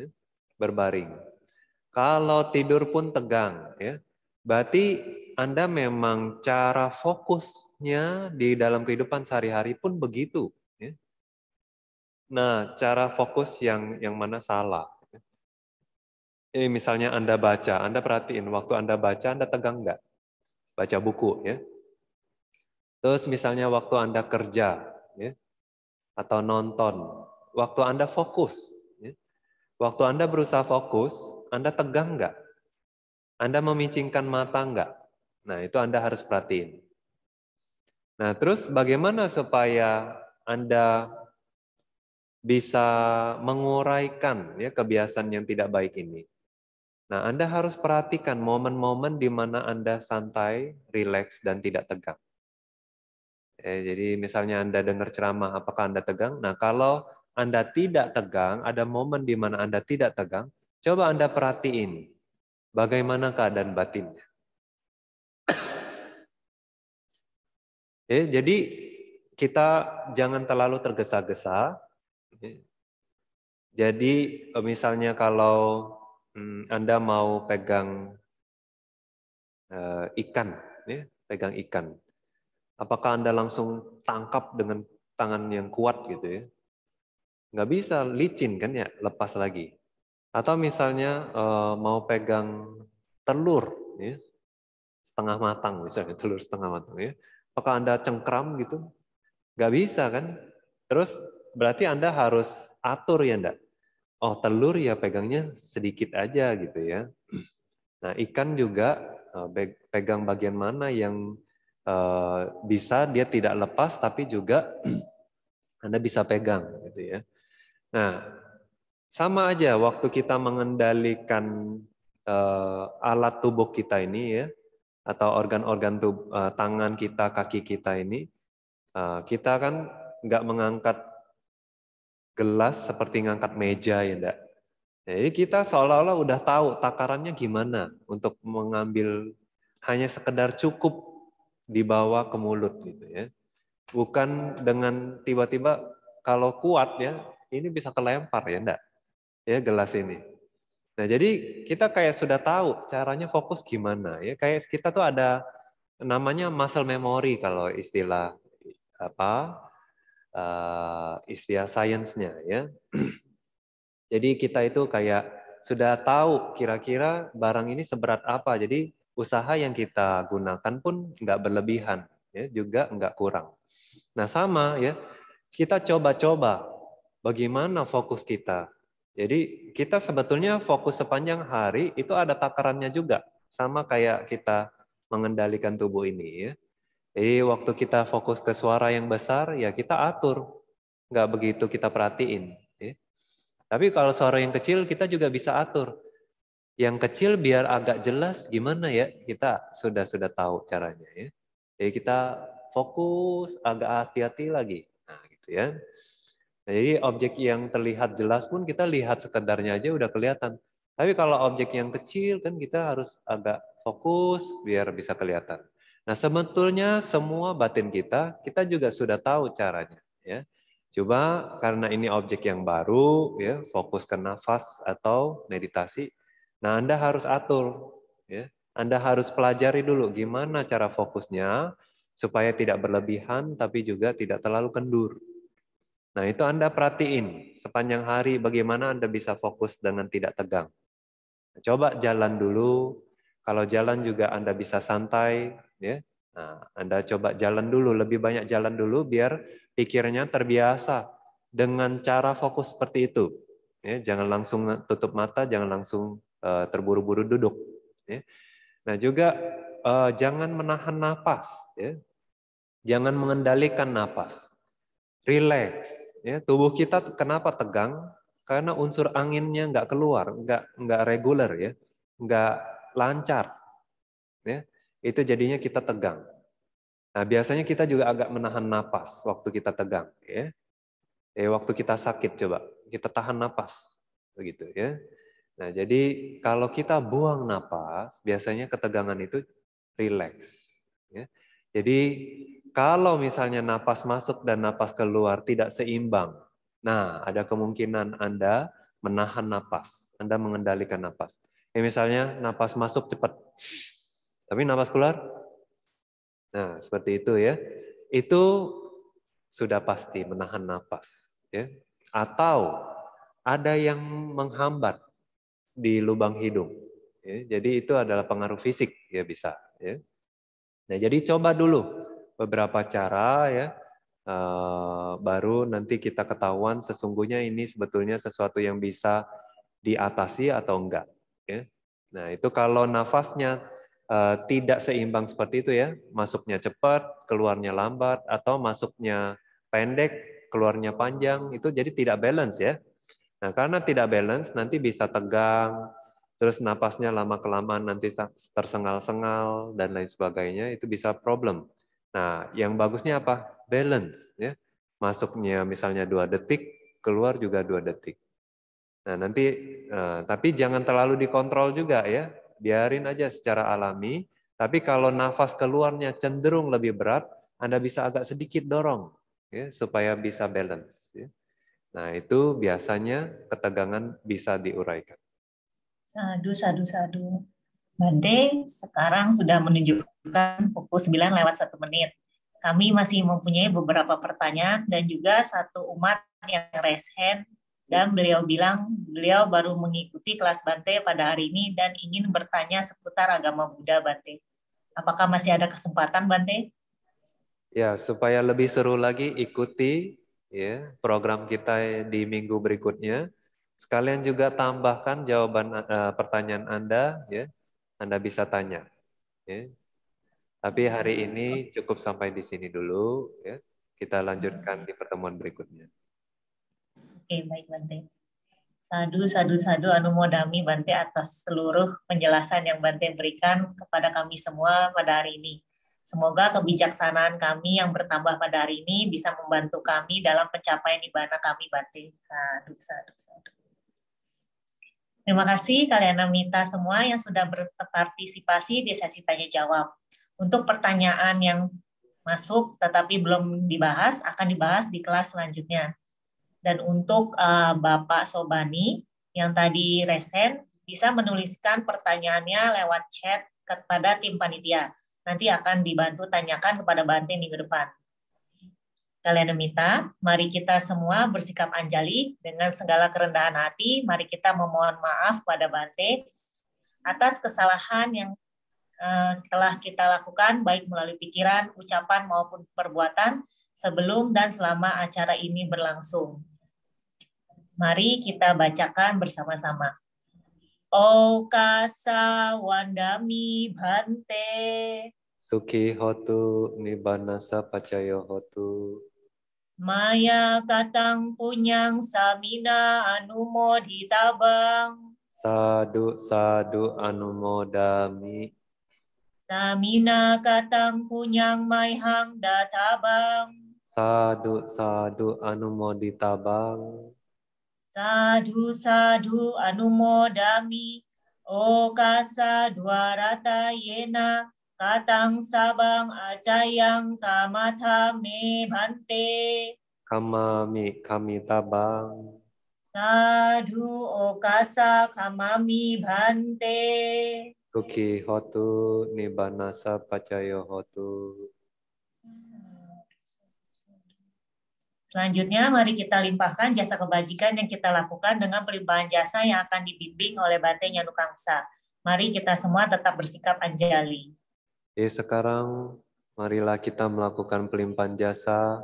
Ya. Berbaring. Kalau tidur pun tegang, ya. berarti anda memang cara fokusnya di dalam kehidupan sehari-hari pun begitu. Ya. Nah, cara fokus yang yang mana salah? Eh, misalnya Anda baca, Anda perhatiin waktu Anda baca, Anda tegang nggak? Baca buku, ya. Terus misalnya waktu Anda kerja, ya, atau nonton, waktu Anda fokus, ya. waktu Anda berusaha fokus, Anda tegang nggak? Anda memicingkan mata nggak? Nah, itu Anda harus perhatiin. Nah, terus bagaimana supaya Anda bisa menguraikan ya kebiasaan yang tidak baik ini? Nah, Anda harus perhatikan momen-momen di mana Anda santai, rileks, dan tidak tegang. Eh, jadi misalnya Anda dengar ceramah, apakah Anda tegang? Nah, kalau Anda tidak tegang, ada momen di mana Anda tidak tegang, coba Anda perhatiin bagaimana keadaan batinnya. Eh, jadi kita jangan terlalu tergesa-gesa. Jadi eh, misalnya kalau hmm, Anda mau pegang eh, ikan, ya, pegang ikan, apakah Anda langsung tangkap dengan tangan yang kuat gitu ya? Nggak bisa, licin kan ya, lepas lagi. Atau misalnya mau pegang telur, ya, setengah matang misalnya telur setengah matang ya apakah anda cengkram gitu nggak bisa kan terus berarti anda harus atur ya ndak oh telur ya pegangnya sedikit aja gitu ya nah ikan juga eh, pegang bagian mana yang eh, bisa dia tidak lepas tapi juga anda bisa pegang gitu ya nah sama aja waktu kita mengendalikan eh, alat tubuh kita ini ya atau organ-organ tubuh, uh, tangan kita, kaki kita ini, uh, kita kan nggak mengangkat gelas seperti ngangkat meja ya enggak. Jadi kita seolah-olah udah tahu takarannya gimana untuk mengambil hanya sekedar cukup dibawa ke mulut gitu ya. Bukan dengan tiba-tiba kalau kuat ya, ini bisa kelempar ya enggak? Ya gelas ini. Nah, jadi kita kayak sudah tahu caranya fokus gimana ya. Kayak kita tuh ada namanya muscle memory kalau istilah apa? Uh, istilah sainsnya ya. jadi kita itu kayak sudah tahu kira-kira barang ini seberat apa. Jadi usaha yang kita gunakan pun nggak berlebihan ya, juga nggak kurang. Nah, sama ya. Kita coba-coba bagaimana fokus kita jadi kita sebetulnya fokus sepanjang hari itu ada takarannya juga. Sama kayak kita mengendalikan tubuh ini ya. Jadi waktu kita fokus ke suara yang besar, ya kita atur. Nggak begitu kita perhatiin. Ya. Tapi kalau suara yang kecil, kita juga bisa atur. Yang kecil biar agak jelas gimana ya, kita sudah-sudah tahu caranya ya. Jadi kita fokus agak hati-hati lagi. Nah gitu ya. Nah, jadi objek yang terlihat jelas pun kita lihat sekedarnya aja udah kelihatan. Tapi kalau objek yang kecil kan kita harus agak fokus biar bisa kelihatan. Nah sebetulnya semua batin kita, kita juga sudah tahu caranya. Ya. Coba karena ini objek yang baru, ya, fokus ke nafas atau meditasi. Nah Anda harus atur. Ya. Anda harus pelajari dulu gimana cara fokusnya supaya tidak berlebihan tapi juga tidak terlalu kendur. Nah, itu Anda perhatiin sepanjang hari bagaimana Anda bisa fokus dengan tidak tegang. Nah, coba jalan dulu. Kalau jalan juga Anda bisa santai, ya. Nah, Anda coba jalan dulu, lebih banyak jalan dulu biar pikirnya terbiasa dengan cara fokus seperti itu. Ya, jangan langsung tutup mata, jangan langsung uh, terburu-buru duduk. Ya. Nah, juga uh, jangan menahan nafas, ya. Jangan mengendalikan nafas relax. Ya, tubuh kita kenapa tegang? Karena unsur anginnya nggak keluar, nggak nggak reguler ya, nggak lancar. Ya, itu jadinya kita tegang. Nah, biasanya kita juga agak menahan napas waktu kita tegang, ya. Eh, waktu kita sakit coba, kita tahan napas begitu ya. Nah, jadi kalau kita buang napas, biasanya ketegangan itu relax, ya. Jadi kalau misalnya napas masuk dan napas keluar tidak seimbang, nah ada kemungkinan Anda menahan napas, Anda mengendalikan napas. Ya, misalnya napas masuk cepat, tapi napas keluar, nah seperti itu ya. Itu sudah pasti menahan napas. Ya. Atau ada yang menghambat di lubang hidung. Ya, jadi itu adalah pengaruh fisik ya bisa. Ya. Nah jadi coba dulu beberapa cara ya uh, baru nanti kita ketahuan sesungguhnya ini sebetulnya sesuatu yang bisa diatasi atau enggak ya. Nah, itu kalau nafasnya uh, tidak seimbang seperti itu ya, masuknya cepat, keluarnya lambat atau masuknya pendek, keluarnya panjang, itu jadi tidak balance ya. Nah, karena tidak balance nanti bisa tegang, terus napasnya lama kelamaan nanti tersengal-sengal dan lain sebagainya itu bisa problem. Nah, yang bagusnya apa? Balance. ya Masuknya misalnya dua detik, keluar juga dua detik. Nah nanti, eh, tapi jangan terlalu dikontrol juga ya, biarin aja secara alami. Tapi kalau nafas keluarnya cenderung lebih berat, Anda bisa agak sedikit dorong ya, supaya bisa balance. Ya. Nah itu biasanya ketegangan bisa diuraikan. Sadu, sadu, sadu. Bante, sekarang sudah menunjukkan pukul 9 lewat 1 menit. Kami masih mempunyai beberapa pertanyaan dan juga satu umat yang raise hand dan beliau bilang beliau baru mengikuti kelas Bante pada hari ini dan ingin bertanya seputar agama Buddha Bante. Apakah masih ada kesempatan Bante? Ya, supaya lebih seru lagi ikuti ya program kita di minggu berikutnya. Sekalian juga tambahkan jawaban uh, pertanyaan Anda ya anda bisa tanya. Ya. Tapi hari ini cukup sampai di sini dulu. Ya. Kita lanjutkan di pertemuan berikutnya. Oke, baik Bante. Sadu, sadu, sadu, anumodami Bante atas seluruh penjelasan yang Bante berikan kepada kami semua pada hari ini. Semoga kebijaksanaan kami yang bertambah pada hari ini bisa membantu kami dalam pencapaian ibadah kami Bante. Sadu, sadu, sadu. Terima kasih kalian meminta semua yang sudah berpartisipasi di sesi tanya jawab. Untuk pertanyaan yang masuk tetapi belum dibahas akan dibahas di kelas selanjutnya. Dan untuk uh, Bapak Sobani yang tadi resen bisa menuliskan pertanyaannya lewat chat kepada tim panitia. Nanti akan dibantu tanyakan kepada Bante minggu depan. Kalian meminta, mari kita semua bersikap anjali dengan segala kerendahan hati. Mari kita memohon maaf pada Bante atas kesalahan yang eh, telah kita lakukan baik melalui pikiran, ucapan maupun perbuatan sebelum dan selama acara ini berlangsung. Mari kita bacakan bersama-sama. kasa wandami bante. Suki hotu nibanasa pacayo hotu. Maya katang punyang samina tabang Sadu sadu anumodami. Samina katang punyang maihang databang. Sadu sadu anumoditabang. Sadu sadu anumodami. Okasa dua rata yena Katang sabang acayang kamata me bante. Kamami kami tabang. Sadhu okasa kamami bante. Tuki hotu nibanasa pacayo hotu. Selanjutnya, mari kita limpahkan jasa kebajikan yang kita lakukan dengan pelimpahan jasa yang akan dibimbing oleh Bante Nyanukangsa. Mari kita semua tetap bersikap anjali. Jadi ya, sekarang marilah kita melakukan pelimpahan jasa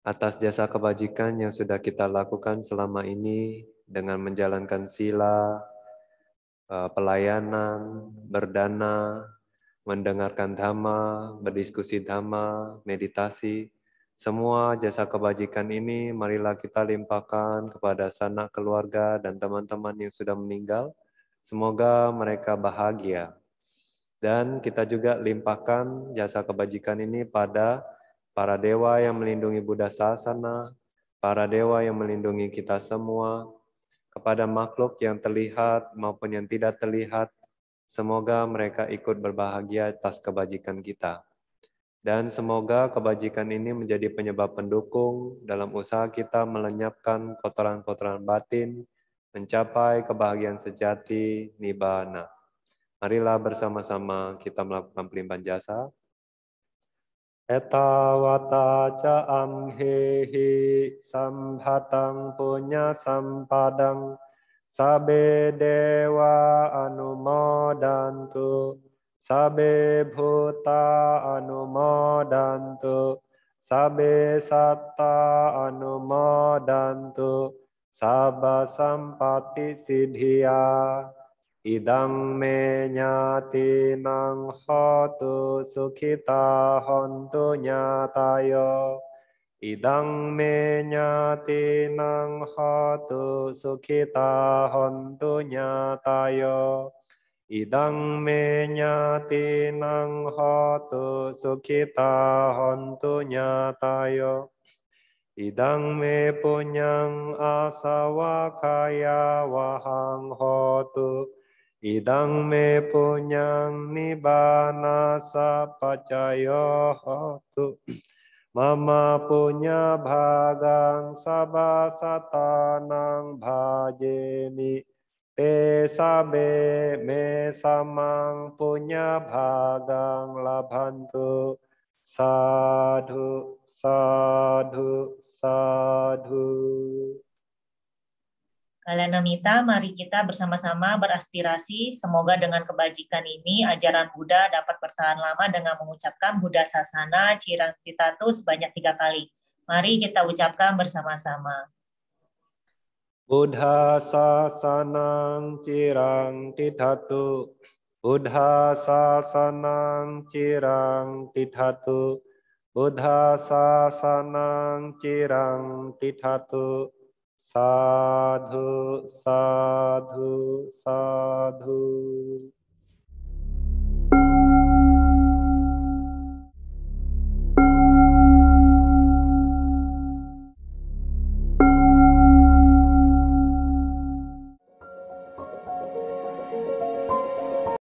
atas jasa kebajikan yang sudah kita lakukan selama ini dengan menjalankan sila, e, pelayanan, berdana, mendengarkan dhamma, berdiskusi dhamma, meditasi. Semua jasa kebajikan ini marilah kita limpahkan kepada sanak keluarga dan teman-teman yang sudah meninggal. Semoga mereka bahagia dan kita juga limpahkan jasa kebajikan ini pada para dewa yang melindungi Buddha Sasana, para dewa yang melindungi kita semua, kepada makhluk yang terlihat maupun yang tidak terlihat, semoga mereka ikut berbahagia atas kebajikan kita. Dan semoga kebajikan ini menjadi penyebab pendukung dalam usaha kita melenyapkan kotoran-kotoran batin, mencapai kebahagiaan sejati, nibbana. Marilah bersama-sama kita melakukan pelimpahan jasa. Etawata ca amhehi samhatang punya sampadang sabe dewa anumodantu sabe bhuta anumodantu sabe satta anumodantu sabba sampati siddhiya Idang me nyati nang hotu sukita hontu nyatayo. Idang me nyati nang hotu sukita hontu nyatayo. Idang me nyati nang hotu sukita hontu nyatayo. Idang me punyang asawa kaya wahang hotu. ඉදං මේ පුඤ්ඤං නිබානාසපචයෝ හොතු මම පුඤ්ඤ භාගං සබසතානං භාජේමි තේසබේ මේ සමං පුඤ්ඤ භාගං ලබන්තු සාධු සාධු සාධු Kalian amita, mari kita bersama-sama beraspirasi. Semoga dengan kebajikan ini, ajaran Buddha dapat bertahan lama dengan mengucapkan Buddha Sasana Cirantitatu sebanyak tiga kali. Mari kita ucapkan bersama-sama. Buddha Sasana Cirang Tithatu Buddha Sasana Cirang Tithatu Buddha Sasanang Cirang Tithatu සාධු සාධු සාධු